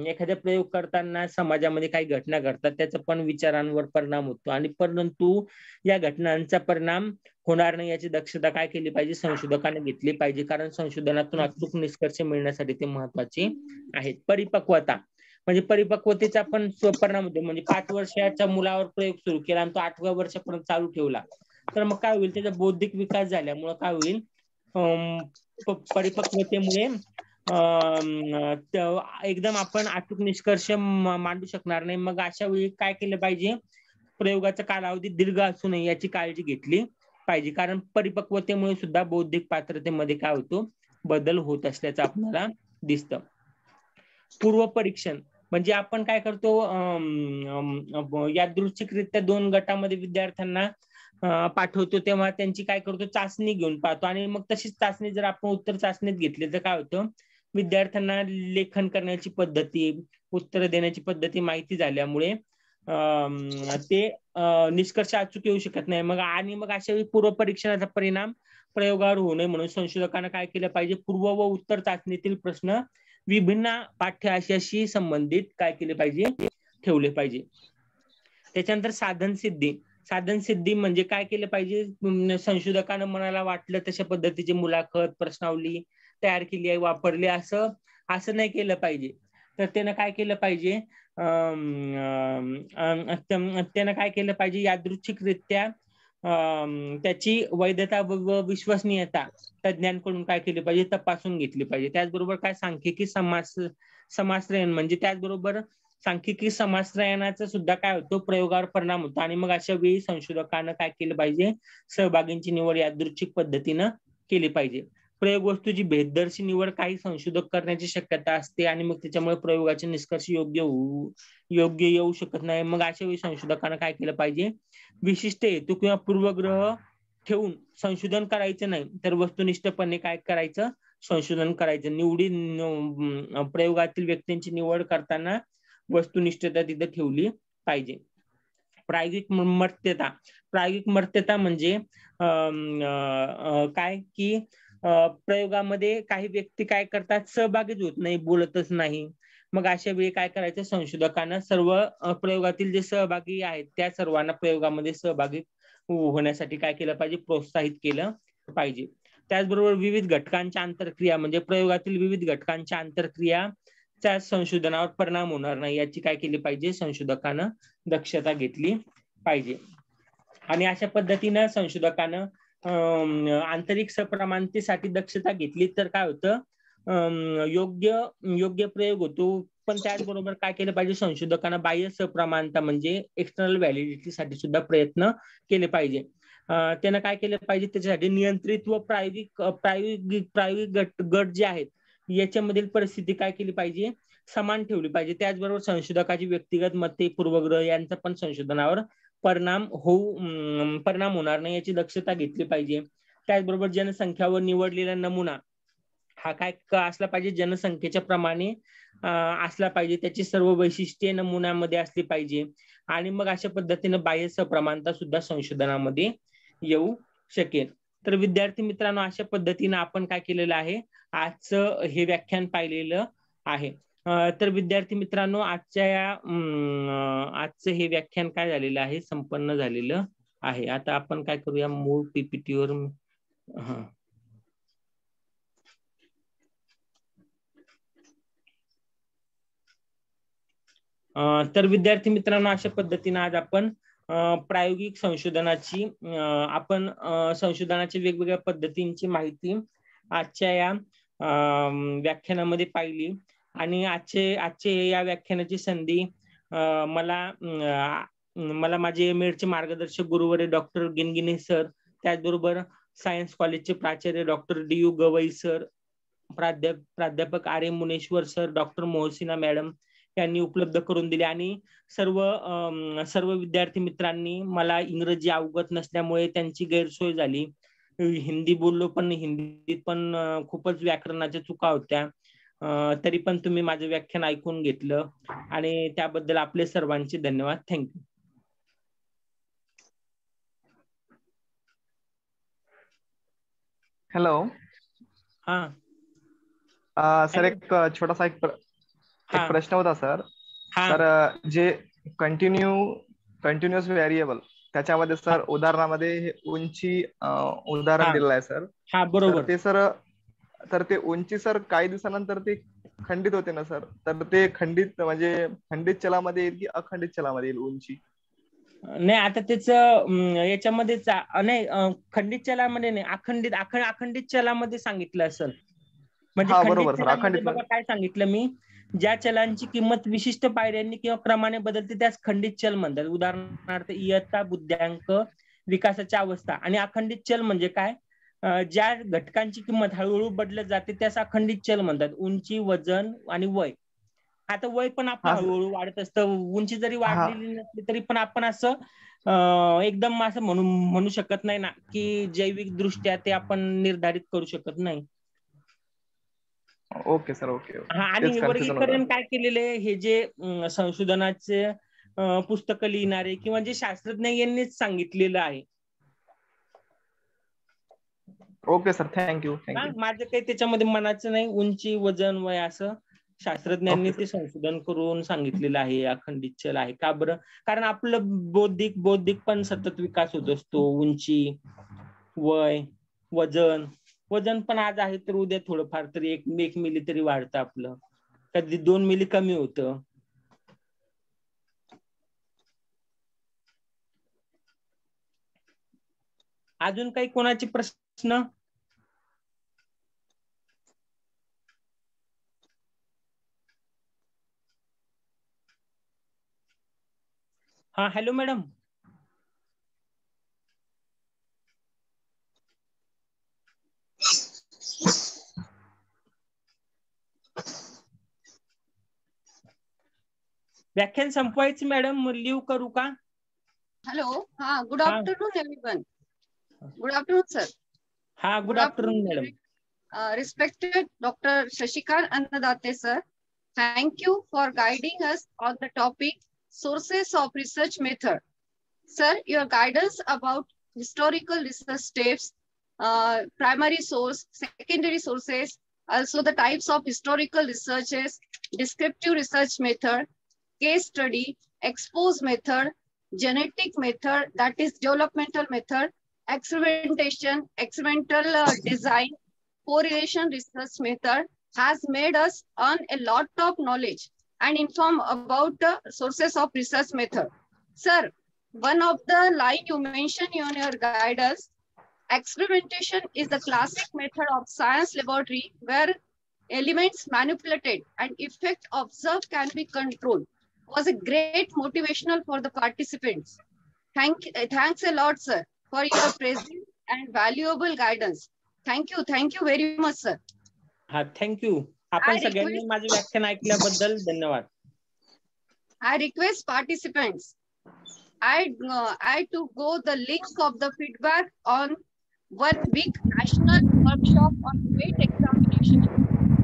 एखाद्या प्रयोग करताना समाजामध्ये काही घटना घडतात त्याचा पण विचारांवर परिणाम होतो आणि परंतु या घटनांचा परिणाम होणार नाही याची दक्षता काय केली पाहिजे संशोधकाने घेतली पाहिजे कारण संशोधनातून अचूक निष्कर्ष मिळण्यासाठी ते महत्वाचे आहेत परिपक्वता म्हणजे परिपक्वतेचा पण परिणाम होतो म्हणजे पाच वर्षाच्या मुलावर प्रयोग सुरू केला आणि तो आठव्या वर्षापर्यंत चालू ठेवला तर मग काय होईल त्याचा बौद्धिक विकास झाल्यामुळे काय होईल परिपक्वतेमुळे एकदम आपण अचूक निष्कर्ष मांडू शकणार नाही मग अशा वेळी काय केलं पाहिजे प्रयोगाचा कालावधी दीर्घ असू नये याची काळजी घेतली पाहिजे कारण परिपक्वतेमुळे सुद्धा बौद्धिक पात्रतेमध्ये काय होतो बदल होत असल्याचं आपल्याला दिसत पूर्व परीक्षण म्हणजे आपण काय करतो यादृच्छिकरित्या दोन गटामध्ये विद्यार्थ्यांना पाठवतो तेव्हा त्यांची काय करतो चाचणी घेऊन पाहतो आणि मग तशीच चाचणी जर आपण उत्तर चाचणीत घेतली तर काय होतं विद्यार्थ्यांना लेखन करण्याची पद्धती उत्तर देण्याची पद्धती माहिती झाल्यामुळे ते निष्कर्ष अचूक येऊ शकत नाही मग आणि मग अशा वेळी पूर्व परीक्षणाचा परिणाम प्रयोगावर होऊ नये म्हणून संशोधकांना काय केलं पाहिजे पूर्व व उत्तर चाचणीतील प्रश्न विभिन्न पाठ्य संबंधित काय केले पाहिजे ठेवले पाहिजे त्याच्यानंतर साधन सिद्धी साधन सिद्धी म्हणजे काय केलं पाहिजे संशोधकानं मनाला वाटलं तशा पद्धतीची मुलाखत प्रश्नावली तयार केली आहे वापरली असं असं नाही केलं पाहिजे तर त्यानं काय केलं पाहिजे त्यानं काय केलं पाहिजे यादृच्छिकरित्या त्याची वैधता व विश्वसनीयता तज्ञांकडून काय केली पाहिजे तपासून घेतली पाहिजे त्याचबरोबर काय सांख्यिकी समास समाश्रयन म्हणजे त्याचबरोबर सांख्यिकी समाश्रयनाचा सुद्धा काय होतो प्रयोगावर परिणाम होतो आणि मग अशा वेळी संशोधकानं काय केलं पाहिजे सहभागींची निवड यादृच्छिक पद्धतीनं केली पाहिजे प्रयोग वस्तूची भेददर्शी निवड काही संशोधक करण्याची शक्यता असते आणि मग त्याच्यामुळे प्रयोगाचे निष्कर्ष योग्य होऊ योग्य येऊ शकत नाही मग अशा वेळी संशोधकांना काय केलं पाहिजे विशिष्ट हेतू किंवा पूर्वग्रह ठेवून संशोधन करायचं नाही तर वस्तुनिष्ठपणे काय करायचं संशोधन करायचं निवडी प्रयोगातील व्यक्तींची निवड करताना वस्तुनिष्ठता तिथे ठेवली पाहिजे प्रायोगिक मर्त्यता प्रायोगिक मर्त्यता म्हणजे काय की प्रयोगामध्ये काही व्यक्ती काय करतात सहभागीच होत नाही बोलतच नाही मग अशा वेळी काय करायचं संशोधकांना सर्व प्रयोगातील जे सहभागी आहेत त्या सर्वांना प्रयोगामध्ये सहभागी हो-, होण्यासाठी काय केलं पाहिजे प्रोत्साहित केलं पाहिजे त्याचबरोबर विविध घटकांच्या आंतरक्रिया म्हणजे प्रयोगातील विविध घटकांच्या आंतरक्रिया त्या संशोधनावर परिणाम होणार नाही याची काय केली पाहिजे संशोधकानं दक्षता घेतली पाहिजे आणि अशा पद्धतीनं संशोधकानं आंतरिक सप्रमाणतेसाठी दक्षता घेतली तर काय होतं योग्य योग्य प्रयोग होतो पण त्याचबरोबर काय केलं पाहिजे संशोधकांना बाह्य सप्रमाणता म्हणजे एक्सटर्नल व्हॅलिडिटीसाठी सुद्धा प्रयत्न केले पाहिजे त्यांना काय केलं पाहिजे त्याच्यासाठी नियंत्रित व प्रायोगिक प्रायोगिक प्रायोगिक गट गट जे आहेत याच्यामधील परिस्थिती काय केली पाहिजे समान ठेवली पाहिजे त्याचबरोबर संशोधकाची व्यक्तिगत मते पूर्वग्रह यांचा पण संशोधनावर परिणाम होऊ परिणाम होणार नाही याची दक्षता घेतली पाहिजे त्याचबरोबर जनसंख्यावर निवडलेला नमुना हा काय असला पाहिजे जनसंख्येच्या प्रमाणे असला पाहिजे त्याची सर्व वैशिष्ट्ये नमुन्यामध्ये असली पाहिजे आणि मग अशा पद्धतीने बाह्य सप्रमाणता सुद्धा संशोधनामध्ये येऊ शकेल तर विद्यार्थी मित्रांनो अशा पद्धतीने आपण काय केलेलं आहे आजचं हे व्याख्यान पाहिलेलं आहे तर विद्यार्थी मित्रांनो आजच्या या आजचं हे व्याख्यान काय झालेलं आहे संपन्न झालेलं आहे आता आपण काय करूया मूळ पीपीटीवर हा तर विद्यार्थी मित्रांनो अशा पद्धतीने आज आपण प्रायोगिक संशोधनाची आपण संशोधनाच्या वेगवेगळ्या पद्धतींची माहिती आजच्या या व्याख्यानामध्ये पाहिली आणि आजचे आजचे या व्याख्यानाची संधी मला मला माझे मेडचे मार्गदर्शक गुरुवरे डॉक्टर गिनगिने सर त्याचबरोबर सायन्स कॉलेजचे प्राचार्य doctor D U Gawai sir प्राध्याप प्राध्यापक R M Muneshwar sir doctor Mohsina madam यांनी उपलब्ध करून दिले आणि सर्व सर्व विद्यार्थी मित्रांनी मला इंग्रजी अवगत नसल्यामुळे त्यांची गैरसोय झाली हिंदी बोललो पण हिंदीत पण खूपच व्याकरणाच्या चुका होत्या तरी पण तुम्ही माझं व्याख्यान ऐकून घेतलं आणि त्याबद्दल आपले सर्वांचे धन्यवाद थँक्यू हॅलो हा सर एक छोटासा एक प्रश्न होता सर तर जे कंटिन्यू कंटिन्युअस व्हेरिएबल त्याच्यामध्ये सर उदाहरणामध्ये उंची उदाहरण दिलेलं आहे सर बरोबर ते सर तर ते उंची सर काही दिवसानंतर ते खंडित होते ना सर तर ते खंडित म्हणजे खंडित चलामध्ये येईल की अखंडित चलामध्ये येईल उंची नाही आता त्याच याच्यामध्ये नाही खंडित चलामध्ये नाही अखंडित अखंड अखंडित चलामध्ये सांगितलं असेल म्हणजे काय सांगितलं मी ज्या चलांची किंमत विशिष्ट पायऱ्यांनी किंवा क्रमाने बदलते त्यास खंडित चल म्हणतात उदाहरणार्थ इयत्ता बुद्ध्यांक विकासाच्या अवस्था आणि अखंडित चल म्हणजे काय ज्या घटकांची किंमत हळूहळू बदलत जाते त्यास अखंडित चल म्हणतात उंची वजन आणि वय आता वय पण आपण हळूहळू वाढत असतं उंची जरी वाढलेली नसली तरी पण आपण असं एकदम असं म्हणू म्हणू शकत नाही ना की जैविक दृष्ट्या ते आपण निर्धारित करू शकत नाही ओके सर ओके आणि वर्गीकरण काय केलेले हे जे संशोधनाचे पुस्तक लिहिणारे किंवा जे शास्त्रज्ञ यांनीच सांगितलेलं आहे ओके सर थँक्यू माझं काही त्याच्यामध्ये मनाचं नाही उंची वजन वय असं शास्त्रज्ञांनी ते संशोधन करून सांगितलेलं आहे अखंडित चल आहे का बरं कारण आपलं बौद्धिक बौद्धिक पण सतत विकास होत असतो उंची वय वजन वजन पण आज आहे तर उद्या थोडंफार तरी एक एक मिली तरी वाढतं आपलं कधी दोन मिली कमी होतं अजून काही कोणाचे प्रश्न हाँ हेलो मैडम व्याख्यान संपवायचे मॅडम लिव्ह करू का हेलो हाँ good afternoon everyone good afternoon sir हाँ good afternoon madam respected doctor Shashikant Annadate sir thank you for guiding us on the topic sources of research method. Sir, your guidance about historical research steps, uh, primary source, secondary sources, also the types of historical researches, descriptive research method, case study, expose method, genetic method, that is developmental method, experimentation, experimental uh, design, correlation research method has made us earn a lot of knowledge and inform about the sources of research method. Sir, one of the line you mentioned in your guidance, experimentation is the classic method of science laboratory where elements manipulated and effect observed can be controlled was a great motivational for the participants. Thank, thanks a lot, sir, for your presence and valuable guidance. Thank you. Thank you very much, sir. Uh, thank you. आपण सगळ्यांनी माझे व्याख्यान ऐकल्याबद्दल धन्यवाद I request participants I I to go the link of the feedback on one week national workshop on wet examination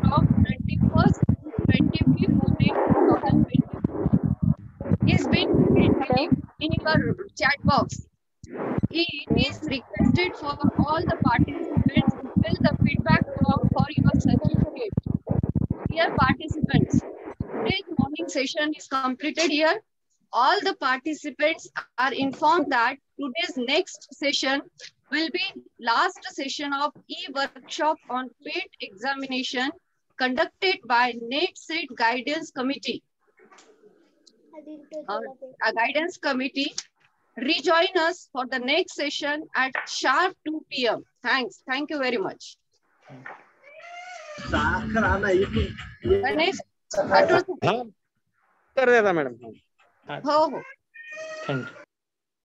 from twenty first twenty fifth May two thousand twenty is been in your chat box. It is requested for all the participants to fill the feedback form for your certificate. Dear participants, today's morning session is completed here. All the participants are informed that today's next session will be last session of e-workshop on paid examination conducted by NET Guidance Committee. Uh, a guidance committee. Rejoin us for the next session at sharp 2 p.m. Thanks. Thank you very much. Sakhar madam हो हो थँक्यू